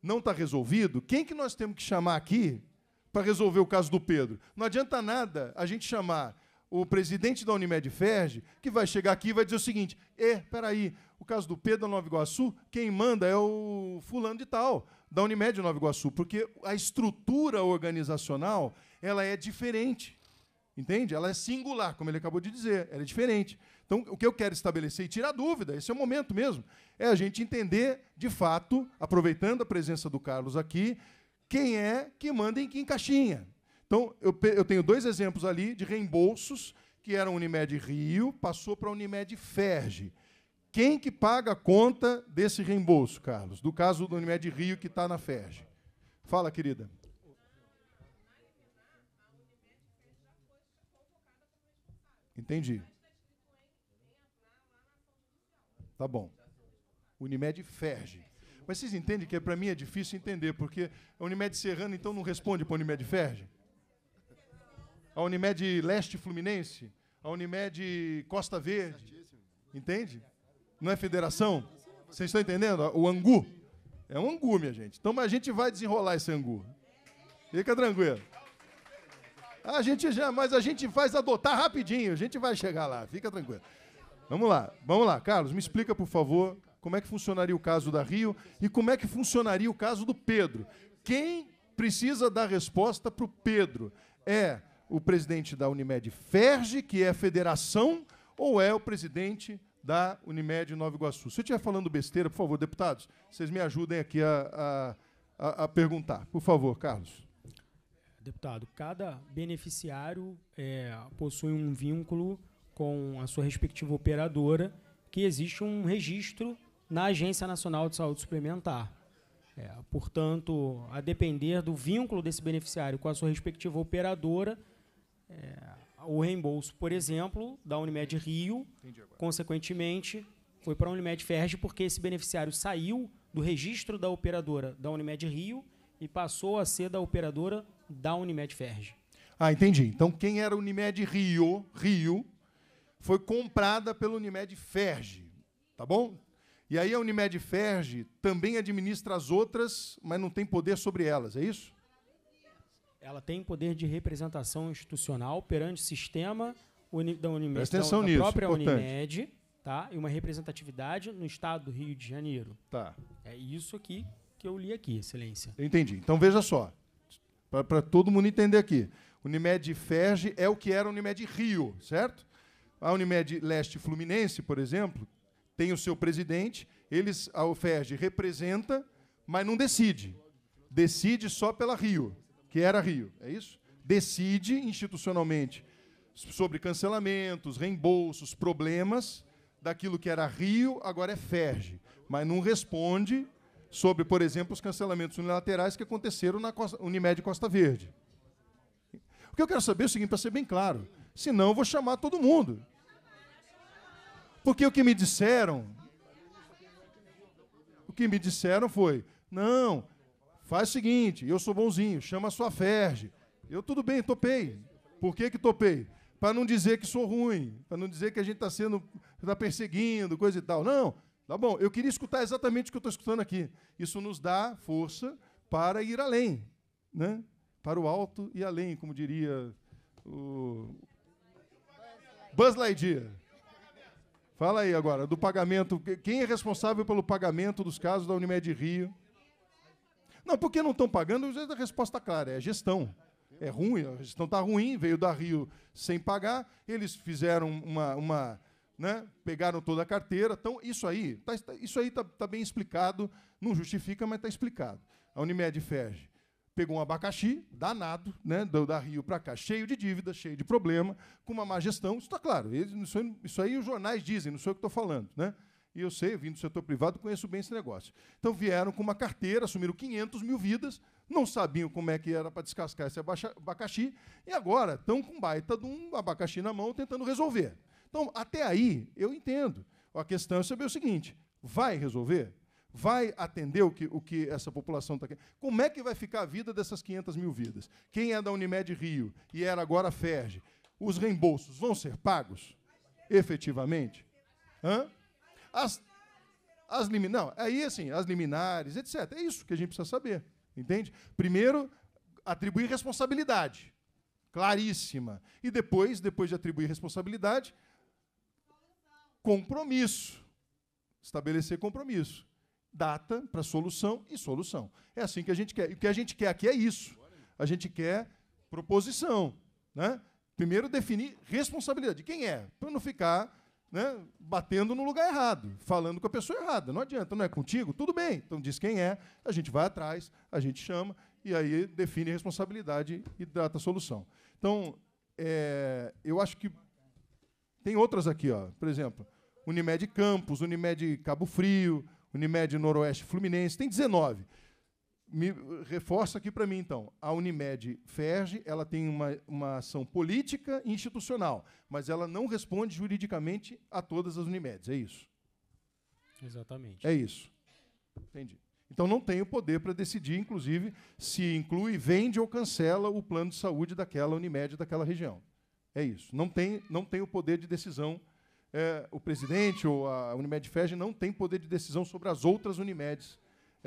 não está resolvido, quem que nós temos que chamar aqui para resolver o caso do Pedro? Não adianta nada a gente chamar o presidente da Unimed Ferge, que vai chegar aqui e vai dizer o seguinte: "É, peraí, o caso do Pedro Nova Iguaçu, quem manda é o fulano de tal, da Unimed Nova Iguaçu, porque a estrutura organizacional ela é diferente. Entende? Ela é singular, como ele acabou de dizer, ela é diferente. Então, o que eu quero estabelecer e tirar dúvida, esse é o momento mesmo, é a gente entender, de fato, aproveitando a presença do Carlos aqui, quem é que manda em que caixinha. Então, eu, eu tenho dois exemplos ali de reembolsos, que eram Unimed Rio, passou para a Unimed Ferge. Quem que paga a conta desse reembolso, Carlos? Do caso do Unimed Rio que está na FERJ. Fala, querida. Entendi. Tá bom. Unimed Ferge. Mas vocês entendem que é, para mim é difícil entender, porque a Unimed Serrana então não responde para a Unimed Ferge? A Unimed Leste Fluminense? A Unimed Costa Verde? Entende? não é federação? Vocês estão entendendo? O angu. É um angu, minha gente. Então a gente vai desenrolar esse angu. Fica tranquilo. A gente já, mas a gente faz adotar rapidinho. A gente vai chegar lá. Fica tranquilo. Vamos lá, vamos lá. Carlos, me explica, por favor, como é que funcionaria o caso da Rio e como é que funcionaria o caso do Pedro. Quem precisa dar resposta para o Pedro? É o presidente da Unimed Ferge, que é a federação, ou é o presidente da Unimed Nova Iguaçu. Se eu estiver falando besteira, por favor, deputados, vocês me ajudem aqui a, a, a, a perguntar. Por favor, Carlos. Deputado, cada beneficiário é, possui um vínculo com a sua respectiva operadora, que existe um registro na Agência Nacional de Saúde Suplementar. É, portanto, a depender do vínculo desse beneficiário com a sua respectiva operadora, é, o reembolso, por exemplo, da Unimed Rio, consequentemente, foi para a Unimed Ferge, porque esse beneficiário saiu do registro da operadora da Unimed Rio e passou a ser da operadora da Unimed Ferge. Ah, entendi. Então, quem era Unimed Rio, Rio, foi comprada pela Unimed Ferge, tá bom? E aí a Unimed Ferge também administra as outras, mas não tem poder sobre elas, é isso? ela tem poder de representação institucional perante o sistema uni, da, Unimed, da, então, da nisso, própria importante. Unimed tá? e uma representatividade no estado do Rio de Janeiro. Tá. É isso aqui que eu li aqui, Excelência. Entendi. Então veja só, para todo mundo entender aqui. Unimed Ferge é o que era Unimed Rio, certo? A Unimed Leste Fluminense, por exemplo, tem o seu presidente, eles a UFERJ representa, mas não decide. Decide só pela Rio que era Rio, é isso? Decide institucionalmente sobre cancelamentos, reembolsos, problemas daquilo que era Rio, agora é Ferge, mas não responde sobre, por exemplo, os cancelamentos unilaterais que aconteceram na Unimed Costa Verde. O que eu quero saber é o seguinte, para ser bem claro, senão eu vou chamar todo mundo. Porque o que me disseram, o que me disseram foi, não, Faz o seguinte, eu sou bonzinho, chama a sua Ferge. Eu tudo bem, topei. Por que que topei? Para não dizer que sou ruim, para não dizer que a gente está sendo está perseguindo, coisa e tal. Não, tá bom. Eu queria escutar exatamente o que eu estou escutando aqui. Isso nos dá força para ir além, né? Para o alto e além, como diria o Buzz Lightyear. Fala aí agora do pagamento. Quem é responsável pelo pagamento dos casos da Unimed Rio? Não, porque não estão pagando? A resposta clara é gestão. É ruim, a gestão está ruim, veio da Rio sem pagar, eles fizeram uma. uma né, pegaram toda a carteira. Então, isso aí está tá, isso aí tá, tá bem explicado, não justifica, mas está explicado. A Unimed Ferge pegou um abacaxi danado, né, da Rio para cá, cheio de dívida, cheio de problema, com uma má gestão. Isso está claro, isso, isso aí os jornais dizem, não sou eu que estou falando. Né? e eu sei, vindo do setor privado, conheço bem esse negócio. Então vieram com uma carteira, assumiram 500 mil vidas, não sabiam como é que era para descascar esse abacaxi, e agora estão com baita de um abacaxi na mão tentando resolver. Então, até aí, eu entendo. A questão é saber o seguinte: vai resolver? Vai atender o que, o que essa população está querendo? Como é que vai ficar a vida dessas 500 mil vidas? Quem é da Unimed Rio e era agora Ferge, Os reembolsos vão ser pagos? Efetivamente? Hã? As, as liminares. Não, aí assim, as liminares, etc. É isso que a gente precisa saber. Entende? Primeiro, atribuir responsabilidade. Claríssima. E depois, depois de atribuir responsabilidade, compromisso. Estabelecer compromisso. Data para solução e solução. É assim que a gente quer. E o que a gente quer aqui é isso. A gente quer proposição. Né? Primeiro, definir responsabilidade. Quem é? Para não ficar né, batendo no lugar errado, falando com a pessoa errada. Não adianta, não é contigo? Tudo bem. Então diz quem é, a gente vai atrás, a gente chama e aí define a responsabilidade e trata a solução. Então, é, eu acho que tem outras aqui, ó. por exemplo, Unimed Campos, Unimed Cabo Frio, Unimed Noroeste Fluminense, tem 19 me reforça aqui para mim, então. A Unimed Ferge, ela tem uma, uma ação política e institucional, mas ela não responde juridicamente a todas as Unimedes, é isso? Exatamente. É isso. Entendi. Então não tem o poder para decidir, inclusive, se inclui, vende ou cancela o plano de saúde daquela Unimed daquela região. É isso. Não tem, não tem o poder de decisão. É, o presidente ou a Unimed Ferge não tem poder de decisão sobre as outras Unimedes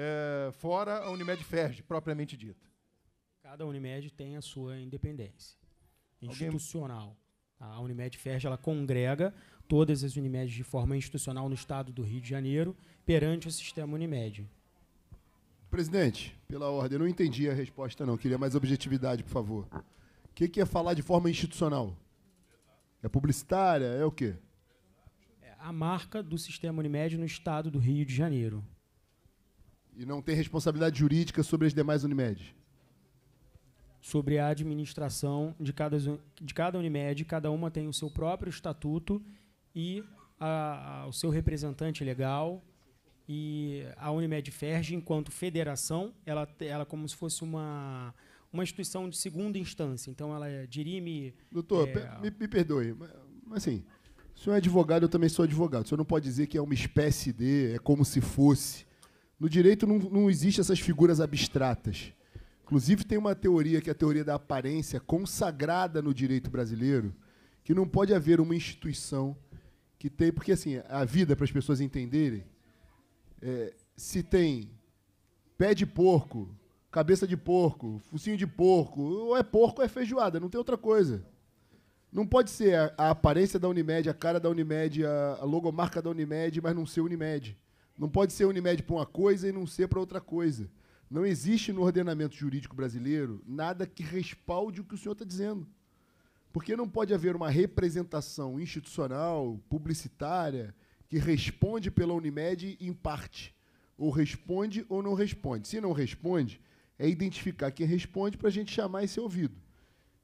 é, fora a Unimed Ferj, propriamente dita? Cada Unimed tem a sua independência institucional. A Unimed Ferj ela congrega todas as Unimed de forma institucional no estado do Rio de Janeiro perante o sistema Unimed. Presidente, pela ordem, eu não entendi a resposta, não. Queria mais objetividade, por favor. O que, que é falar de forma institucional? É publicitária? É o quê? É a marca do sistema Unimed no estado do Rio de Janeiro. E não tem responsabilidade jurídica sobre as demais Unimed? Sobre a administração de cada, de cada Unimed, cada uma tem o seu próprio estatuto e a, a, o seu representante legal. E a Unimed Ferge, enquanto federação, ela, ela é como se fosse uma, uma instituição de segunda instância. Então, ela é dirime. Doutor, é, me, me, perdoe, mas, mas assim, o senhor é advogado, eu também sou advogado. O senhor não pode dizer que é uma espécie de, é como se fosse. No direito não, não existe essas figuras abstratas. Inclusive, tem uma teoria, que é a teoria da aparência, consagrada no direito brasileiro, que não pode haver uma instituição que tem. Porque, assim, a vida, para as pessoas entenderem, é, se tem pé de porco, cabeça de porco, focinho de porco, ou é porco ou é feijoada, não tem outra coisa. Não pode ser a, a aparência da Unimed, a cara da Unimed, a, a logomarca da Unimed, mas não ser Unimed. Não pode ser Unimed para uma coisa e não ser para outra coisa. Não existe no ordenamento jurídico brasileiro nada que respalde o que o senhor está dizendo. Porque não pode haver uma representação institucional, publicitária, que responde pela Unimed em parte. Ou responde ou não responde. Se não responde, é identificar quem responde para a gente chamar e ser ouvido.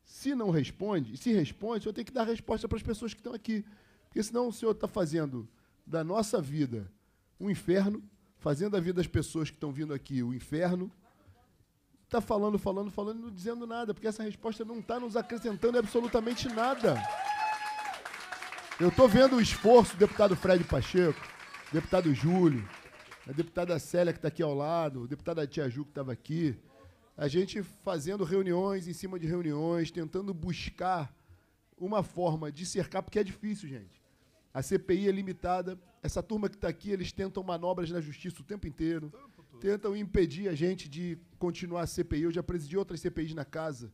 Se não responde, se responde, o senhor tem que dar resposta para as pessoas que estão aqui. Porque senão o senhor está fazendo da nossa vida um inferno, fazendo a vida das pessoas que estão vindo aqui o inferno. Está falando, falando, falando, não dizendo nada, porque essa resposta não está nos acrescentando absolutamente nada. Eu estou vendo o esforço do deputado Fred Pacheco, deputado Júlio, a deputada Célia, que está aqui ao lado, a deputada Tia Ju, que estava aqui, a gente fazendo reuniões em cima de reuniões, tentando buscar uma forma de cercar, porque é difícil, gente. A CPI é limitada, essa turma que está aqui, eles tentam manobras na justiça o tempo inteiro. Tentam impedir a gente de continuar a CPI. Eu já presidi outras CPIs na casa.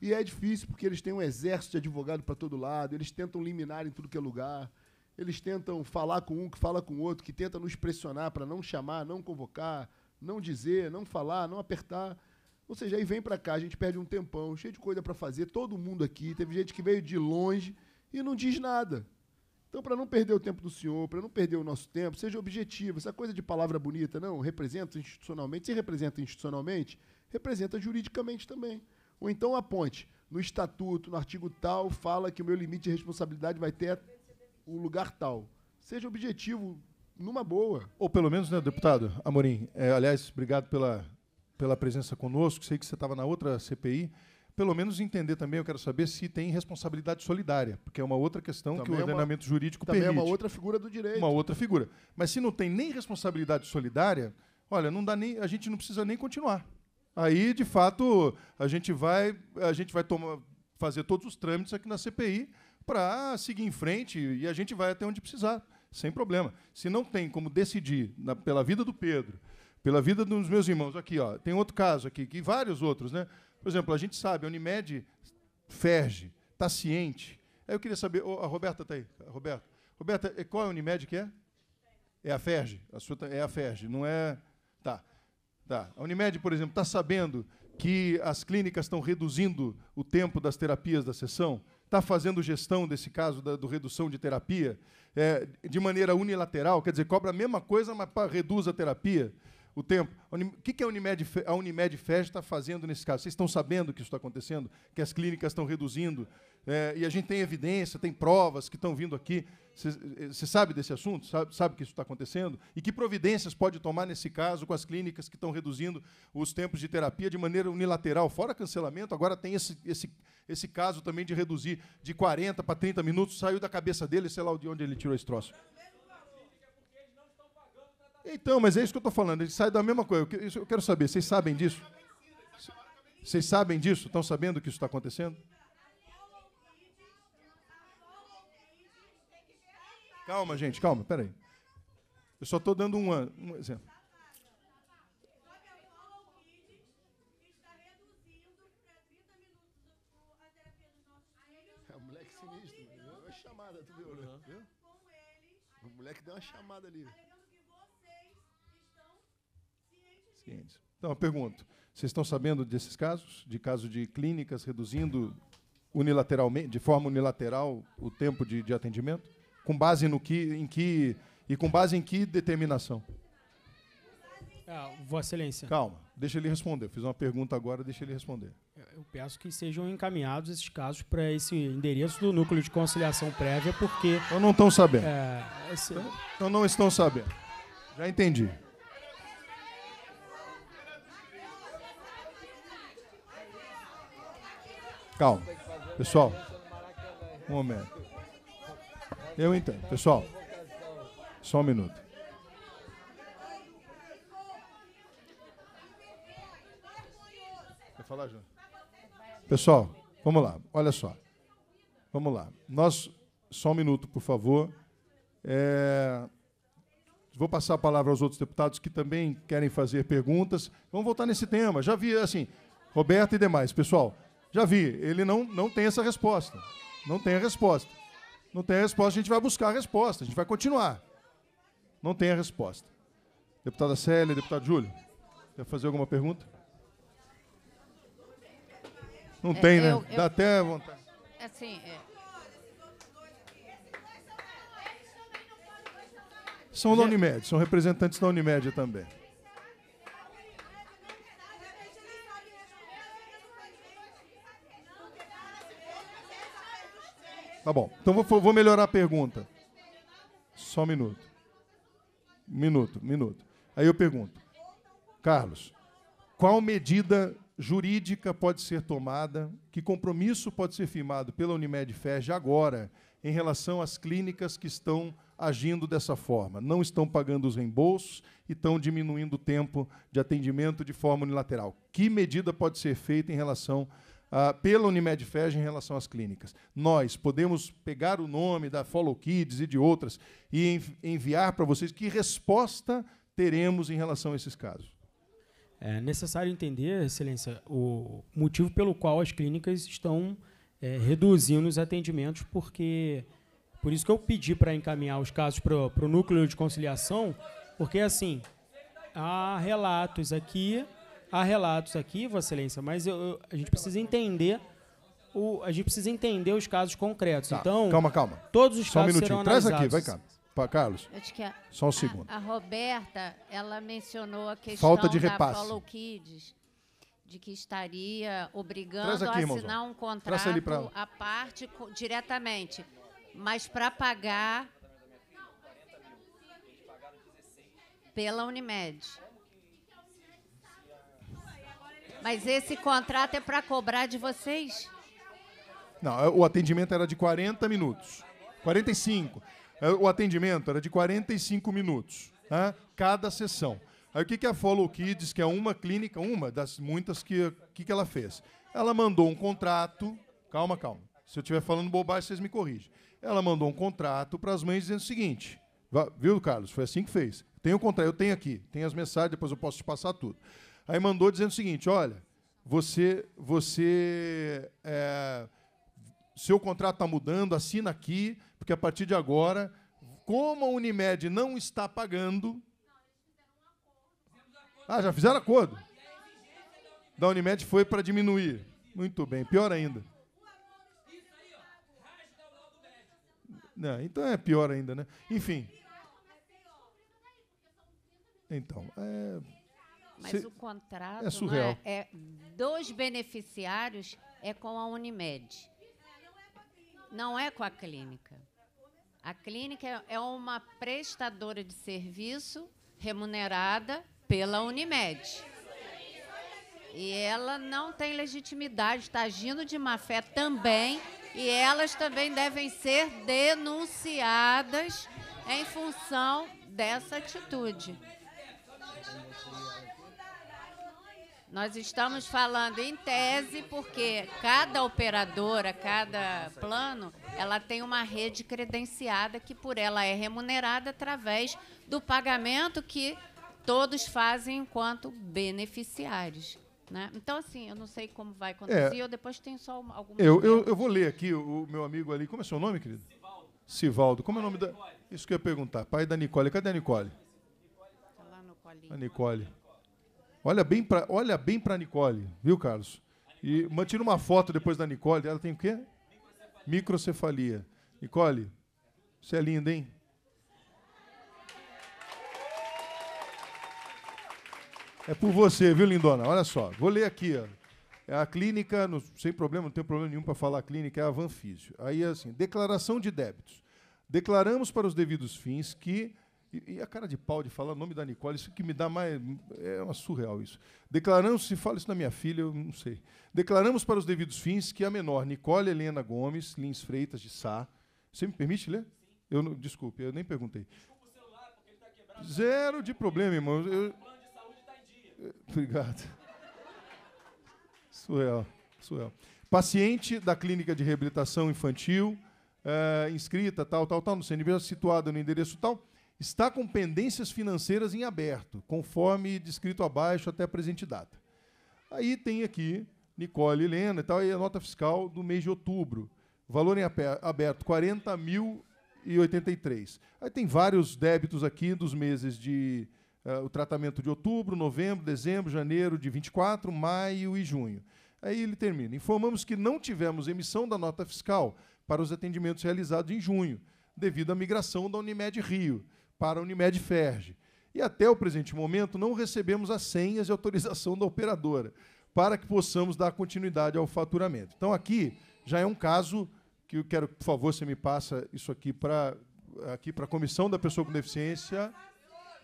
E é difícil porque eles têm um exército de advogado para todo lado, eles tentam liminar em tudo que é lugar, eles tentam falar com um que fala com o outro, que tenta nos pressionar para não chamar, não convocar, não dizer, não falar, não apertar. Ou seja, aí vem para cá, a gente perde um tempão, cheio de coisa para fazer, todo mundo aqui. Teve gente que veio de longe e não diz nada. Então, para não perder o tempo do senhor, para não perder o nosso tempo, seja objetivo. Essa coisa de palavra bonita, não, representa institucionalmente. Se representa institucionalmente, representa juridicamente também. Ou então aponte, no estatuto, no artigo tal, fala que o meu limite de responsabilidade vai ter o lugar tal. Seja objetivo, numa boa. Ou pelo menos, né, deputado Amorim? É, aliás, obrigado pela, pela presença conosco. Sei que você estava na outra CPI pelo menos entender também, eu quero saber se tem responsabilidade solidária, porque é uma outra questão também que o ordenamento uma, jurídico também permite. Também é uma é outra figura do direito. Uma outra figura. Mas se não tem nem responsabilidade solidária, olha, não dá nem, a gente não precisa nem continuar. Aí, de fato, a gente vai, a gente vai tomar, fazer todos os trâmites aqui na CPI para seguir em frente e a gente vai até onde precisar, sem problema. Se não tem como decidir na, pela vida do Pedro, pela vida dos meus irmãos aqui, ó, tem outro caso aqui, que vários outros, né? Por exemplo, a gente sabe, a Unimed ferge, está ciente. Aí eu queria saber, oh, a Roberta está aí, Roberta. Roberta, é, qual é a Unimed que é? É a Ferge, A sua, tá, é a Ferge. não é... Tá, tá. A Unimed, por exemplo, está sabendo que as clínicas estão reduzindo o tempo das terapias da sessão? Está fazendo gestão desse caso da do redução de terapia é, de maneira unilateral? Quer dizer, cobra a mesma coisa, mas pá, reduz a terapia? o tempo. O que, que a, Unimed, a Unimed Fed está fazendo nesse caso? Vocês estão sabendo que isso está acontecendo? Que as clínicas estão reduzindo? É, e a gente tem evidência, tem provas que estão vindo aqui. Você é, sabe desse assunto? Sabe, sabe que isso está acontecendo? E que providências pode tomar nesse caso com as clínicas que estão reduzindo os tempos de terapia de maneira unilateral? Fora cancelamento, agora tem esse, esse, esse caso também de reduzir de 40 para 30 minutos. Saiu da cabeça dele, sei lá de onde ele tirou esse troço. Então, mas é isso que eu estou falando. Ele sai da mesma coisa. Eu quero saber, vocês sabem disso? Vocês sabem disso? Estão sabendo que isso está acontecendo? Calma, gente, calma, peraí. Eu só estou dando um, um exemplo. É, o moleque sinistro, uma chamada, tu né? viu? O moleque deu uma chamada ali. clientes. Então, eu pergunto: vocês estão sabendo desses casos? De caso de clínicas reduzindo unilateralmente, de forma unilateral, o tempo de, de atendimento? Com base no que, em que e com base em que determinação? Ah, Vossa Excelência. Calma, deixa ele responder. Eu fiz uma pergunta agora, deixa ele responder. Eu peço que sejam encaminhados esses casos para esse endereço do núcleo de conciliação prévia, porque. Então não estão sabendo. É, esse... então, então não estão sabendo. Já entendi. Calma. Pessoal, um momento. Eu entendo. Pessoal, só um minuto. falar, Pessoal, vamos lá. Olha só. Vamos lá. Nós, só um minuto, por favor. É... Vou passar a palavra aos outros deputados que também querem fazer perguntas. Vamos voltar nesse tema. Já vi, assim, Roberto e demais. Pessoal, já vi, ele não, não tem essa resposta. Não tem a resposta. Não tem a resposta, a gente vai buscar a resposta, a gente vai continuar. Não tem a resposta. Deputada Célia, deputado Júlio, quer fazer alguma pergunta? Não é, tem, né? Eu, Dá eu, até vontade. Assim, é. São da Unimed, são representantes da Unimed também. Tá bom. Então vou, vou melhorar a pergunta. Só um minuto. Minuto, minuto. Aí eu pergunto, Carlos, qual medida jurídica pode ser tomada, que compromisso pode ser firmado pela Unimed FERJ agora em relação às clínicas que estão agindo dessa forma? Não estão pagando os reembolsos e estão diminuindo o tempo de atendimento de forma unilateral. Que medida pode ser feita em relação a uh, pela Unimed Feg em relação às clínicas. Nós podemos pegar o nome da Follow Kids e de outras e env enviar para vocês que resposta teremos em relação a esses casos. É necessário entender, Excelência, o motivo pelo qual as clínicas estão é, reduzindo os atendimentos, porque por isso que eu pedi para encaminhar os casos para o núcleo de conciliação, porque assim há relatos aqui há relatos aqui, Vossa Excelência, mas eu, eu, a gente precisa entender o, a gente precisa entender os casos concretos. Tá, então, calma, calma. Todos os Só casos um minutinho. serão Traz aqui, vai cá. Carlos, a, só um segundo. A, Roberta, ela mencionou a questão Falta de repasse. da Follow Kids, de que estaria obrigando aqui, a assinar irmãozão. um contrato pra... à parte co diretamente, mas para pagar pela Unimed. Mas esse contrato é para cobrar de vocês? Não, é, o atendimento era de 40 minutos. 45. É, o atendimento era de 45 minutos, né? cada sessão. Aí o que, que a Follow Kids, que é uma clínica, uma das muitas que, que, que ela fez? Ela mandou um contrato. Calma, calma. Se eu estiver falando bobagem, vocês me corrigem. Ela mandou um contrato para as mães dizendo o seguinte: viu, Carlos? Foi assim que fez. Tem o contrato, eu tenho aqui, tem as mensagens, depois eu posso te passar tudo. Aí mandou dizendo o seguinte: olha, você, você, é, seu contrato está mudando, assina aqui, porque a partir de agora, como a Unimed não está pagando. Ah, já fizeram acordo? Da Unimed foi para diminuir. Muito bem, pior ainda. Não, então é pior ainda, né? Enfim. Então, é. Mas Cê, o contrato é, é? surreal. É, é, dos beneficiários é com a Unimed. Não é com a clínica. A clínica é uma prestadora de serviço remunerada pela Unimed. E ela não tem legitimidade, está agindo de má fé também, e elas também devem ser denunciadas em função dessa atitude. Nós estamos falando em tese porque cada operadora, cada plano, ela tem uma rede credenciada que por ela é remunerada através do pagamento que todos fazem enquanto beneficiários. Né? Então, assim, eu não sei como vai acontecer. é, eu depois tenho só alguma Eu, eu, eu, vou ler aqui o, meu amigo ali, como é seu nome, querido? Sivaldo. Sivaldo, como é o nome da... Isso que eu ia perguntar, pai da Nicole, cadê a Nicole? Tá lá no colinho. A Nicole. Olha bem para, olha bem para Nicole, viu, Carlos? E mantendo uma foto depois da Nicole. Ela tem o quê? Microcefalia. Nicole, você é linda, hein? É por você, viu, lindona? Olha só, vou ler aqui. Ó. É a clínica, no, sem problema, não tem problema nenhum para falar a clínica, é a Van Físio. Aí, é assim, declaração de débitos. Declaramos para os devidos fins que e, e, a cara de pau de falar o nome da Nicole, isso que me dá mais. É uma surreal isso. Declaramos, se fala isso na minha filha, eu não sei. Declaramos para os devidos fins que a menor, Nicole Helena Gomes Lins Freitas de Sá. Você me permite ler? Sim. Eu desculpe, eu nem perguntei. Desculpa o celular, porque ele está quebrado. Zero de problema, irmão. Tá, eu, o plano de saúde está em dia. Eh, obrigado. surreal, surreal. Paciente da Clínica de Reabilitação Infantil, eh, inscrita, tal, tal, tal, no CNB, situada no endereço tal está com pendências financeiras em aberto, conforme descrito abaixo até a presente data. Aí tem aqui Nicole Helena e tal, e a nota fiscal do mês de outubro. Valor em aberto, 40.083. Aí tem vários débitos aqui dos meses de uh, o tratamento de outubro, novembro, dezembro, janeiro de 24, maio e junho. Aí ele termina. Informamos que não tivemos emissão da nota fiscal para os atendimentos realizados em junho, devido à migração da Unimed Rio para a Unimed Ferge. E até o presente momento não recebemos as senhas e autorização da operadora para que possamos dar continuidade ao faturamento. Então aqui já é um caso que eu quero, por favor, você me passa isso aqui para aqui para a comissão da pessoa com deficiência.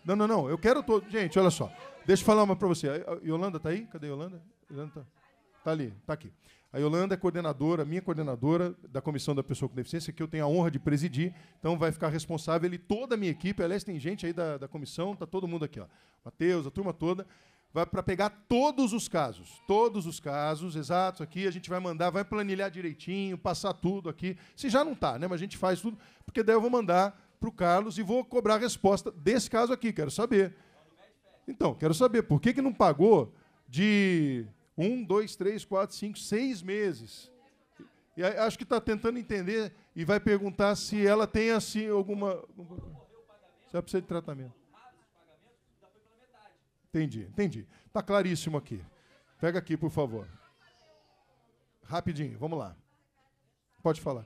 Não, não, não. Eu quero todo. Gente, olha só. Deixa eu falar uma para você. Yolanda tá aí? Cadê a Yolanda? está Yolanda tá... tá ali, tá aqui. A Yolanda é coordenadora, minha coordenadora da Comissão da Pessoa com Deficiência, que eu tenho a honra de presidir, então vai ficar responsável e toda a minha equipe, aliás, tem gente aí da, da comissão, está todo mundo aqui, ó. Matheus, a turma toda, vai para pegar todos os casos, todos os casos exatos aqui, a gente vai mandar, vai planilhar direitinho, passar tudo aqui. Se já não está, né, mas a gente faz tudo, porque daí eu vou mandar para o Carlos e vou cobrar a resposta desse caso aqui, quero saber. Então, quero saber por que, que não pagou de um, dois, três, quatro, cinco, seis meses. E acho que está tentando entender e vai perguntar se ela tem assim alguma. Se ela precisa de tratamento. Entendi, entendi. Está claríssimo aqui. Pega aqui, por favor. Rapidinho, vamos lá. Pode falar.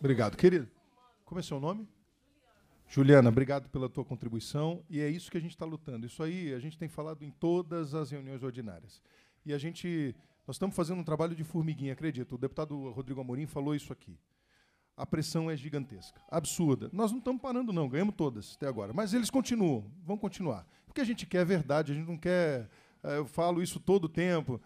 Obrigado, querido. Como é seu nome? Juliana, obrigado pela tua contribuição. E é isso que a gente está lutando. Isso aí a gente tem falado em todas as reuniões ordinárias. E a gente, nós estamos fazendo um trabalho de formiguinha, acredito. O deputado Rodrigo Amorim falou isso aqui. A pressão é gigantesca, absurda. Nós não estamos parando, não. Ganhamos todas até agora. Mas eles continuam, vão continuar. Porque a gente quer verdade, a gente não quer. Eh, eu falo isso todo o tempo.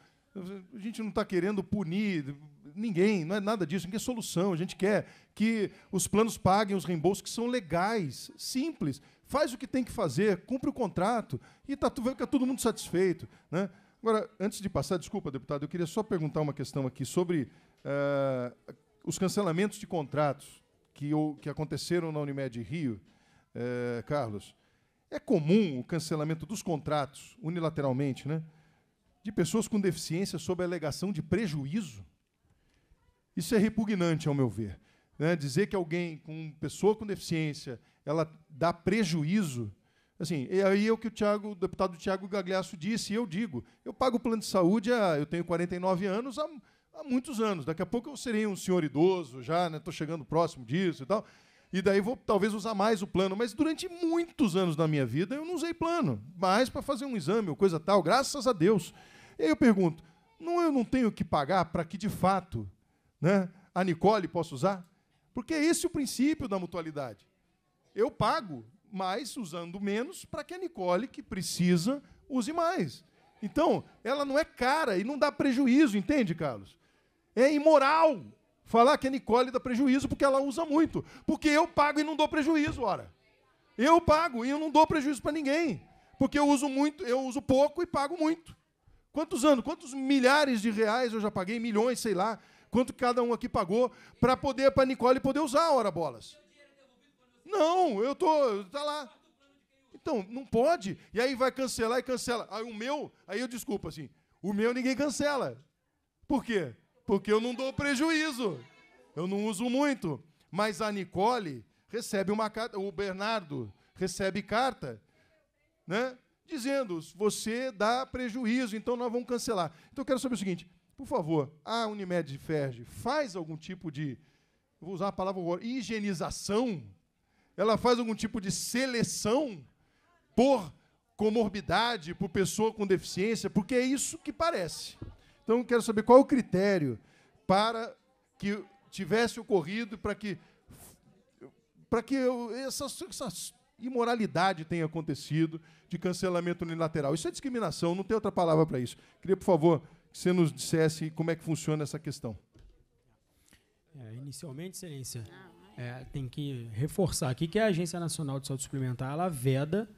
A gente não está querendo punir ninguém, não é nada disso, ninguém é solução. A gente quer que os planos paguem os reembolsos que são legais, simples. Faz o que tem que fazer, cumpre o contrato e tá, fica tá todo mundo satisfeito. Né? Agora, antes de passar, desculpa, deputado, eu queria só perguntar uma questão aqui sobre uh, os cancelamentos de contratos que, ou, que aconteceram na Unimed Rio, uh, Carlos. É comum o cancelamento dos contratos unilateralmente, né? de pessoas com deficiência sob a alegação de prejuízo? Isso é repugnante, ao meu ver. Né? Dizer que alguém com pessoa com deficiência ela dá prejuízo. Assim, e aí é o que o, Thiago, o deputado Tiago Gagliasso disse, e eu digo, eu pago o plano de saúde, há, eu tenho 49 anos, há, há muitos anos. Daqui a pouco eu serei um senhor idoso já, estou né? chegando próximo disso e tal. E daí vou talvez usar mais o plano, mas durante muitos anos da minha vida eu não usei plano, mais para fazer um exame ou coisa tal, graças a Deus. E aí eu pergunto: não, eu não tenho que pagar para que de fato né, a Nicole possa usar? Porque esse é o princípio da mutualidade. Eu pago, mais usando menos, para que a Nicole, que precisa, use mais. Então, ela não é cara e não dá prejuízo, entende, Carlos? É imoral falar que a Nicole dá prejuízo porque ela usa muito. Porque eu pago e não dou prejuízo, ora. Eu pago e eu não dou prejuízo para ninguém. Porque eu uso muito, eu uso pouco e pago muito. Quantos anos, quantos milhares de reais eu já paguei, milhões, sei lá, quanto cada um aqui pagou, para poder, para Nicole poder usar a hora bolas. Não, eu tô, tá lá. Então, não pode. E aí vai cancelar e cancela. Aí o meu, aí eu desculpa assim, o meu ninguém cancela. Por quê? Porque eu não dou prejuízo. Eu não uso muito. Mas a Nicole recebe uma carta, o Bernardo recebe carta, né? dizendo: você dá prejuízo, então nós vamos cancelar. Então eu quero saber o seguinte: por favor, a Unimed de Ferge faz algum tipo de, vou usar a palavra agora, higienização? Ela faz algum tipo de seleção por comorbidade, por pessoa com deficiência? Porque é isso que parece. Então eu quero saber qual é o critério para que tivesse ocorrido, para que para que eu, essas imoralidade tem acontecido de cancelamento unilateral. Isso é discriminação, não tem outra palavra para isso. Queria, por favor, que você nos dissesse como é que funciona essa questão. É, inicialmente, excelência, é, tem que reforçar aqui que a Agência Nacional de Saúde Suplementar ela veda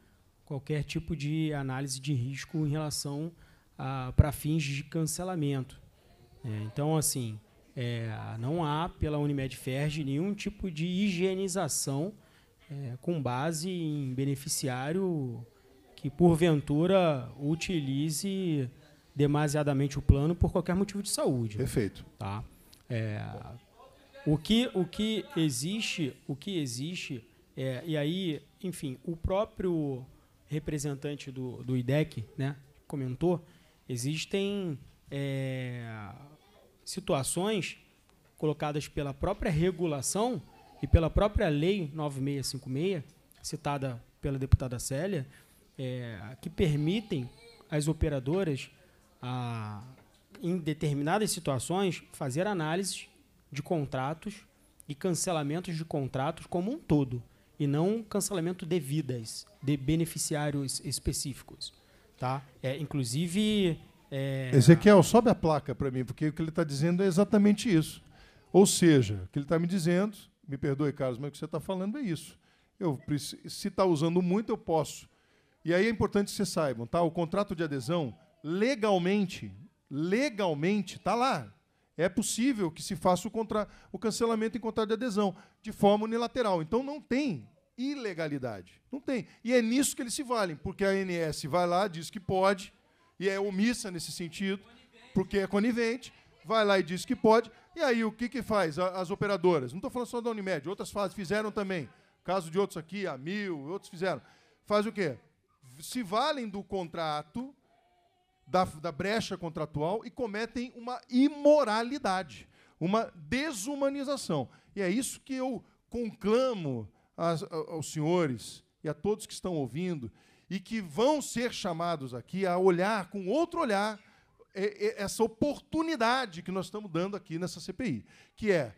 qualquer tipo de análise de risco em relação para fins de cancelamento. É, então, assim, é, não há pela Unimed Ferj nenhum tipo de higienização é, com base em beneficiário que, porventura, utilize demasiadamente o plano por qualquer motivo de saúde. Né? Perfeito. Tá? É, o, que, o que existe, o que existe, é, e aí, enfim, o próprio representante do, do IDEC né, comentou, existem é, situações colocadas pela própria regulação e pela própria lei 9656, citada pela deputada Célia, é, que permitem às operadoras, a, em determinadas situações, fazer análises de contratos e cancelamentos de contratos como um todo, e não cancelamento de vidas, de beneficiários específicos. Tá? É, inclusive. É... Ezequiel, sobe a placa para mim, porque o que ele está dizendo é exatamente isso. Ou seja, o que ele está me dizendo me perdoe, Carlos, mas o que você está falando é isso. Eu, se está usando muito, eu posso. E aí é importante que vocês saibam, tá? O contrato de adesão, legalmente, legalmente, está lá. É possível que se faça o, contra, o cancelamento em contrato de adesão, de forma unilateral. Então não tem ilegalidade. Não tem. E é nisso que eles se valem, porque a ANS vai lá, diz que pode, e é omissa nesse sentido, porque é conivente, vai lá e diz que pode, e aí, o que, que faz as operadoras? Não estou falando só da Unimed, outras fazem, fizeram também. Caso de outros aqui, a Mil, outros fizeram. Faz o quê? Se valem do contrato, da, da brecha contratual, e cometem uma imoralidade, uma desumanização. E é isso que eu conclamo as, aos senhores e a todos que estão ouvindo e que vão ser chamados aqui a olhar com outro olhar é, é, essa oportunidade que nós estamos dando aqui nessa CPI, que é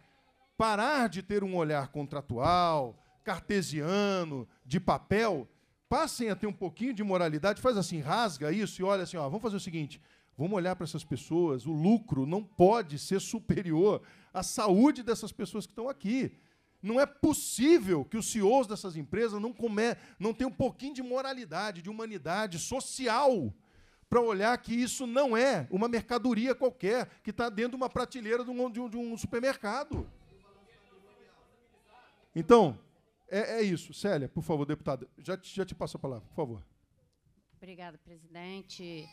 parar de ter um olhar contratual, cartesiano, de papel, passem a ter um pouquinho de moralidade, faz assim, rasga isso e olha assim, ó, vamos fazer o seguinte, vamos olhar para essas pessoas, o lucro não pode ser superior à saúde dessas pessoas que estão aqui. Não é possível que os CEOs dessas empresas não, come, não tenham um pouquinho de moralidade, de humanidade social para olhar que isso não é uma mercadoria qualquer que está dentro de uma prateleira de um, de um, de um supermercado. Então, é, é, isso. Célia, por favor, deputada, já, te, já te passo a palavra, por favor. Obrigada, presidente.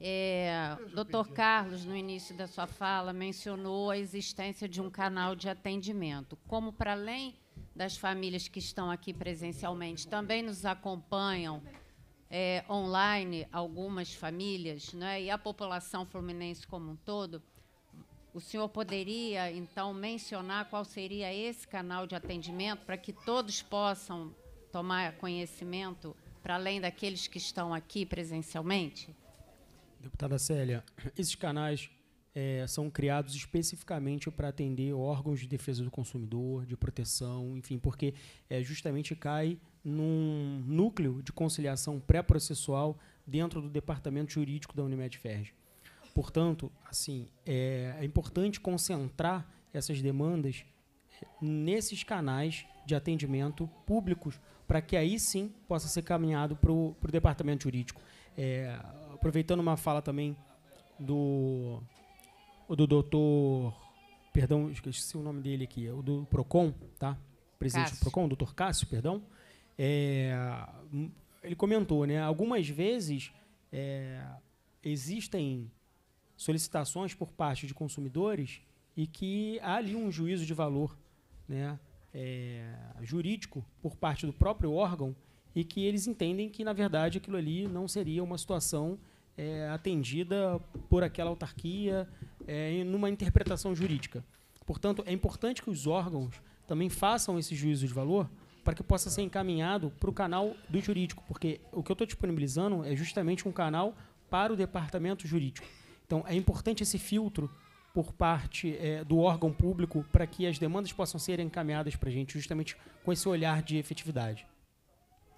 É, doutor Carlos, no início da sua fala, mencionou a existência de um canal de atendimento. Como, para além das famílias que estão aqui presencialmente, também nos acompanham é, online algumas famílias né, e a população fluminense como um todo, o senhor poderia, então, mencionar qual seria esse canal de atendimento para que todos possam tomar conhecimento, para além daqueles que estão aqui presencialmente? Deputada Célia, esses canais é, são criados especificamente para atender órgãos de defesa do consumidor, de proteção, enfim, porque é, justamente cai num núcleo de conciliação pré-processual dentro do departamento jurídico da Unimed Ferj. Portanto, assim, é, é importante concentrar essas demandas nesses canais de atendimento públicos, para que aí sim possa ser caminhado para o departamento jurídico. É, aproveitando uma fala também do, do doutor, perdão, esqueci o nome dele aqui, é o do PROCON, tá? Presidente Cássio. do PROCON, doutor Cássio, perdão. É, ele comentou, né? Algumas vezes é, existem solicitações por parte de consumidores e que há ali um juízo de valor, né? É, jurídico por parte do próprio órgão e que eles entendem que na verdade aquilo ali não seria uma situação é, atendida por aquela autarquia é, em numa interpretação jurídica. Portanto, é importante que os órgãos também façam esse juízo de valor para que possa ser encaminhado para o canal do jurídico, porque o que eu estou disponibilizando é justamente um canal para o departamento jurídico. Então, é importante esse filtro por parte é, do órgão público para que as demandas possam ser encaminhadas para a gente, justamente com esse olhar de efetividade.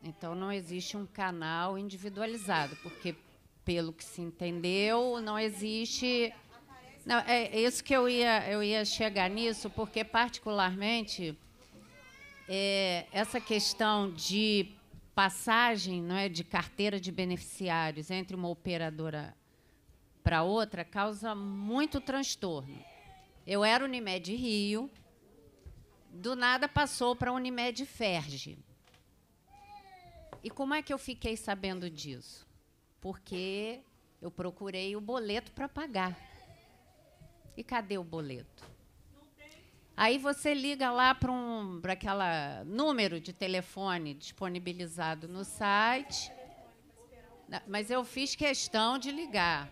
Então, não existe um canal individualizado, porque, pelo que se entendeu, não existe. Não, é, é isso que eu ia, eu ia chegar nisso, porque, particularmente, é, essa questão de passagem não é, de carteira de beneficiários entre uma operadora para outra causa muito transtorno. Eu era Unimed Rio, do nada passou para Unimed Ferge. E como é que eu fiquei sabendo disso? Porque eu procurei o boleto para pagar. E cadê o boleto? Aí você liga lá para um, pra aquela número de telefone disponibilizado no site. Mas eu fiz questão de ligar.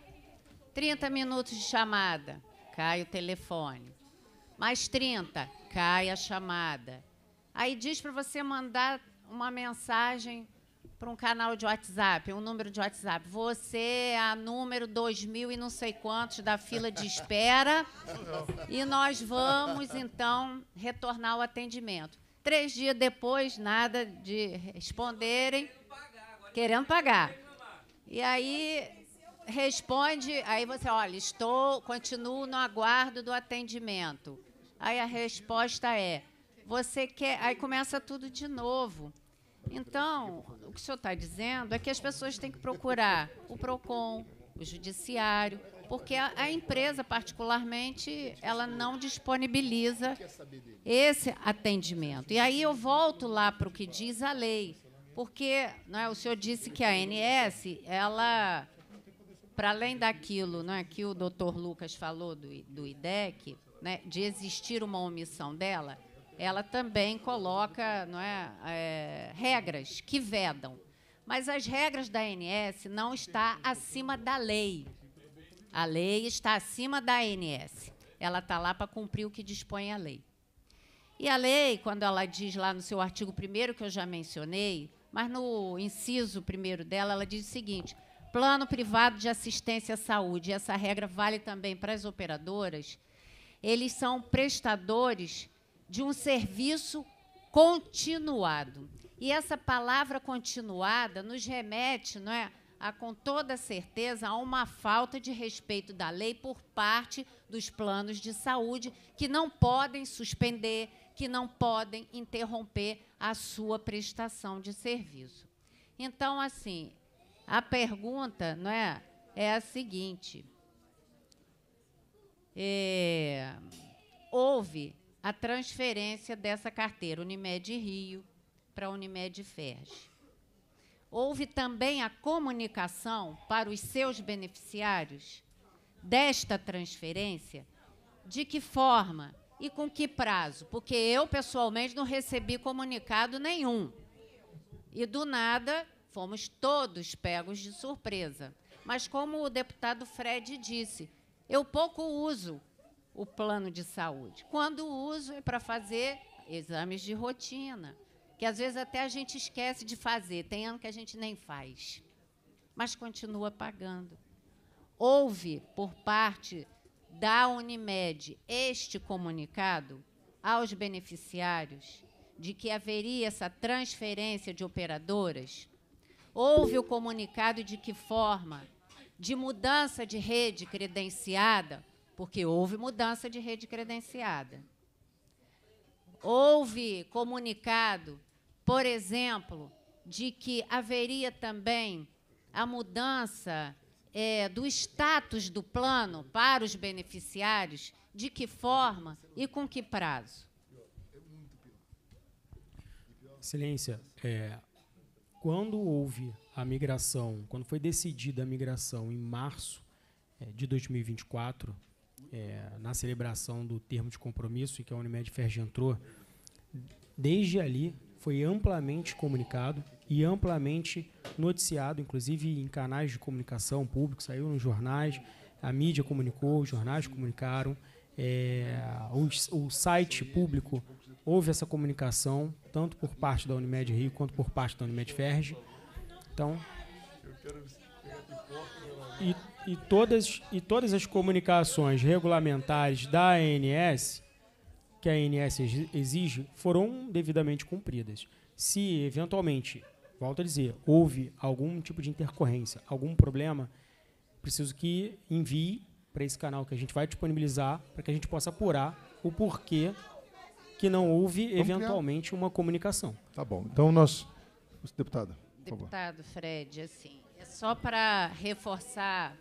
30 minutos de chamada, cai o telefone. Mais 30, cai a chamada. Aí diz para você mandar uma mensagem para um canal de WhatsApp, um número de WhatsApp. Você é a número 2000 e não sei quantos da fila de espera. e nós vamos, então, retornar o atendimento. Três dias depois, nada de responderem. Querendo pagar. E aí responde, aí você, olha, estou, continuo no aguardo do atendimento. Aí a resposta é, você quer, aí começa tudo de novo. Então, o que o senhor está dizendo é que as pessoas têm que procurar o PROCON, o judiciário, porque a, a, empresa, particularmente, ela não disponibiliza esse atendimento. E aí eu volto lá para o que diz a lei, porque é, o senhor disse que a ANS, ela, para além daquilo é que o doutor Lucas falou do, do IDEC, né, de existir uma omissão dela, ela também coloca não é, é, regras que vedam. Mas as regras da ANS não está acima da lei. A lei está acima da ANS. Ela está lá para cumprir o que dispõe a lei. E a lei, quando ela diz lá no seu artigo 1 que eu já mencionei, mas no inciso primeiro dela, ela diz o seguinte: plano privado de assistência à saúde, e essa regra vale também para as operadoras, eles são prestadores de um serviço continuado. E essa palavra continuada nos remete, não é, a, com toda certeza, a uma falta de respeito da lei por parte dos planos de saúde, que não podem suspender, que não podem interromper a sua prestação de serviço. Então, assim, a pergunta não é, é a seguinte: é, houve a transferência dessa carteira Unimed Rio para Unimed Ferj. Houve também a comunicação para os seus beneficiários desta transferência, de que forma e com que prazo, porque eu pessoalmente não recebi comunicado nenhum. E do nada fomos todos pegos de surpresa. Mas como o deputado Fred disse, eu pouco uso o plano de saúde. Quando o uso é para fazer exames de rotina, que às vezes até a gente esquece de fazer, tem ano que a gente nem faz, mas continua pagando. Houve, por parte da Unimed, este comunicado aos beneficiários de que haveria essa transferência de operadoras? Houve o comunicado de que forma? De mudança de rede credenciada porque houve mudança de rede credenciada. Houve comunicado, por exemplo, de que haveria também a mudança é, do status do plano para os beneficiários, de que forma e com que prazo? Excelência, é, quando houve a migração, quando foi decidida a migração em março é, de 2024, é, na celebração do termo de compromisso e que a Unimed Ferj entrou, desde ali foi amplamente comunicado e amplamente noticiado, inclusive em canais de comunicação público, saiu nos jornais, a mídia comunicou, os jornais comunicaram, é, o, o site público houve essa comunicação, tanto por parte da Unimed Rio quanto por parte da Unimed Ferj. Então, e, e, todas, e todas as comunicações regulamentares da ANS, que a ANS exige, foram devidamente cumpridas. Se, eventualmente, volto a dizer, houve algum tipo de intercorrência, algum problema, preciso que envie para esse canal que a gente vai disponibilizar para que a gente possa apurar o porquê que não houve Vamos eventualmente criar. uma comunicação. Tá bom. Então nós, deputada. Deputado Fred, assim, só para reforçar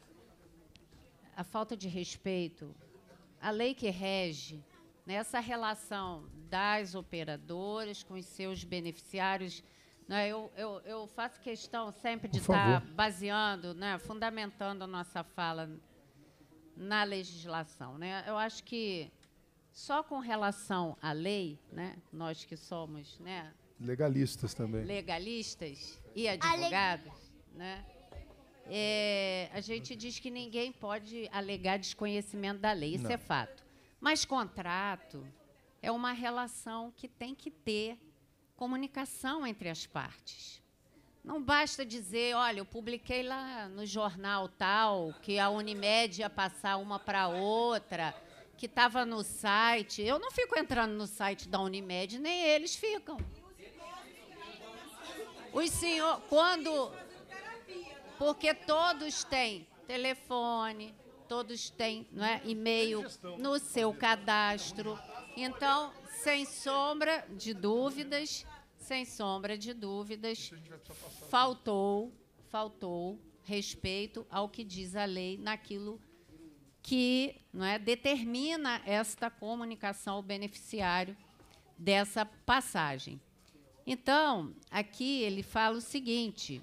a falta de respeito, a lei que rege nessa né, relação das operadoras com os seus beneficiários. Né, eu, eu, eu, faço questão sempre de estar tá baseando, né, fundamentando a nossa fala na legislação. Né? Eu acho que só com relação à lei, né, nós que somos né, legalistas também, legalistas e advogados, né, é, a gente diz que ninguém pode alegar desconhecimento da lei, isso é Não. é fato. Mas contrato é uma relação que tem que ter comunicação entre as partes. Não basta dizer, olha, eu publiquei lá no jornal tal que a Unimed ia passar uma para outra, que estava no site. Eu não fico entrando no site da Unimed, nem eles ficam. Os senhores quando porque todos têm telefone, todos têm não é, e-mail no seu cadastro. Então, sem sombra de dúvidas, sem sombra de dúvidas, faltou, faltou respeito ao que diz a lei naquilo que não é, determina esta comunicação ao beneficiário dessa passagem. Então, aqui ele fala o seguinte: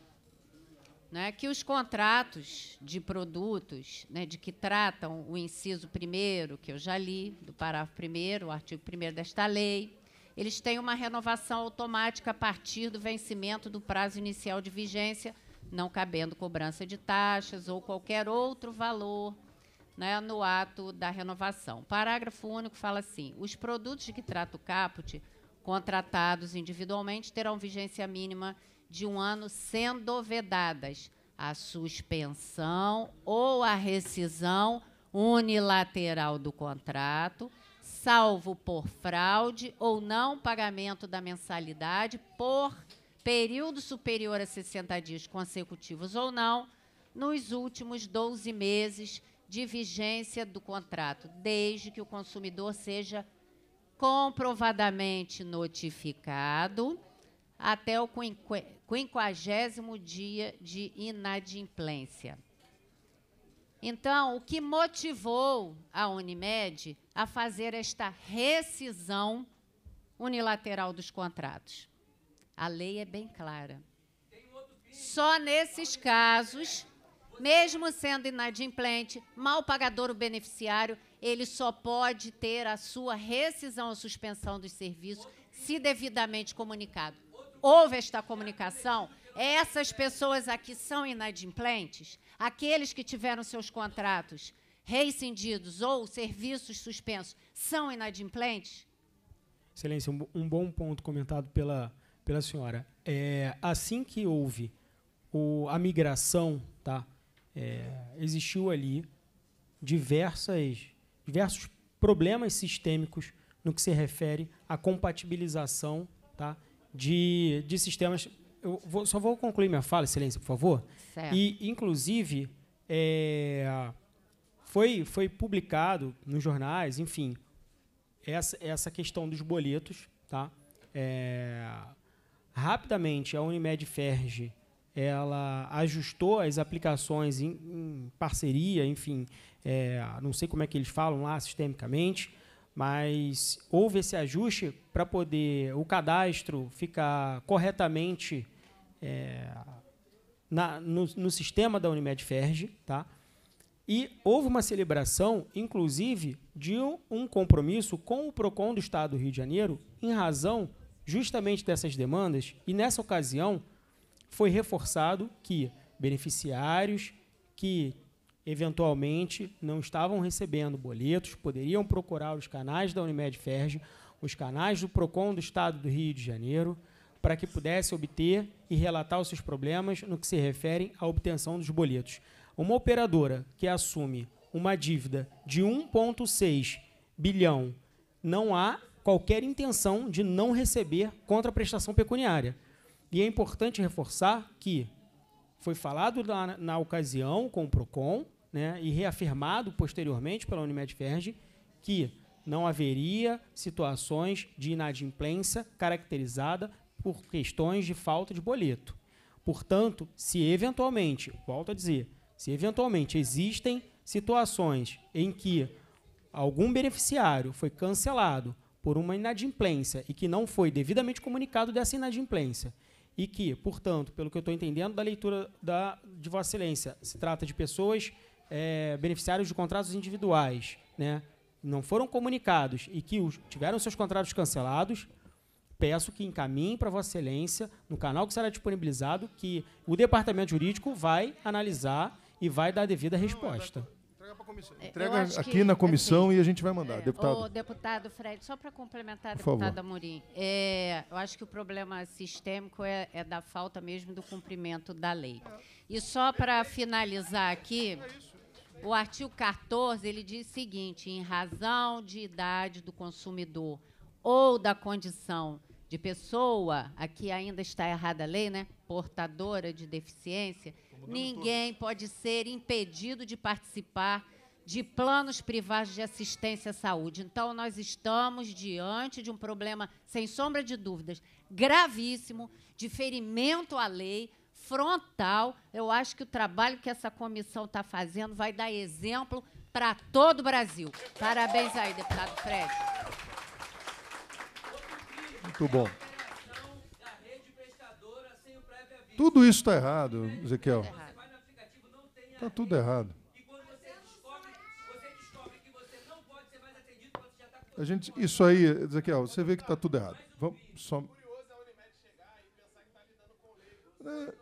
né, que os contratos de produtos né, de que tratam o inciso primeiro, que eu já li, do parágrafo primeiro, o artigo primeiro desta lei, eles têm uma renovação automática a partir do vencimento do prazo inicial de vigência, não cabendo cobrança de taxas ou qualquer outro valor né, no ato da renovação. Parágrafo único fala assim: os produtos de que trata o caput, contratados individualmente, terão vigência mínima de um ano sendo vedadas a suspensão ou a rescisão unilateral do contrato, salvo por fraude ou não pagamento da mensalidade por período superior a 60 dias consecutivos ou não, nos últimos 12 meses de vigência do contrato, desde que o consumidor seja comprovadamente notificado até o quinquagésimo dia de inadimplência. Então, o que motivou a Unimed a fazer esta rescisão unilateral dos contratos? A lei é bem clara. Só nesses casos, mesmo sendo inadimplente, mal pagador o beneficiário, ele só pode ter a sua rescisão ou suspensão dos serviços se devidamente comunicado ouve esta comunicação, é essas pessoas aqui são inadimplentes? Aqueles que tiveram seus contratos rescindidos ou serviços suspensos são inadimplentes? Excelência, um, bom ponto comentado pela, pela senhora. É, assim que houve o, a migração, tá, é, existiu ali diversas, diversos problemas sistêmicos no que se refere à compatibilização tá, de, de sistemas. Eu vou, só vou concluir minha fala, excelência, por favor. Certo. E, inclusive, é, foi, foi publicado nos jornais, enfim, essa, essa questão dos boletos. Tá? É, rapidamente, a Unimed Ferge ela ajustou as aplicações em, em parceria, enfim, é, não sei como é que eles falam lá sistemicamente, mas houve esse ajuste para poder o cadastro ficar corretamente é, na, no, no, sistema da Unimed Ferge, tá? E houve uma celebração, inclusive, de um compromisso com o PROCON do Estado do Rio de Janeiro, em razão justamente dessas demandas, e nessa ocasião foi reforçado que beneficiários que eventualmente não estavam recebendo boletos, poderiam procurar os canais da Unimed Ferj, os canais do Procon do Estado do Rio de Janeiro, para que pudesse obter e relatar os seus problemas no que se refere à obtenção dos boletos. Uma operadora que assume uma dívida de 1,6 bilhão, não há qualquer intenção de não receber contra prestação pecuniária. E é importante reforçar que foi falado na, na ocasião com o PROCON né, e reafirmado posteriormente pela Unimed Ferge que não haveria situações de inadimplência caracterizada por questões de falta de boleto. Portanto, se eventualmente, volto a dizer, se eventualmente existem situações em que algum beneficiário foi cancelado por uma inadimplência e que não foi devidamente comunicado dessa inadimplência, e que, portanto, pelo que eu estou entendendo da leitura da, de Vossa Excelência, se trata de pessoas é, beneficiários de contratos individuais, né, não foram comunicados e que os, tiveram seus contratos cancelados, peço que encaminhem para Vossa Excelência, no canal que será disponibilizado, que o departamento jurídico vai analisar e vai dar a devida resposta. Entrega é, aqui que, na é comissão assim, e a gente vai mandar, é, deputado. O deputado Fred, só para complementar, Por deputado Amorim, é, eu acho que o problema sistêmico é, é, da falta mesmo do cumprimento da lei. E só para finalizar aqui, o artigo 14 ele diz o seguinte: em razão de idade do consumidor ou da condição de pessoa, aqui ainda está errada a lei, né? Portadora de deficiência, ninguém pode ser impedido de participar de planos privados de assistência à saúde. Então, nós estamos diante de um problema, sem sombra de dúvidas, gravíssimo de ferimento à lei frontal. Eu acho que o trabalho que essa comissão está fazendo vai dar exemplo para todo o Brasil. Parabéns aí, deputado Fred. Muito bom. Tudo isso está errado, Ezequiel. Está tudo errado. A gente, isso aí, Ezequiel, você vê que está tudo errado. Vamos só. É,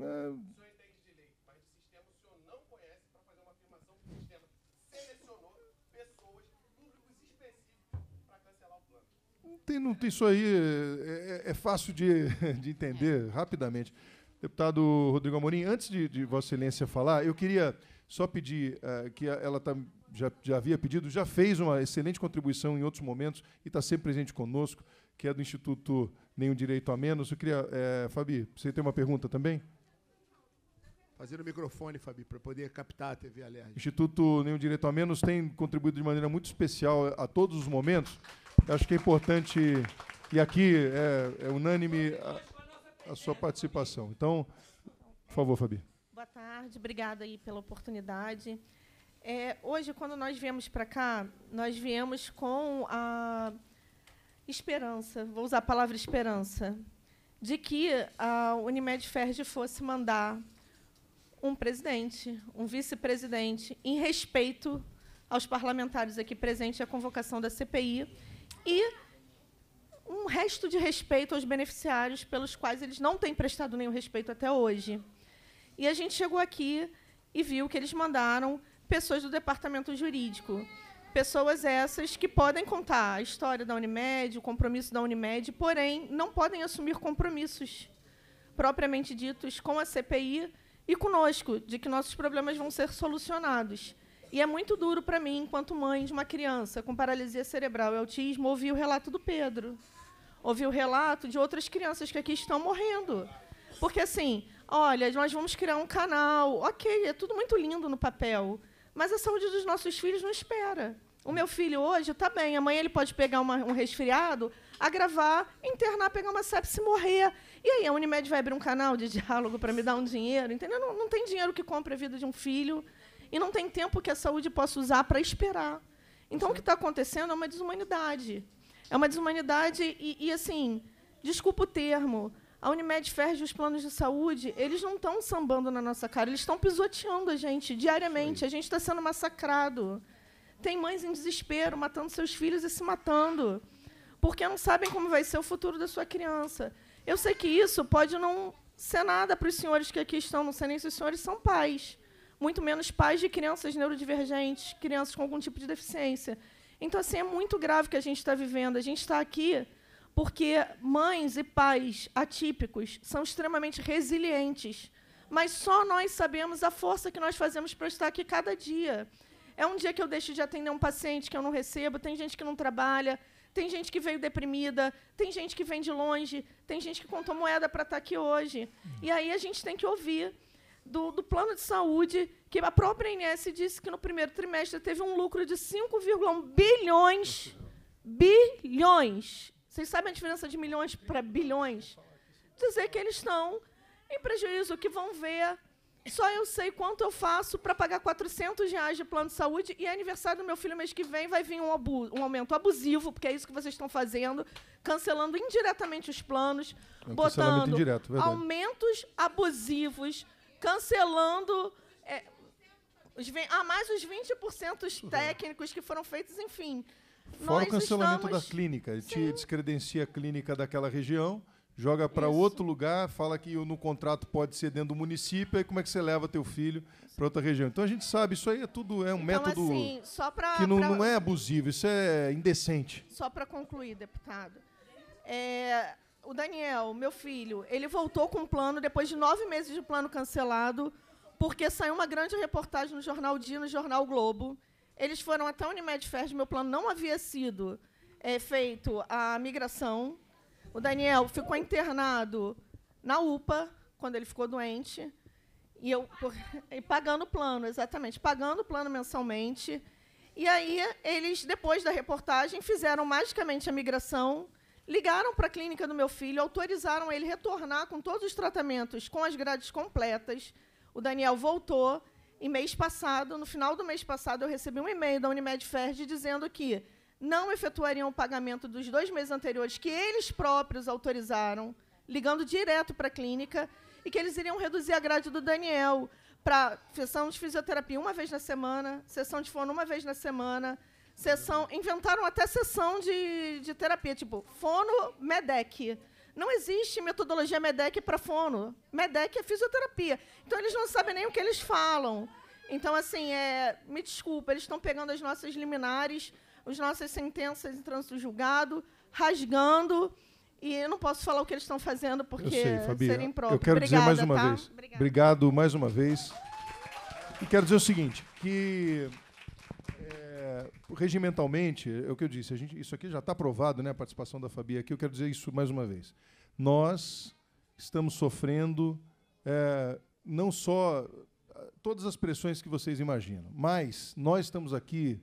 Não. Né? O senhor entende de lei, mas o sistema o senhor não conhece para fazer uma afirmação que o sistema selecionou pessoas, públicos específicos para cancelar o plano. Não tem, não isso aí, é, é, é, é fácil de, de entender rapidamente. Deputado Rodrigo Amorim, antes de, de, Vossa Excelência falar, eu queria só pedir uh, que ela tá, já, já, havia pedido, já fez uma excelente contribuição em outros momentos e está sempre presente conosco, que é do Instituto Nenhum Direito a Menos. Eu queria, uh, Fabi, você tem uma pergunta também? Fazendo o microfone, Fabi, para poder captar a TV Alerj. Instituto Nenhum Direito a Menos tem contribuído de maneira muito especial a todos os momentos. Eu acho que é importante, e aqui é, é unânime a, a sua participação. Então, por favor, Fabi. Boa tarde, obrigada aí pela oportunidade. É, hoje, quando nós viemos para cá, nós viemos com a esperança, vou usar a palavra esperança, de que a Unimed Ferj fosse mandar um presidente, um vice-presidente, em respeito aos parlamentares aqui presentes à convocação da CPI e um resto de respeito aos beneficiários pelos quais eles não têm prestado nenhum respeito até hoje. E a gente chegou aqui e viu que eles mandaram pessoas do departamento jurídico. Pessoas essas que podem contar a história da Unimed, o compromisso da Unimed, porém não podem assumir compromissos propriamente ditos com a CPI e conosco, de que nossos problemas vão ser solucionados. E é muito duro para mim, enquanto mãe de uma criança com paralisia cerebral e autismo, ouvir o relato do Pedro. Ouvir o relato de outras crianças que aqui estão morrendo. Porque, assim, olha, nós vamos criar um canal. Ok, é tudo muito lindo no papel. Mas a saúde dos nossos filhos não espera. O meu filho hoje está bem, amanhã ele pode pegar uma, um resfriado, agravar, internar, pegar uma sepsis e morrer. E aí a Unimed vai abrir um canal de diálogo para me dar um dinheiro, entendeu? Não, não tem dinheiro que compre a vida de um filho e não tem tempo que a saúde possa usar para esperar. Então Sim. o que está acontecendo é uma desumanidade. É uma desumanidade e, e, assim, desculpa o termo, a Unimed Ferge, os planos de saúde, eles não estão sambando na nossa cara, eles estão pisoteando a gente diariamente, Sim. a gente está sendo massacrado. Tem mães em desespero, matando seus filhos e se matando, porque não sabem como vai ser o futuro da sua criança. Eu sei que isso pode não ser nada para os senhores que aqui estão, não sei nem se os senhores são pais, muito menos pais de crianças neurodivergentes, crianças com algum tipo de deficiência. Então, assim, é muito grave o que a gente está vivendo. A gente está aqui porque mães e pais atípicos são extremamente resilientes, mas só nós sabemos a força que nós fazemos para estar aqui cada dia. É um dia que eu deixo de atender um paciente que eu não recebo, tem gente que não trabalha, tem gente que veio deprimida, tem gente que vem de longe, tem gente que contou moeda para estar tá aqui hoje. E aí a gente tem que ouvir do, do plano de saúde, que a própria INS disse que no primeiro trimestre teve um lucro de 5,1 bilhões. Bilhões. Vocês sabem a diferença de milhões para bilhões? Dizer que eles estão em prejuízo, que vão ver só eu sei quanto eu faço para pagar 400 reais de plano de saúde e é aniversário do meu filho mês que vem vai vir um, abuso, um aumento abusivo, porque é isso que vocês estão fazendo, cancelando indiretamente os planos, é um botando indireto, é aumentos abusivos, cancelando é, os, ah, mais os 20% técnicos que foram feitos, enfim. Fora Nós o cancelamento estamos... da clínica, te descredencia a clínica daquela região joga para outro lugar, fala que no contrato pode ser dentro do município, aí como é que você leva teu filho para outra região? Então a gente sabe, isso aí é tudo, é um então, método assim, pra, que não, pra... não, é abusivo, isso é indecente. Só para concluir, deputado. É, o Daniel, meu filho, ele voltou com um plano, depois de nove meses de plano cancelado, porque saiu uma grande reportagem no Jornal Dia, no Jornal Globo. Eles foram até a Unimed Ferj, meu plano não havia sido é, feito a migração, o Daniel ficou internado na UPA quando ele ficou doente e eu e pagando o plano, exatamente, pagando o plano mensalmente. E aí eles depois da reportagem fizeram magicamente a migração, ligaram para a clínica do meu filho, autorizaram ele retornar com todos os tratamentos, com as grades completas. O Daniel voltou e mês passado, no final do mês passado, eu recebi um e-mail da Unimed Ferd dizendo que não efetuariam o pagamento dos dois meses anteriores que eles próprios autorizaram, ligando direto para a clínica, e que eles iriam reduzir a grade do Daniel para sessão de fisioterapia uma vez na semana, sessão de fono uma vez na semana, sessão. Inventaram até sessão de, de terapia, tipo fono MEDEC. Não existe metodologia MEDEC para fono. MEDEC é fisioterapia. Então eles não sabem nem o que eles falam. Então, assim, é, me desculpa, eles estão pegando as nossas liminares as nossas sentenças em trânsito julgado, rasgando. E eu não posso falar o que eles estão fazendo, porque eu sei, Fabi, Eu quero Obrigada, dizer mais uma tá? vez. Obrigada. Obrigado mais uma vez. E quero dizer o seguinte, que é, regimentalmente, é o que eu disse, gente, isso aqui já está aprovado, né, a participação da Fabi aqui, eu quero dizer isso mais uma vez. Nós estamos sofrendo é, não só eh, todas as pressões que vocês imaginam, mas nós estamos aqui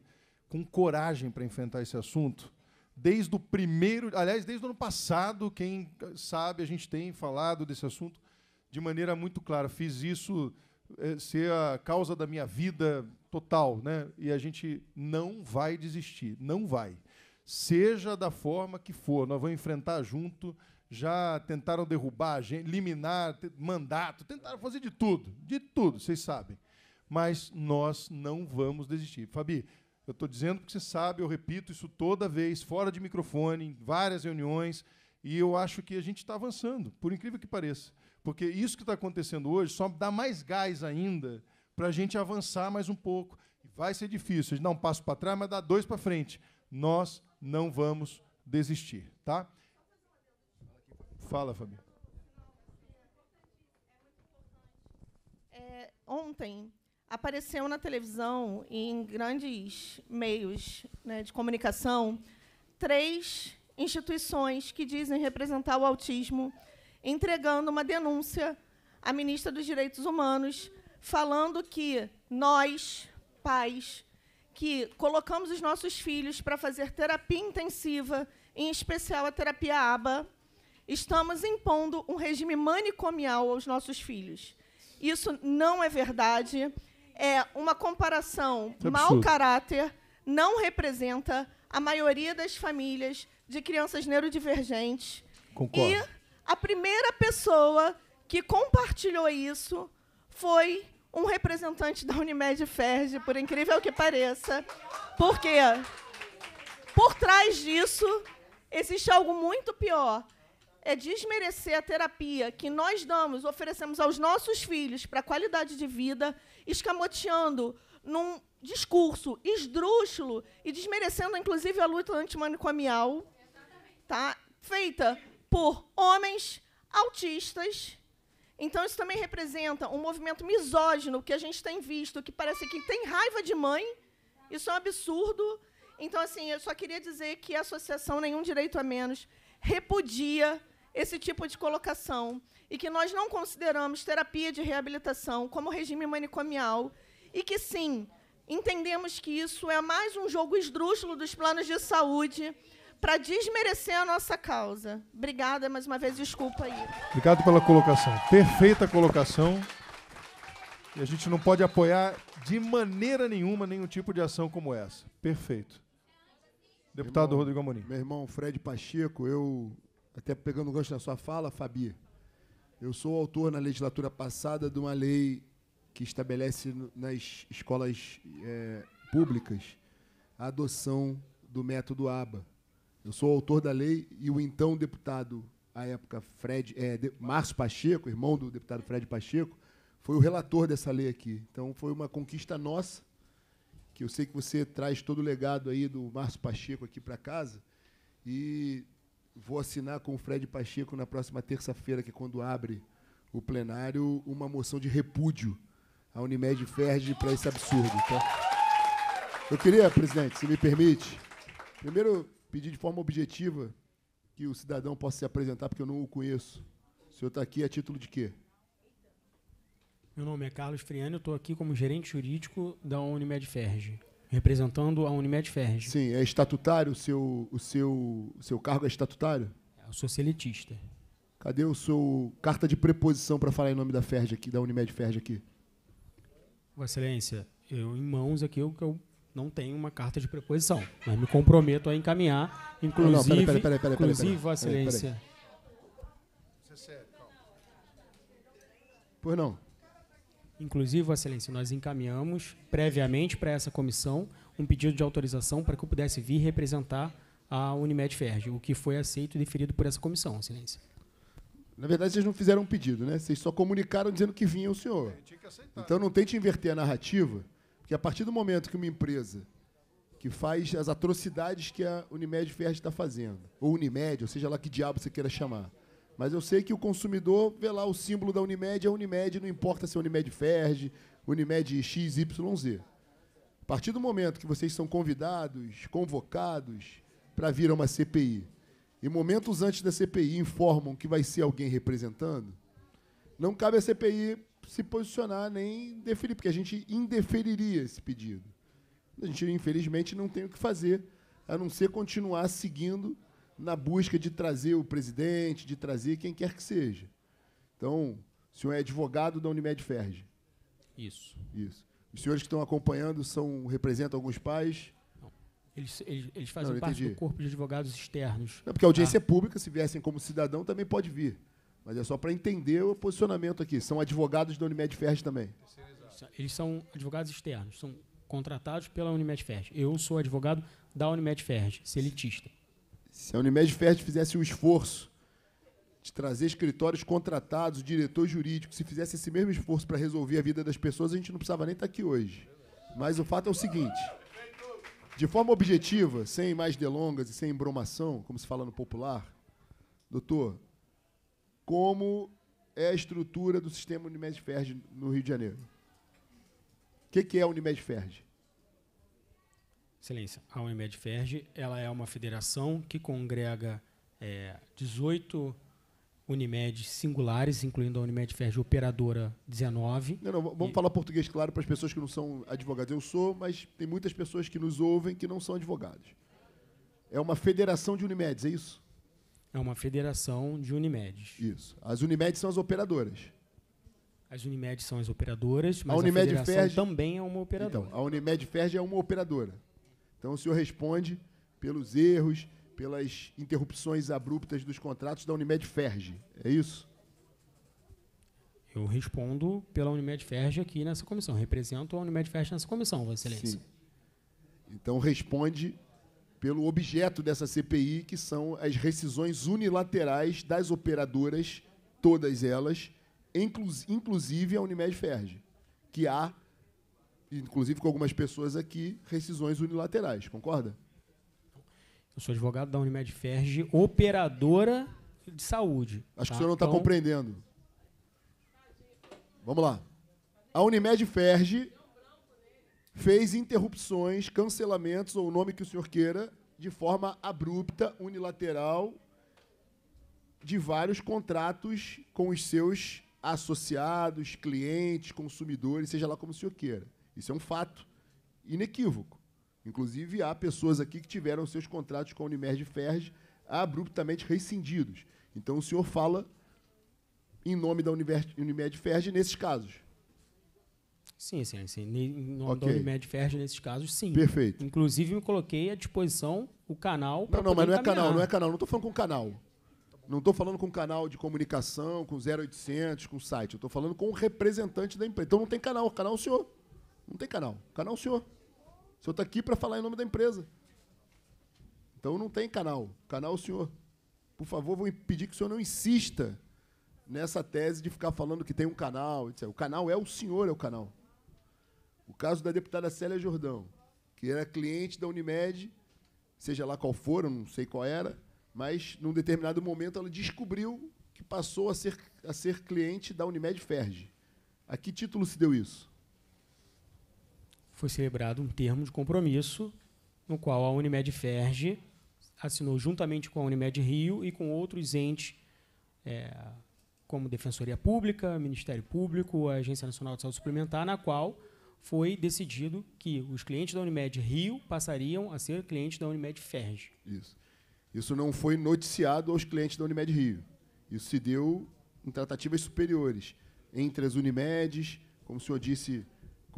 com coragem para enfrentar esse assunto. Desde o primeiro, aliás, desde o ano passado, quem sabe, a gente tem falado desse assunto de maneira muito clara. Fiz isso é, ser a causa da minha vida total, né? E a gente não vai desistir, não vai. Seja da forma que for, nós vamos enfrentar junto. Já tentaram derrubar a gente, eliminar mandato, tentaram fazer de tudo, de tudo, vocês sabem. Mas nós não vamos desistir. Fabi, eu estou dizendo porque você sabe, eu repito isso toda vez, fora de microfone, em várias reuniões, e eu acho que a gente está avançando, por incrível que pareça. Porque isso que está acontecendo hoje só dá mais gás ainda para a gente avançar mais um pouco. Vai ser difícil, a gente dá um passo para trás, mas dá dois para frente. Nós não vamos desistir, tá? Fala, Fabi. É, ontem apareceu na televisão e em grandes meios né, de comunicação três instituições que dizem representar o autismo entregando uma denúncia à ministra dos Direitos Humanos falando que nós, pais, que colocamos os nossos filhos para fazer terapia intensiva, em especial a terapia ABA, estamos impondo um regime manicomial aos nossos filhos. Isso não é verdade é uma comparação é mau caráter, não representa a maioria das famílias de crianças neurodivergentes. Concordo. E a primeira pessoa que compartilhou isso foi um representante da Unimed Ferj, por incrível que pareça. Porque por trás disso existe algo muito pior. É desmerecer a terapia que nós damos, oferecemos aos nossos filhos para qualidade de vida escamoteando num discurso esdrúxulo e desmerecendo, inclusive, a luta antimanicomial tá? feita por homens autistas. Então, isso também representa um movimento misógino que a gente tem visto, que parece que tem raiva de mãe. Isso é um absurdo. Então, assim, eu só queria dizer que a Associação Nenhum Direito a Menos repudia esse tipo de colocação e que nós não consideramos terapia de reabilitação como regime manicomial e que, sim, entendemos que isso é mais um jogo esdrúxulo dos planos de saúde para desmerecer a nossa causa. Obrigada mais uma vez, desculpa aí. Obrigado pela colocação. Perfeita colocação. E a gente não pode apoiar de maneira nenhuma nenhum tipo de ação como essa. Perfeito. Deputado irmão, Rodrigo Amorim. Meu irmão Fred Pacheco, eu, até pegando o gancho na sua fala, Fabi, eu sou autor na legislatura passada de uma lei que estabelece nas escolas é, públicas a adoção do método ABA. Eu sou autor da lei e o então deputado, à época, Fred, é, de, Márcio Pacheco, irmão do deputado Fred Pacheco, foi o relator dessa lei aqui. Então, foi uma conquista nossa, que eu sei que você traz todo o legado aí do Márcio Pacheco aqui para casa. E vou assinar com o Fred Pacheco na próxima terça-feira, que é quando abre o plenário, uma moção de repúdio à Unimed Ferdi para esse absurdo. Tá? Eu queria, presidente, se me permite, primeiro pedir de forma objetiva que o cidadão possa se apresentar, porque eu não o conheço. O senhor está aqui a título de quê? Meu nome é Carlos Friani, eu estou aqui como gerente jurídico da Unimed Ferge. Representando a Unimed Ferres. Sim, é estatutário? O seu, o seu, o seu cargo é estatutário? Eu sou seletista. Cadê o seu carta de preposição para falar em nome da Ferge aqui, da Unimed Ferge aqui? Vossa Excelência, eu em mãos aqui eu, eu não tenho uma carta de preposição, mas me comprometo a encaminhar, inclusive, não, não, peraí, peraí, peraí, inclusive, Vossa Excelência. Peraí, peraí. Pois não. Inclusive, Vossa Excelência, nós encaminhamos previamente para essa comissão um pedido de autorização para que eu pudesse vir representar a Unimed Ferg, o que foi aceito e deferido por essa comissão, Excelência. Na verdade, vocês não fizeram um pedido, né? Vocês só comunicaram dizendo que vinha o senhor. É, então não tente inverter a narrativa, porque a partir do momento que uma empresa que faz as atrocidades que a Unimed Ferg está fazendo, ou Unimed, ou seja lá que diabo você queira chamar, mas eu sei que o consumidor vê lá o símbolo da Unimed, a Unimed não importa se é Unimed Ferd, Unimed XYZ. A partir do momento que vocês são convidados, convocados para vir a uma CPI, e momentos antes da CPI informam que vai ser alguém representando, não cabe a CPI se posicionar nem deferir, porque a gente indeferiria esse pedido. A gente, infelizmente, não tem o que fazer, a não ser continuar seguindo na busca de trazer o presidente, de trazer quem quer que seja. Então, o senhor é advogado da Unimed Ferge. Isso. Isso. Os senhores que estão acompanhando são representam alguns pais? Não. Eles, eles, eles fazem não, parte do corpo de advogados externos. Não, porque a audiência tá? é pública, se viessem como cidadão, também pode vir. Mas é só para entender o posicionamento aqui. São advogados da Unimed Ferge também. Eles são advogados externos, são contratados pela Unimed Ferge. Eu sou advogado da Unimed Ferge, seletista. Se a Unimed Ferdi fizesse o esforço de trazer escritórios contratados, diretor jurídico, se fizesse esse mesmo esforço para resolver a vida das pessoas, a gente não precisava nem estar tá aqui hoje. Mas o fato é o seguinte: de forma objetiva, sem mais delongas e sem embromação, como se fala no popular, doutor, como é a estrutura do sistema Unimed Ferdi no Rio de Janeiro? O que, é a Unimed Ferdi? Excelência, a Unimed Ferge ela é uma federação que congrega é, 18 Unimed singulares, incluindo a Unimed Ferge operadora 19. Não, não, vamos e... falar português claro para as pessoas que não são advogados. Eu sou, mas tem muitas pessoas que nos ouvem que não são advogados. É uma federação de Unimedes, é isso? É uma federação de Unimedes. Isso. As Unimedes são as operadoras. As Unimedes são as operadoras, mas a, Unimed a federação Ferge... também é uma operadora. Então, a Unimed Ferge é uma operadora. Então o senhor responde pelos erros, pelas interrupções abruptas dos contratos da Unimed Ferge, é isso? Eu respondo pela Unimed Ferge aqui nessa comissão, represento a Unimed Ferge nessa comissão, Vossa Excelência. Sim. Então responde pelo objeto dessa CPI, que são as rescisões unilaterais das operadoras, todas elas, inclusive a Unimed Ferge, que há inclusive com algumas pessoas aqui, rescisões unilaterais, concorda? Eu sou advogado da Unimed Ferge, operadora de saúde. Acho tá? que o senhor não está então... compreendendo. Vamos lá. A Unimed Ferge fez interrupções, cancelamentos, ou o nome que o senhor queira, de forma abrupta, unilateral, de vários contratos com os seus associados, clientes, consumidores, seja lá como o senhor queira. Isso é um fato inequívoco. Inclusive, há pessoas aqui que tiveram seus contratos com a Unimed e Ferj abruptamente rescindidos. Então, o senhor fala em nome da Unimed, Unimed Ferj nesses casos. Sim, sim, Em nome okay. da Unimed Ferj, nesses casos, sim. Perfeito. Inclusive, me coloquei à disposição o canal. Não, não, mas não é caminhar. canal, não é canal. Não estou falando com canal. Não estou falando com canal de comunicação, com 0800, com site. Eu estou falando com um representante da empresa. Então não tem canal. O canal é o senhor. Não tem canal. Canal é o senhor. O senhor está aqui para falar em nome da empresa. Então não tem canal. Canal é o senhor. Por favor, vou pedir que o senhor não insista nessa tese de ficar falando que tem um canal. Etc. O canal é o senhor, é o canal. O caso da deputada Célia Jordão, que era cliente da Unimed, seja lá qual for, eu não sei qual era, mas num determinado momento ela descobriu que passou a ser, a ser cliente da Unimed Ferge. A que título se deu isso? foi celebrado um termo de compromisso no qual a Unimed Ferge assinou juntamente com a Unimed Rio e com outros entes, é, como Defensoria Pública, Ministério Público, a Agência Nacional de Saúde Suplementar, na qual foi decidido que os clientes da Unimed Rio passariam a ser clientes da Unimed Ferge. Isso. Isso não foi noticiado aos clientes da Unimed Rio. Isso se deu em tratativas superiores, entre as Unimedes, como o senhor disse,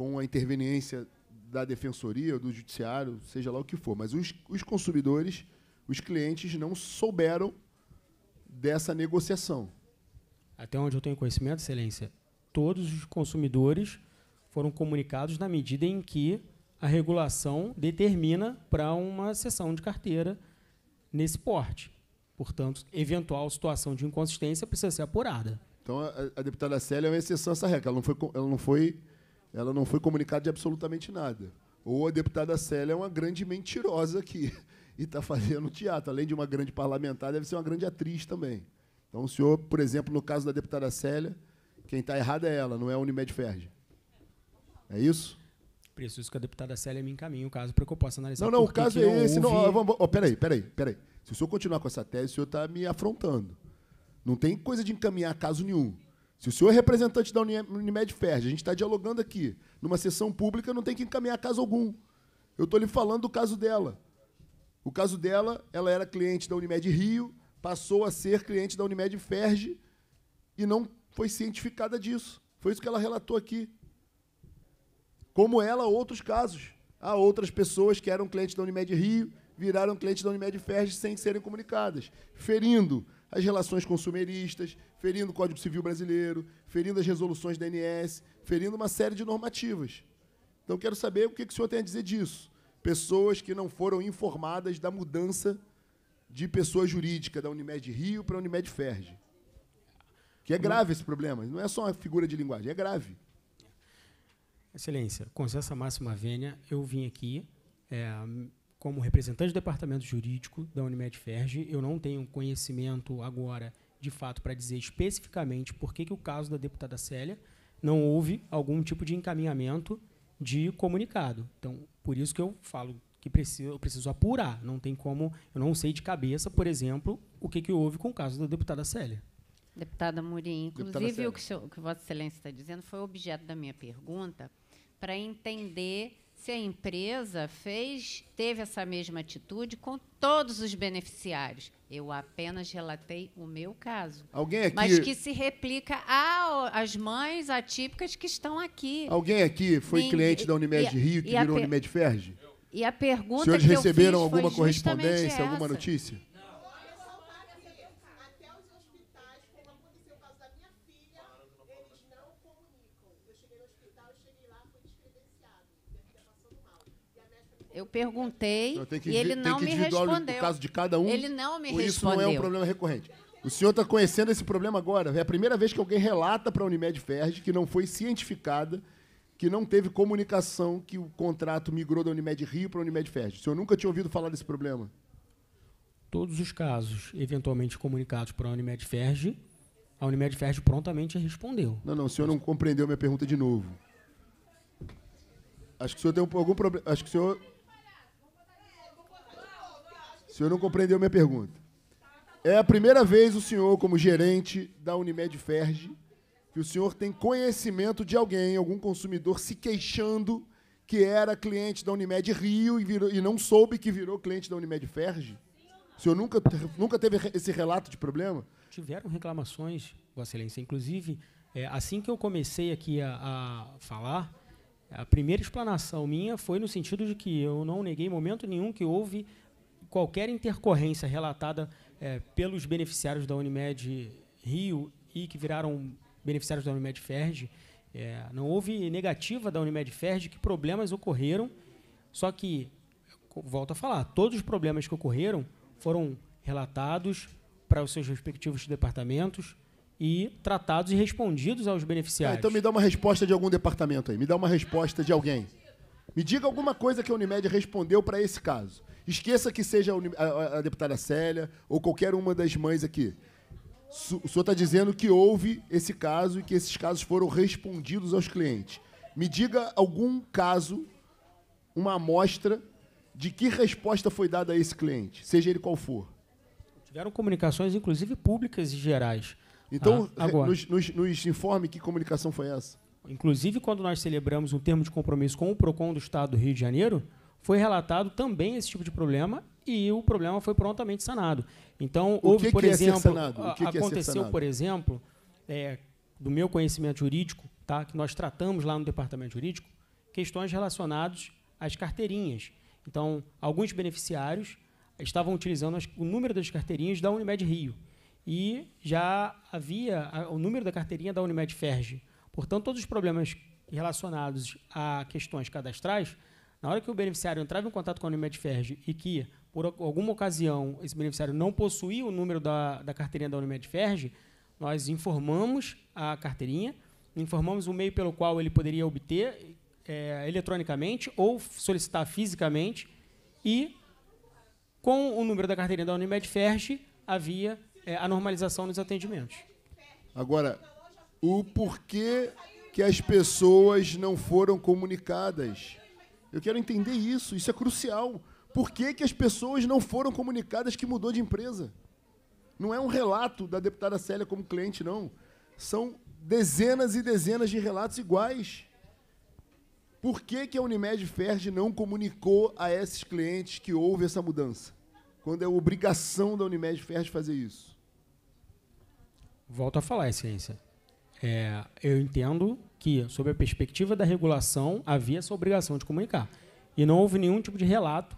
com a interveniência da defensoria, do judiciário, seja lá o que for. Mas os, os consumidores, os clientes, não souberam dessa negociação. Até onde eu tenho conhecimento, Excelência, todos os consumidores foram comunicados na medida em que a regulação determina para uma sessão de carteira nesse porte. Portanto, eventual situação de inconsistência precisa ser apurada. Então, a, a deputada Célia é uma exceção a essa regra. Ela não foi, ela não foi ela não foi comunicada de absolutamente nada. Ou a deputada Célia é uma grande mentirosa aqui e está fazendo teatro. Além de uma grande parlamentar, deve ser uma grande atriz também. Então, o senhor, por exemplo, no caso da deputada Célia, quem está errado é ela, não é a Unimed Ferge. É isso? Preciso que a deputada Célia me encaminhe o caso para que eu possa analisar. Não, não, o caso é esse. Não, houve... não, oh, peraí, peraí, peraí. Se o senhor continuar com essa tese, o senhor está me afrontando. Não tem coisa de encaminhar caso nenhum. Se o senhor é representante da Unimed Ferj, a gente está dialogando aqui, numa sessão pública, não tem que encaminhar caso algum. Eu estou lhe falando do caso dela. O caso dela, ela era cliente da Unimed Rio, passou a ser cliente da Unimed Ferj e não foi cientificada disso. Foi isso que ela relatou aqui. Como ela, outros casos. Há outras pessoas que eram clientes da Unimed Rio, viraram clientes da Unimed Ferj sem serem comunicadas, ferindo as relações consumeristas, ferindo o Código Civil Brasileiro, ferindo as resoluções da ANS, ferindo uma série de normativas. Então, quero saber o que o senhor tem a dizer disso. Pessoas que não foram informadas da mudança de pessoa jurídica da Unimed Rio para a Unimed Ferge. Que é hum. grave esse problema, não é só uma figura de linguagem, é grave. Excelência, com essa máxima vênia, eu vim aqui é, como representante do departamento jurídico da Unimed Ferge, eu não tenho conhecimento agora, de fato, para dizer especificamente por que, que o caso da deputada Célia não houve algum tipo de encaminhamento de comunicado. Então, por isso que eu falo que preciso, eu preciso apurar. Não tem como, eu não sei de cabeça, por exemplo, o que, que houve com o caso da deputada Célia. Deputada Murim, inclusive deputada o que, o que Vossa Excelência está dizendo foi objeto da minha pergunta para entender se a empresa fez, teve essa mesma atitude com todos os beneficiários. Eu apenas relatei o meu caso. Alguém aqui... Mas que se replica às mães atípicas que estão aqui. Alguém aqui foi cliente da Unimed e, Rio que virou per... Unimed Ferge? E a pergunta Os senhores que receberam alguma correspondência, essa. alguma notícia? Eu perguntei e ele não me respondeu. O caso de cada um. Ele não me respondeu. Isso não é um problema recorrente. O senhor está conhecendo esse problema agora. É a primeira vez que alguém relata para a Unimed Ferj que não foi cientificada, que não teve comunicação, que o contrato migrou da Unimed Rio para a Unimed Ferj. O senhor nunca tinha ouvido falar desse problema? Todos os casos eventualmente comunicados para a Unimed Ferj, a Unimed Ferj prontamente respondeu. Não, não, o senhor não compreendeu minha pergunta de novo. Acho que o senhor tem algum problema. Acho que o senhor senhor não compreendeu minha pergunta. É a primeira vez o senhor, como gerente da Unimed Ferge, que o senhor tem conhecimento de alguém, algum consumidor, se queixando que era cliente da Unimed Rio e, virou, e não soube que virou cliente da Unimed Ferge? O senhor nunca, nunca teve esse relato de problema? Tiveram reclamações, Vossa Excelência. Inclusive, é, assim que eu comecei aqui a, a falar, a primeira explanação minha foi no sentido de que eu não neguei momento nenhum que houve qualquer intercorrência relatada é, pelos beneficiários da Unimed Rio e que viraram beneficiários da Unimed Ferj, é, não houve negativa da Unimed Ferj que problemas ocorreram, só que, volto a falar, todos os problemas que ocorreram foram relatados para os seus respectivos departamentos e tratados e respondidos aos beneficiários. Ah, então me dá uma resposta de algum departamento aí, me dá uma resposta de alguém. Me diga alguma coisa que a Unimed respondeu para esse caso. Esqueça que seja a, a, a deputada Célia ou qualquer uma das mães aqui. O senhor está dizendo que houve esse caso e que esses casos foram respondidos aos clientes. Me diga algum caso, uma amostra de que resposta foi dada a esse cliente, seja ele qual for. Tiveram comunicações, inclusive públicas e gerais. Então, ah, nos, nos, nos informe que comunicação foi essa. Inclusive, quando nós celebramos um termo de compromisso com o PROCON do Estado do Rio de Janeiro, foi relatado também esse tipo de problema e o problema foi prontamente sanado. Então, o houve, que por é exemplo, é aconteceu, por exemplo, é, do meu conhecimento jurídico, tá, que nós tratamos lá no departamento jurídico, questões relacionadas às carteirinhas. Então, alguns beneficiários estavam utilizando as, o número das carteirinhas da Unimed Rio e já havia a, o número da carteirinha da Unimed Ferge. Portanto, todos os problemas relacionados a questões cadastrais na hora que o beneficiário entrava em contato com a Unimed Ferj e que, por alguma ocasião, esse beneficiário não possuía o número da, da carteirinha da Unimed Ferj, nós informamos a carteirinha, informamos o meio pelo qual ele poderia obter é, eletronicamente ou solicitar fisicamente e, com o número da carteirinha da Unimed Ferj, havia é, a normalização nos atendimentos. Agora, o porquê que as pessoas não foram comunicadas? Eu quero entender isso, isso é crucial. Por que, que as pessoas não foram comunicadas que mudou de empresa? Não é um relato da deputada Célia como cliente, não. São dezenas e dezenas de relatos iguais. Por que, que a Unimed Ferj não comunicou a esses clientes que houve essa mudança? Quando é obrigação da Unimed Ferj fazer isso? Volto a falar, Excelência. É, eu entendo que, sob a perspectiva da regulação, havia essa obrigação de comunicar. E não houve nenhum tipo de relato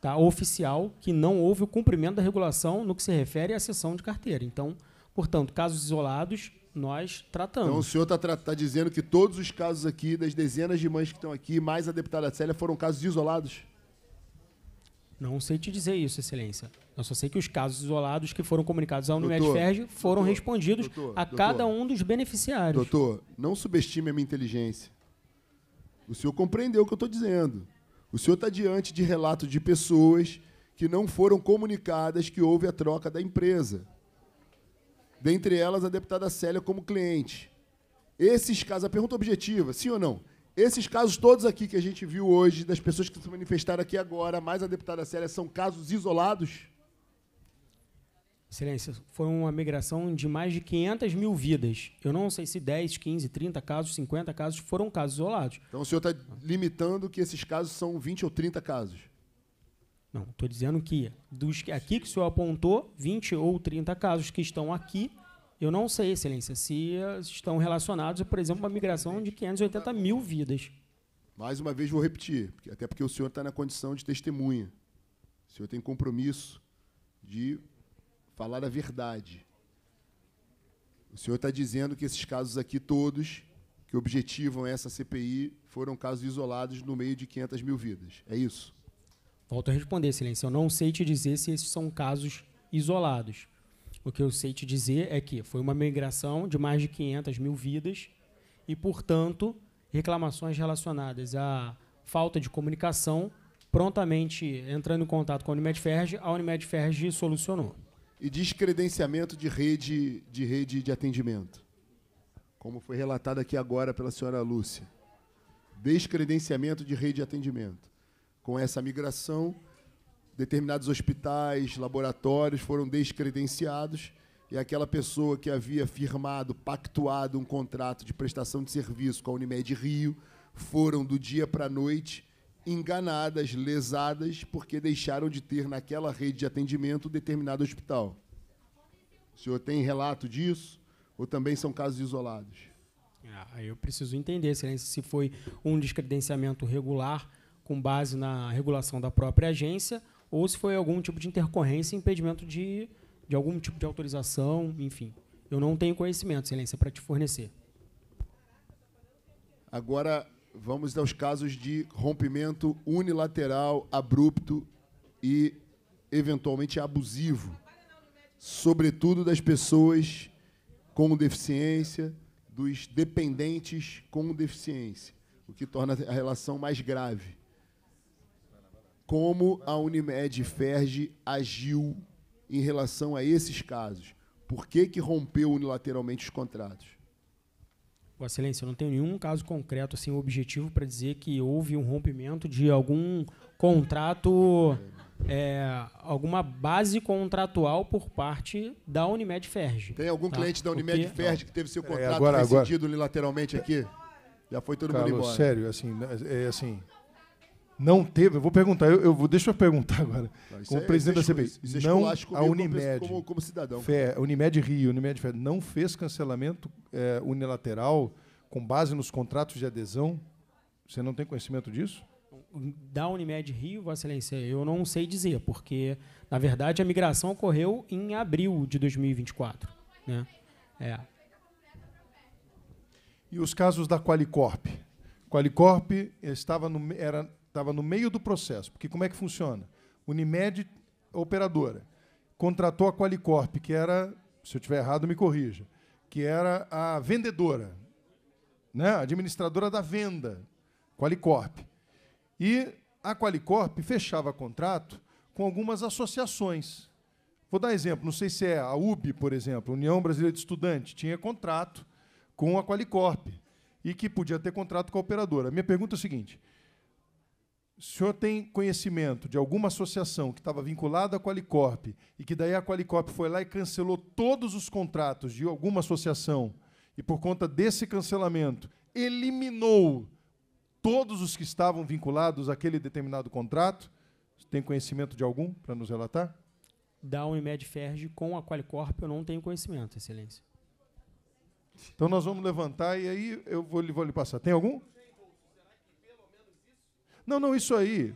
tá, oficial que não houve o cumprimento da regulação no que se refere à sessão de carteira. Então, portanto, casos isolados, nós tratamos. Então, o senhor está tá dizendo que todos os casos aqui, das dezenas de mães que estão aqui, mais a deputada Célia, foram casos isolados? Não sei te dizer isso, Excelência. Eu só sei que os casos isolados que foram comunicados à Unimed foram doutor, respondidos doutor, a cada um dos beneficiários. Doutor, não subestime a minha inteligência. O senhor compreendeu o que eu estou dizendo. O senhor está diante de relatos de pessoas que não foram comunicadas que houve a troca da empresa. Dentre elas, a deputada Célia como cliente. Esses casos, a pergunta objetiva, sim ou não? Esses casos todos aqui que a gente viu hoje, das pessoas que se manifestaram aqui agora, mais a deputada Célia, são casos isolados? Excelência, foi uma migração de mais de 500 mil vidas. Eu não sei se 10, 15, 30 casos, 50 casos foram casos isolados. Então o senhor está limitando que esses casos são 20 ou 30 casos? Não, estou dizendo que dos aqui que o senhor apontou, 20 ou 30 casos que estão aqui eu não sei, Excelência, se eh, estão relacionados, por exemplo, a uma migração de 580 mil vidas. Mais uma vez vou repetir, até porque o senhor está na condição de testemunha. O senhor tem compromisso de falar a verdade. O senhor está dizendo que esses casos aqui todos que objetivam essa CPI foram casos isolados no meio de 500 mil vidas. É isso? Volto a responder, Excelência. Eu não sei te dizer se esses são casos isolados. O que eu sei te dizer é que foi uma migração de mais de 500 mil vidas e, portanto, reclamações relacionadas à falta de comunicação, prontamente entrando em contato com a Unimed Ferg, a Unimed Ferg solucionou. E descredenciamento de rede de, rede de atendimento, como foi relatado aqui agora pela senhora Lúcia. Descredenciamento de rede de atendimento. Com essa migração, determinados hospitais, laboratórios foram descredenciados e aquela pessoa que havia firmado, pactuado um contrato de prestação de serviço com a Unimed Rio, foram do dia para a noite enganadas, lesadas, porque deixaram de ter naquela rede de atendimento determinado hospital. O senhor tem relato disso? Ou também são casos isolados? Ah, eu preciso entender, excelência, se foi um descredenciamento regular com base na regulação da própria agência ou se foi algum tipo de intercorrência, impedimento de, de algum tipo de autorização, enfim. Eu não tenho conhecimento, Excelência, para te fornecer. Agora vamos aos casos de rompimento unilateral, abrupto e eventualmente abusivo, sobretudo das pessoas com deficiência, dos dependentes com deficiência, o que torna a relação mais grave como a Unimed Ferge agiu em relação a esses casos? Por que, que rompeu unilateralmente os contratos? Vossa Excelência, eu não tenho nenhum caso concreto, assim, objetivo para dizer que houve um rompimento de algum contrato, é, alguma base contratual por parte da Unimed Ferge. Tem algum tá? cliente da Unimed Porque... Ferge que teve seu contrato é, agora, agora... unilateralmente aqui? Já foi todo Carlos, mundo embora. Sério, assim, é, é assim, não teve, eu vou perguntar, eu, eu vou, deixa eu perguntar agora. Não, como é, presidente da CPI, é não a Unimed. Como, como, cidadão. Fé, Unimed Rio, Unimed Fé, não fez cancelamento é, unilateral com base nos contratos de adesão? Você não tem conhecimento disso? Da Unimed Rio, Vossa Excelência, eu não sei dizer, porque, na verdade, a migração ocorreu em abril de 2024. Né? É. E os casos da Qualicorp? Qualicorp estava no, era estava no meio do processo, porque como é que funciona? Unimed, operadora, contratou a Qualicorp, que era, se eu estiver errado, me corrija, que era a vendedora, né? administradora da venda, Qualicorp. E a Qualicorp fechava contrato com algumas associações. Vou dar exemplo, não sei se é a UB, por exemplo, União Brasileira de Estudante, tinha contrato com a Qualicorp e que podia ter contrato com a operadora. Minha pergunta é a seguinte: o senhor tem conhecimento de alguma associação que estava vinculada à Qualicorp e que daí a Qualicorp foi lá e cancelou todos os contratos de alguma associação e por conta desse cancelamento eliminou todos os que estavam vinculados àquele determinado contrato? Tem conhecimento de algum para nos relatar? Da Unimed Ferge com a Qualicorp eu não tenho conhecimento, Excelência. Então nós vamos levantar e aí eu vou, vou lhe passar. Tem algum? Não, não, isso aí.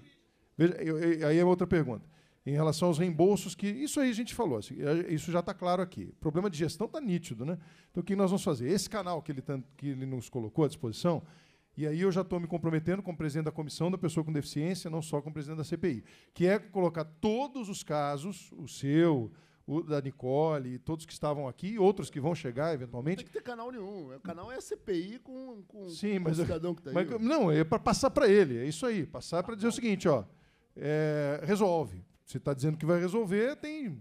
Veja, eu, eu, aí é outra pergunta. Em relação aos reembolsos, que isso aí a gente falou, assim, é, isso já está claro aqui. O problema de gestão está nítido, né? Então o que nós vamos fazer? Esse canal que ele, que ele nos colocou à disposição, e aí eu já estou me comprometendo como presidente da comissão da pessoa com deficiência, não só como presidente da CPI, que é colocar todos os casos, o seu, o da Nicole, todos que estavam aqui, outros que vão chegar eventualmente. Não tem que ter canal nenhum. O canal é a CPI com, com, Sim, com o cidadão que está aí. Mas, não, é para passar para ele. É isso aí. Passar para dizer o tá seguinte, ó. É, resolve. Você está dizendo que vai resolver, tem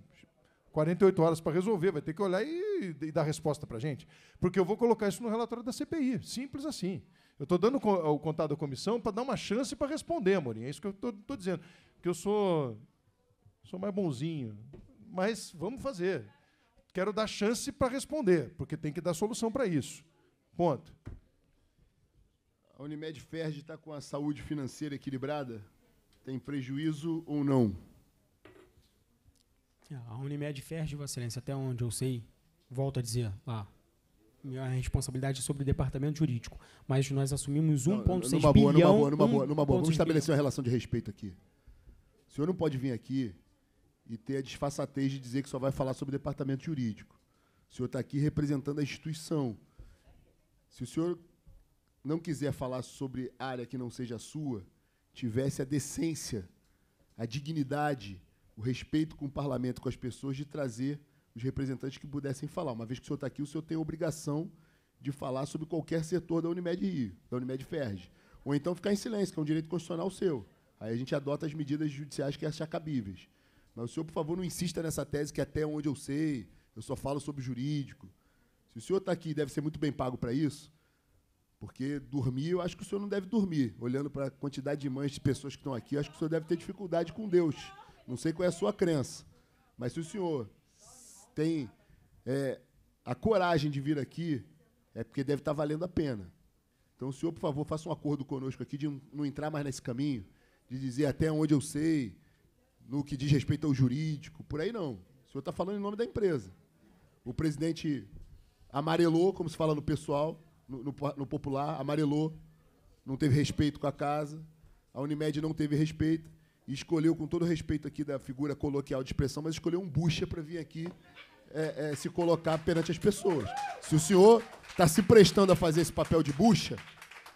48 horas para resolver, vai ter que olhar e, e dar resposta para a gente. Porque eu vou colocar isso no relatório da CPI. Simples assim. Eu estou dando o contato da comissão para dar uma chance para responder, Amorim. É isso que eu estou dizendo. Porque eu sou, sou mais bonzinho mas vamos fazer. Quero dar chance para responder, porque tem que dar solução para isso. Ponto. A Unimed Ferd está com a saúde financeira equilibrada? Tem prejuízo ou não? Ah, a Unimed Ferd, Vossa Excelência, até onde eu sei, volto a dizer lá, minha responsabilidade é sobre o departamento jurídico, mas nós assumimos 1,6 bilhão... Boa, numa boa, numa boa, numa boa. Vamos estabelecer bilhão. uma relação de respeito aqui. O senhor não pode vir aqui e ter a disfarçatez de dizer que só vai falar sobre o departamento jurídico. O senhor está aqui representando a instituição. Se o senhor não quiser falar sobre área que não seja sua, tivesse a decência, a dignidade, o respeito com o parlamento, com as pessoas, de trazer os representantes que pudessem falar. Uma vez que o senhor está aqui, o senhor tem a obrigação de falar sobre qualquer setor da Unimed Rio, da Unimed Ferj. Ou então ficar em silêncio, que é um direito constitucional seu. Aí a gente adota as medidas judiciais que achar cabíveis. Mas o senhor, por favor, não insista nessa tese que até onde eu sei, eu só falo sobre jurídico. Se o senhor está aqui deve ser muito bem pago para isso, porque dormir, eu acho que o senhor não deve dormir. Olhando para a quantidade de mães de pessoas que estão aqui, eu acho que o senhor deve ter dificuldade com Deus. Não sei qual é a sua crença. Mas se o senhor tem é, a coragem de vir aqui, é porque deve estar tá valendo a pena. Então, o senhor, por favor, faça um acordo conosco aqui de não entrar mais nesse caminho, de dizer até onde eu sei, no que diz respeito ao jurídico, por aí não. O senhor está falando em nome da empresa. O presidente amarelou, como se fala no pessoal, no, no, no popular, amarelou, não teve respeito com a casa, a Unimed não teve respeito e escolheu, com todo respeito aqui da figura coloquial de expressão, mas escolheu um bucha para vir aqui é, é, se colocar perante as pessoas. Se o senhor está se prestando a fazer esse papel de bucha,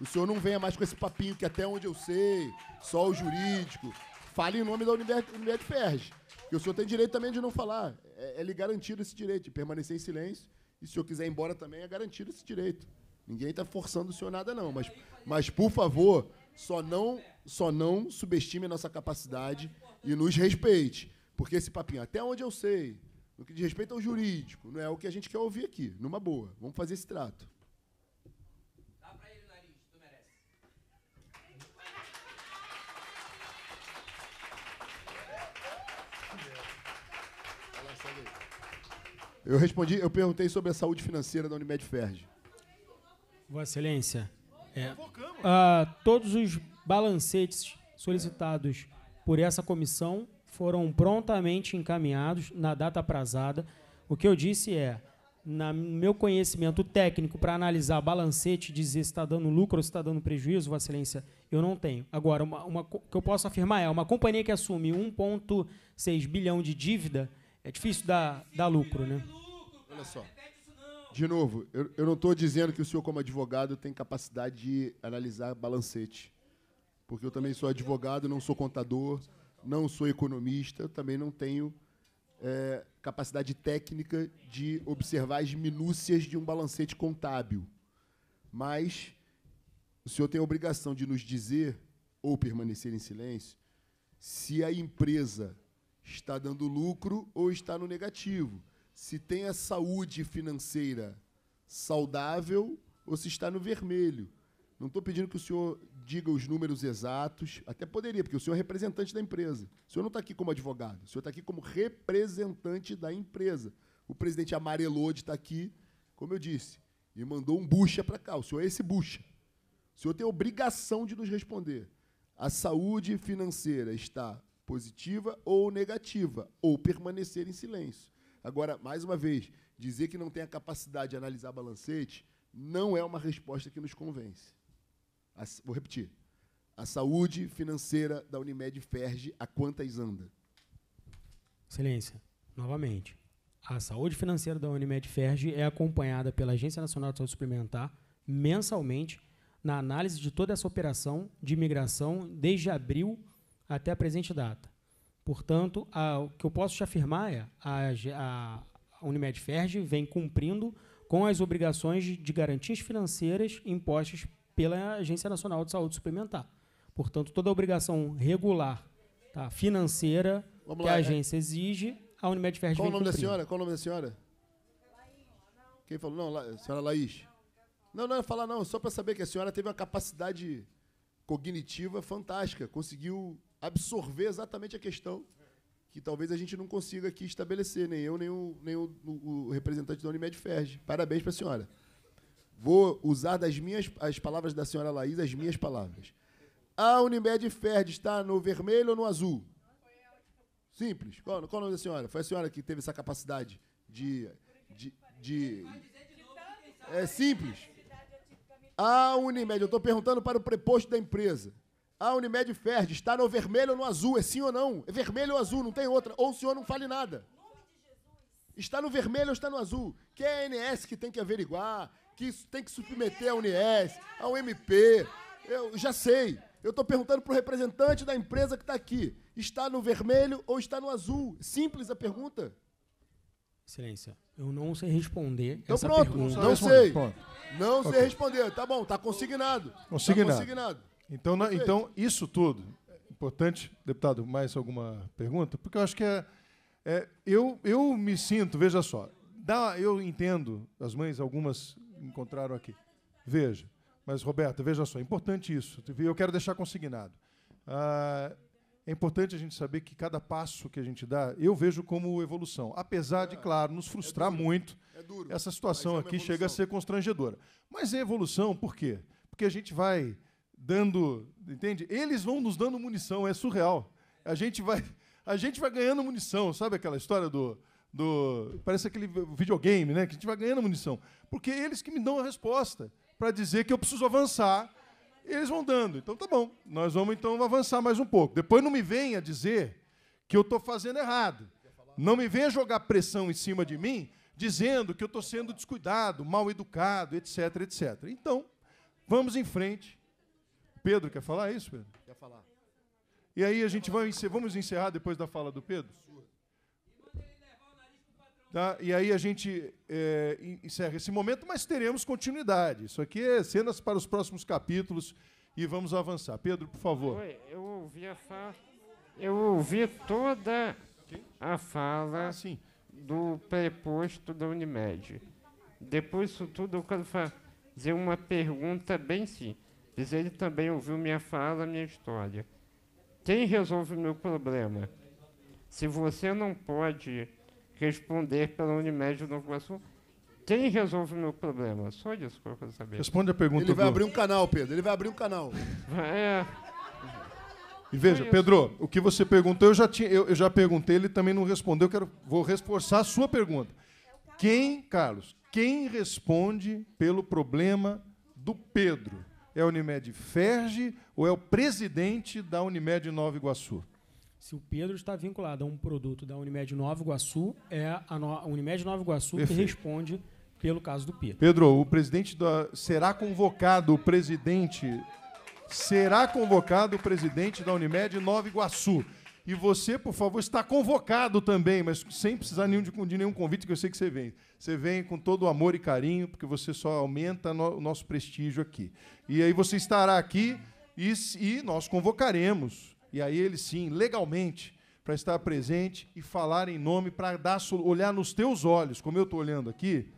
o senhor não venha mais com esse papinho que até onde eu sei, só o jurídico, fale em nome da Universidade Ferg. E o senhor tem direito também de não falar. É, é lhe garantido esse direito, de permanecer em silêncio. E se o senhor quiser ir embora também, é garantido esse direito. Ninguém está forçando o senhor nada, não. Mas, mas por favor, só não, só não subestime a nossa capacidade e nos respeite. Porque esse papinho, até onde eu sei, no que diz respeito ao jurídico, não é o que a gente quer ouvir aqui, numa boa. Vamos fazer esse trato. Eu respondi, eu perguntei sobre a saúde financeira da Unimed Ferg. Vossa Excelência, é, ah, todos os balancetes solicitados por essa comissão foram prontamente encaminhados na data aprazada. O que eu disse é, no meu conhecimento técnico para analisar balancete, dizer se está dando lucro ou se está dando prejuízo, Vossa Excelência, eu não tenho. Agora, uma, uma, o que eu posso afirmar é uma companhia que assume 1,6 bilhão de dívida, é difícil dar, dar lucro, né? Olha só. De novo, eu, eu não estou dizendo que o senhor, como advogado, tem capacidade de analisar balancete. Porque eu também sou advogado, não sou contador, não sou economista, também não tenho é, capacidade técnica de observar as minúcias de um balancete contábil. Mas o senhor tem a obrigação de nos dizer, ou permanecer em silêncio, se a empresa está dando lucro ou está no negativo se tem a saúde financeira saudável ou se está no vermelho. Não estou pedindo que o senhor diga os números exatos, até poderia, porque o senhor é representante da empresa. O senhor não está aqui como advogado, o senhor está aqui como representante da empresa. O presidente amarelou de estar tá aqui, como eu disse, e mandou um bucha para cá. O senhor é esse bucha. O senhor tem obrigação de nos responder. A saúde financeira está positiva ou negativa, ou permanecer em silêncio. Agora, mais uma vez, dizer que não tem a capacidade de analisar balancete não é uma resposta que nos convence. vou repetir. A saúde financeira da Unimed ferge a quantas anda? Excelência, novamente. A saúde financeira da Unimed Ferge é acompanhada pela Agência Nacional de Saúde Suplementar mensalmente na análise de toda essa operação de imigração desde abril até a presente data. Portanto, a, o que eu posso te afirmar é a, a, Unimed Ferj vem cumprindo com as obrigações de garantias financeiras impostas pela Agência Nacional de Saúde Suplementar. Portanto, toda a obrigação regular, tá, financeira, Vamos que lá, a é. agência é. exige, a Unimed Ferj Qual vem o nome cumprindo. da senhora? Qual o nome da senhora? Quem falou? Não, a senhora Laís. Não, não, não falar não, só para saber que a senhora teve uma capacidade cognitiva fantástica, conseguiu absorver exatamente a questão que talvez a gente não consiga aqui estabelecer, nem eu, nem o, nem o, o representante da Unimed Ferg. Parabéns para a senhora. Vou usar das minhas as palavras da senhora Laís, as minhas palavras. A Unimed Ferg está no vermelho ou no azul? Simples. Qual, qual o nome da senhora? Foi a senhora que teve essa capacidade de. de, de é simples. A Unimed, eu estou perguntando para o preposto da empresa. A Unimed Ferd está no vermelho ou no azul? É sim ou não? É vermelho ou azul, não tem outra. Ou o senhor não fale nada. Está no vermelho ou está no azul? Que é a ANS que tem que averiguar, que tem que submeter à UNES, ao MP. Eu já sei. Eu estou perguntando para o representante da empresa que está aqui. Está no vermelho ou está no azul? Simples a pergunta. Excelência, eu não sei responder então essa pronto, pergunta. Não sei. Não sei responder. Tá bom, tá consignado. Consignado. Tá consignado. Então, na, então, isso tudo, importante, deputado, mais alguma pergunta? Porque eu acho que é, é eu, eu me sinto, veja só, dá, eu entendo, as mães, algumas encontraram aqui. Veja, mas Roberta, veja só, é importante isso, eu quero deixar consignado. Ah, é importante a gente saber que cada passo que a gente dá, eu vejo como evolução. Apesar de, é, claro, nos frustrar é duro, muito, é duro, essa situação é aqui evolução. chega a ser constrangedora. Mas é evolução, por quê? Porque a gente vai dando, entende? Eles vão nos dando munição, é surreal. A gente vai, a gente vai ganhando munição, sabe aquela história do, do parece aquele videogame, né? Que a gente vai ganhando munição, porque é eles que me dão a resposta para dizer que eu preciso avançar, eles vão dando. Então tá bom, nós vamos então avançar mais um pouco. Depois não me venha dizer que eu estou fazendo errado. Não me venha jogar pressão em cima de mim, dizendo que eu estou sendo descuidado, mal educado, etc, etc. Então, vamos em frente Pedro quer falar? isso, Pedro? Quer falar. E aí a gente vai encerrar, vamos encerrar depois da fala do Pedro? Tá? E aí a gente é, encerra esse momento, mas teremos continuidade. Isso aqui é cenas para os próximos capítulos e vamos avançar. Pedro, por favor. Oi, eu ouvi a fala. Eu ouvi toda a fala ah, do preposto da Unimed. Depois disso tudo, eu quero fazer uma pergunta bem simples. Diz ele também ouviu minha fala, minha história. Quem resolve o meu problema? Se você não pode responder pela Unimed do Novo Iguaçu, quem resolve o meu problema? Só isso que eu quero saber. Responde a pergunta. Ele vai do... abrir um canal, Pedro. Ele vai abrir um canal. É. E veja, é Pedro, o que você perguntou, eu já, tinha, eu, eu já perguntei, ele também não respondeu. Eu quero, vou reforçar a sua pergunta. Quem, Carlos, quem responde pelo problema do Pedro? é a Unimed Ferge ou é o presidente da Unimed Nova Iguaçu? Se o Pedro está vinculado a um produto da Unimed Nova Iguaçu, é a, no Unimed Nova Iguaçu Perfeito. que responde pelo caso do Pedro. Pedro, o presidente da, será convocado o presidente será convocado o presidente da Unimed Nova Iguaçu. E você, por favor, está convocado também, mas sem precisar nenhum de, de, nenhum convite, que eu sei que você vem. Você vem com todo o amor e carinho, porque você só aumenta no, o nosso prestígio aqui. E aí você estará aqui e, e nós convocaremos. E aí ele sim, legalmente, para estar presente e falar em nome, para dar, olhar nos teus olhos, como eu estou olhando aqui,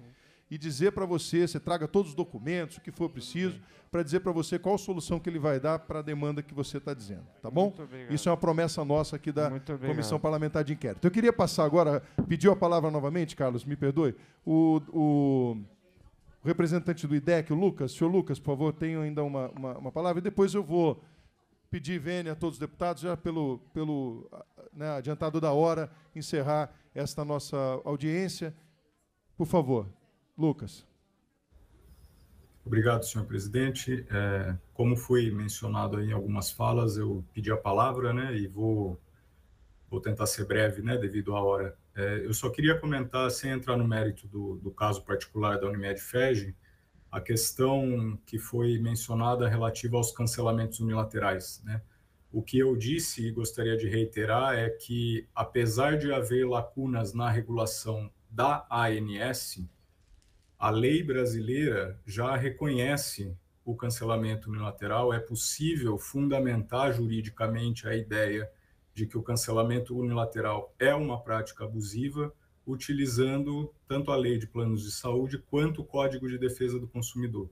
e dizer para você, você traga todos os documentos, o que for preciso, para dizer para você qual solução que ele vai dar para a demanda que você está dizendo, tá bom? Isso é uma promessa nossa aqui da Comissão Parlamentar de Inquérito. Eu queria passar agora, pediu a palavra novamente, Carlos, me perdoe, o, o, o representante do IDEC, o Lucas. Senhor Lucas, por favor, tenho ainda uma, uma, uma palavra e depois eu vou pedir vênia a todos os deputados, já pelo, pelo né, adiantado da hora, encerrar esta nossa audiência. Por favor. Lucas. Obrigado, senhor presidente. É, como foi mencionado em algumas falas, eu pedi a palavra, né, e vou, vou tentar ser breve, né, devido à hora. É, eu só queria comentar, sem entrar no mérito do, do caso particular da Unimed FEG, a questão que foi mencionada relativa aos cancelamentos unilaterais, né. O que eu disse e gostaria de reiterar é que, apesar de haver lacunas na regulação da ANS, a lei brasileira já reconhece o cancelamento unilateral, é possível fundamentar juridicamente a ideia de que o cancelamento unilateral é uma prática abusiva, utilizando tanto a lei de planos de saúde quanto o Código de Defesa do Consumidor.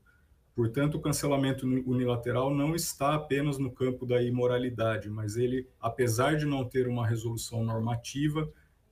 Portanto, o cancelamento unilateral não está apenas no campo da imoralidade, mas ele, apesar de não ter uma resolução normativa,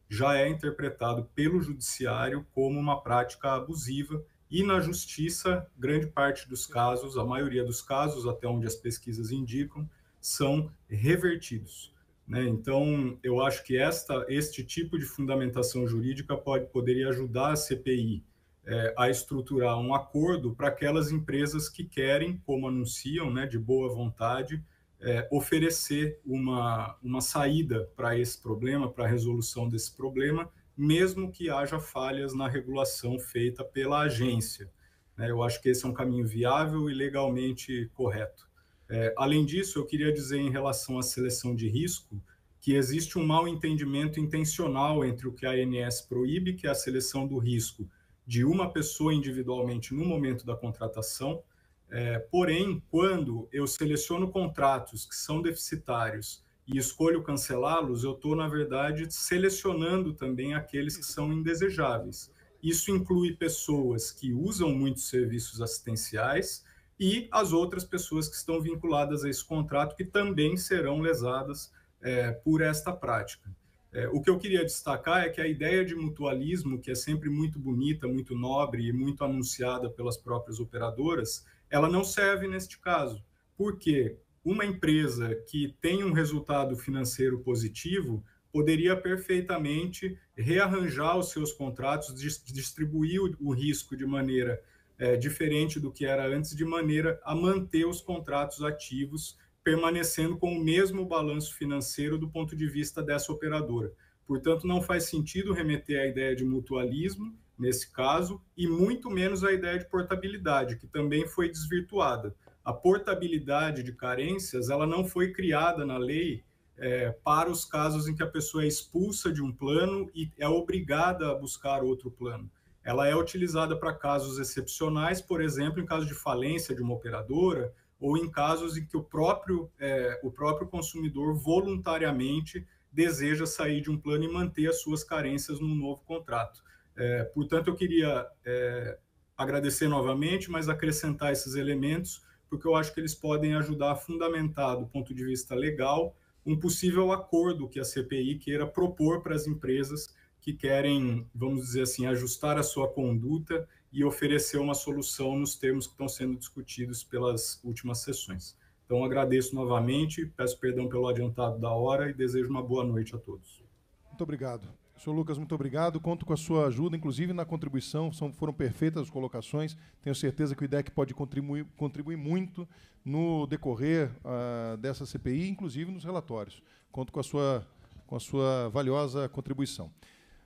já é interpretado pelo judiciário como uma prática abusiva e na justiça, grande parte dos casos, a maioria dos casos, até onde as pesquisas indicam, são revertidos. Né? Então, eu acho que esta, este tipo de fundamentação jurídica pode, poderia ajudar a CPI é, eh, a estruturar um acordo para aquelas empresas que querem, como anunciam, né, de boa vontade, é, oferecer uma, uma saída para esse problema, para a resolução desse problema, mesmo que haja falhas na regulação feita pela agência. Né? Eu acho que esse é um caminho viável e legalmente correto. É, além disso, eu queria dizer em relação à seleção de risco que existe um mal entendimento intencional entre o que a ANS proíbe, que é a seleção do risco de uma pessoa individualmente no momento da contratação, é, porém, quando eu seleciono contratos que são deficitários e escolho cancelá-los, eu estou, na verdade, selecionando também aqueles que são indesejáveis. Isso inclui pessoas que usam muitos serviços assistenciais e as outras pessoas que estão vinculadas a esse contrato, que também serão lesadas é, por esta prática. É, o que eu queria destacar é que a ideia de mutualismo, que é sempre muito bonita, muito nobre e muito anunciada pelas próprias operadoras, ela não serve neste caso, porque uma empresa que tem um resultado financeiro positivo poderia perfeitamente rearranjar os seus contratos, distribuir o risco de maneira é, diferente do que era antes, de maneira a manter os contratos ativos, permanecendo com o mesmo balanço financeiro do ponto de vista dessa operadora. Portanto, não faz sentido remeter à ideia de mutualismo, nesse caso, e muito menos à ideia de portabilidade, que também foi desvirtuada. A portabilidade de carências ela não foi criada na lei é, para os casos em que a pessoa é expulsa de um plano e é obrigada a buscar outro plano. Ela é utilizada para casos excepcionais, por exemplo, em caso de falência de uma operadora ou em casos em que o próprio, é, o próprio consumidor voluntariamente deseja sair de um plano e manter as suas carências num novo contrato. É, portanto, eu queria é, agradecer novamente, mas acrescentar esses elementos, porque eu acho que eles podem ajudar a fundamentar, do ponto de vista legal, um possível acordo que a CPI queira propor para as empresas que querem, vamos dizer assim, ajustar a sua conduta e oferecer uma solução nos termos que estão sendo discutidos pelas últimas sessões. Então, agradeço novamente, peço perdão pelo adiantado da hora e desejo uma boa noite a todos. Muito obrigado. Senhor Lucas, muito obrigado. Conto com a sua ajuda, inclusive na contribuição. São, foram perfeitas as colocações. Tenho certeza que o IDEC pode contribuir, contribuir muito no decorrer uh, dessa CPI, inclusive nos relatórios. Conto com a sua, com a sua valiosa contribuição.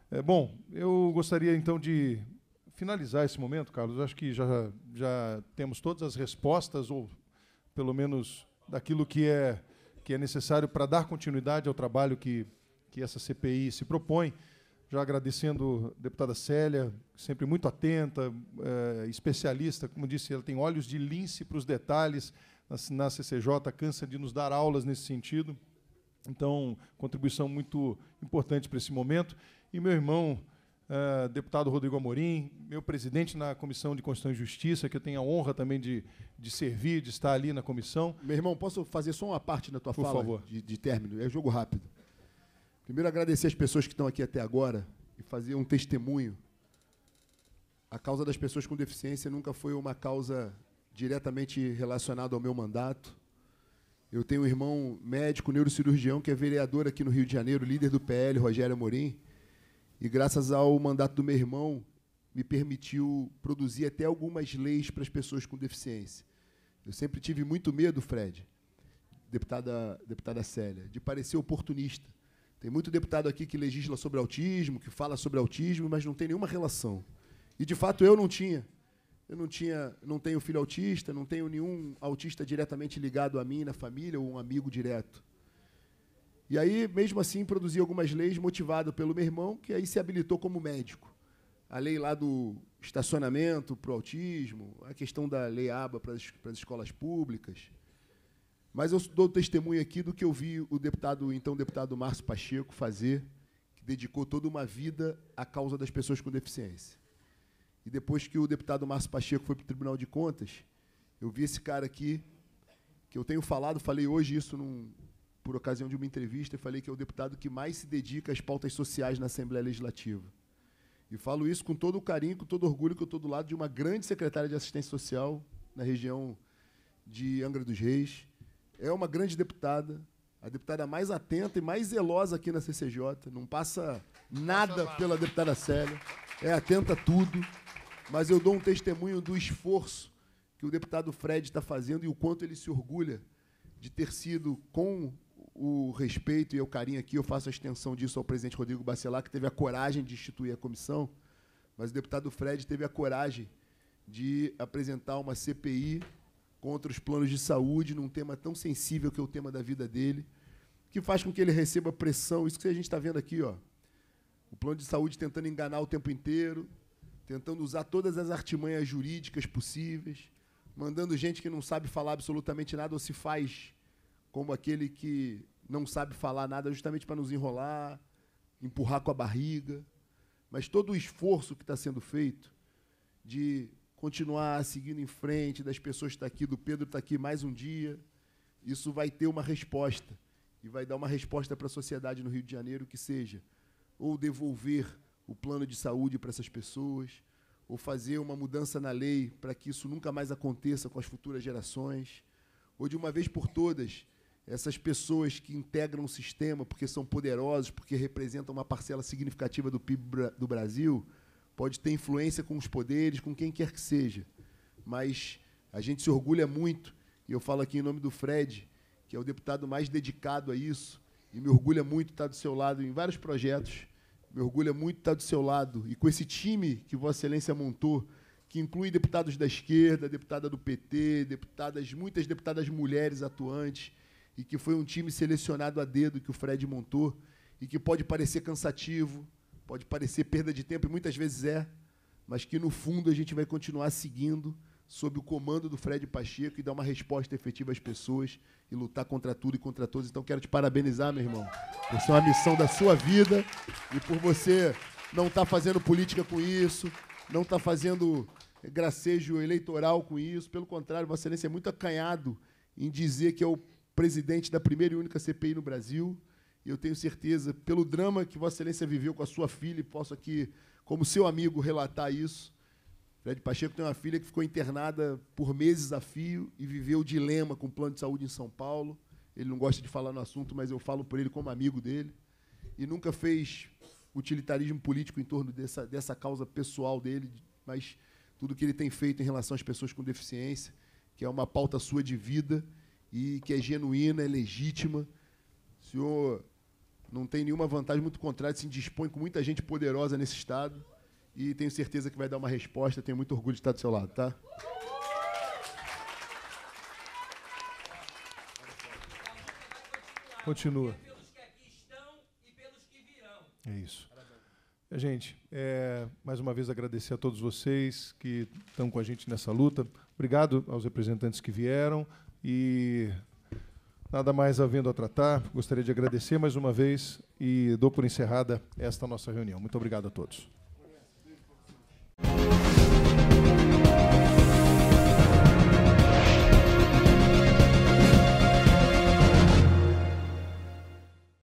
É, bom, eu gostaria então de finalizar esse momento, Carlos. Acho que já, já temos todas as respostas, ou pelo menos daquilo que é, que é necessário para dar continuidade ao trabalho que, que essa CPI se propõe. Já agradecendo a deputada Célia, sempre muito atenta, é, especialista, como disse, ela tem olhos de lince para os detalhes na, na CCJ, cansa de nos dar aulas nesse sentido. Então, contribuição muito importante para esse momento. E meu irmão, ah, deputado Rodrigo Amorim, meu presidente na Comissão de Constituição e Justiça, que eu tenho a honra também de, de servir, de estar ali na comissão. Meu irmão, posso fazer só uma parte da tua Por fala favor. De, de término? É jogo rápido. Primeiro, agradecer as pessoas que estão aqui até agora e fazer um testemunho. A causa das pessoas com deficiência nunca foi uma causa diretamente relacionada ao meu mandato. Eu tenho um irmão médico, neurocirurgião, que é vereador aqui no Rio de Janeiro, líder do PL, Rogério Amorim e graças ao mandato do meu irmão, me permitiu produzir até algumas leis para as pessoas com deficiência. Eu sempre tive muito medo, Fred, deputada, deputada Célia, de parecer oportunista. Tem muito deputado aqui que legisla sobre autismo, que fala sobre autismo, mas não tem nenhuma relação. E, de fato, eu não tinha. Eu não tinha, não tenho filho autista, não tenho nenhum autista diretamente ligado a mim na família ou um amigo direto. E aí, mesmo assim, produzi algumas leis motivado pelo meu irmão, que aí se habilitou como médico. A lei lá do estacionamento para o autismo, a questão da lei ABA para as, escolas públicas. Mas eu dou testemunho aqui do que eu vi o deputado, então deputado Márcio Pacheco, fazer, que dedicou toda uma vida à causa das pessoas com deficiência. E depois que o deputado Márcio Pacheco foi para o Tribunal de Contas, eu vi esse cara aqui, que eu tenho falado, falei hoje isso num, por ocasião de uma entrevista, eu falei que é o deputado que mais se dedica às pautas sociais na Assembleia Legislativa. E falo isso com todo o carinho, com todo o orgulho que eu estou do lado de uma grande secretária de assistência social na região de Angra dos Reis. É uma grande deputada, a deputada mais atenta e mais zelosa aqui na CCJ. Não passa nada pela deputada Célia. É atenta a tudo. Mas eu dou um testemunho do esforço que o deputado Fred está fazendo e o quanto ele se orgulha de ter sido, com o respeito e o carinho aqui, eu faço a extensão disso ao presidente Rodrigo Bacelar, que teve a coragem de instituir a comissão, mas o deputado Fred teve a coragem de apresentar uma CPI contra os planos de saúde num tema tão sensível que é o tema da vida dele, que faz com que ele receba pressão. Isso que a gente está vendo aqui, ó. O plano de saúde tentando enganar o tempo inteiro, tentando usar todas as artimanhas jurídicas possíveis, mandando gente que não sabe falar absolutamente nada ou se faz como aquele que não sabe falar nada justamente para nos enrolar, empurrar com a barriga. Mas todo o esforço que está sendo feito de continuar seguindo em frente, das pessoas que estão tá aqui, do Pedro está aqui mais um dia, isso vai ter uma resposta. E vai dar uma resposta para a sociedade no Rio de Janeiro que seja ou devolver o plano de saúde para essas pessoas, ou fazer uma mudança na lei para que isso nunca mais aconteça com as futuras gerações, ou de uma vez por todas essas pessoas que integram o sistema porque são poderosos, porque representam uma parcela significativa do PIB do Brasil, pode ter influência com os poderes, com quem quer que seja. Mas a gente se orgulha muito, e eu falo aqui em nome do Fred, que é o deputado mais dedicado a isso, e me orgulha muito estar do seu lado em vários projetos, me orgulha muito estar do seu lado e com esse time que Vossa Excelência montou, que inclui deputados da esquerda, deputada do PT, deputadas, muitas deputadas mulheres atuantes, e que foi um time selecionado a dedo que o Fred montou e que pode parecer cansativo, pode parecer perda de tempo, e muitas vezes é, mas que no fundo a gente vai continuar seguindo sob o comando do Fred Pacheco e dar uma resposta efetiva às pessoas e lutar contra tudo e contra todos. Então quero te parabenizar, meu irmão, por ser é uma missão da sua vida e por você não estar tá fazendo política com isso, não estar tá fazendo gracejo eleitoral com isso. Pelo contrário, Vossa Excelência é muito acanhado em dizer que é o presidente da primeira e única CPI no Brasil. E eu tenho certeza, pelo drama que Vossa Excelência viveu com a sua filha, e posso aqui, como seu amigo, relatar isso. Fred Pacheco tem uma filha que ficou internada por meses a fio e viveu o dilema com o plano de saúde em São Paulo. Ele não gosta de falar no assunto, mas eu falo por ele como amigo dele. E nunca fez utilitarismo político em torno dessa, dessa causa pessoal dele, mas tudo que ele tem feito em relação às pessoas com deficiência, que é uma pauta sua de vida e que é genuína, é legítima. O senhor não tem nenhuma vantagem, muito contrário, se dispõe com muita gente poderosa nesse estado e tenho certeza que vai dar uma resposta. Tenho muito orgulho de estar do seu lado, tá? Continua. É isso. É, gente, é, mais uma vez agradecer a todos vocês que estão com a gente nessa luta. Obrigado aos representantes que vieram, e nada mais havendo a tratar, gostaria de agradecer mais uma vez e dou por encerrada esta nossa reunião. Muito obrigado a todos.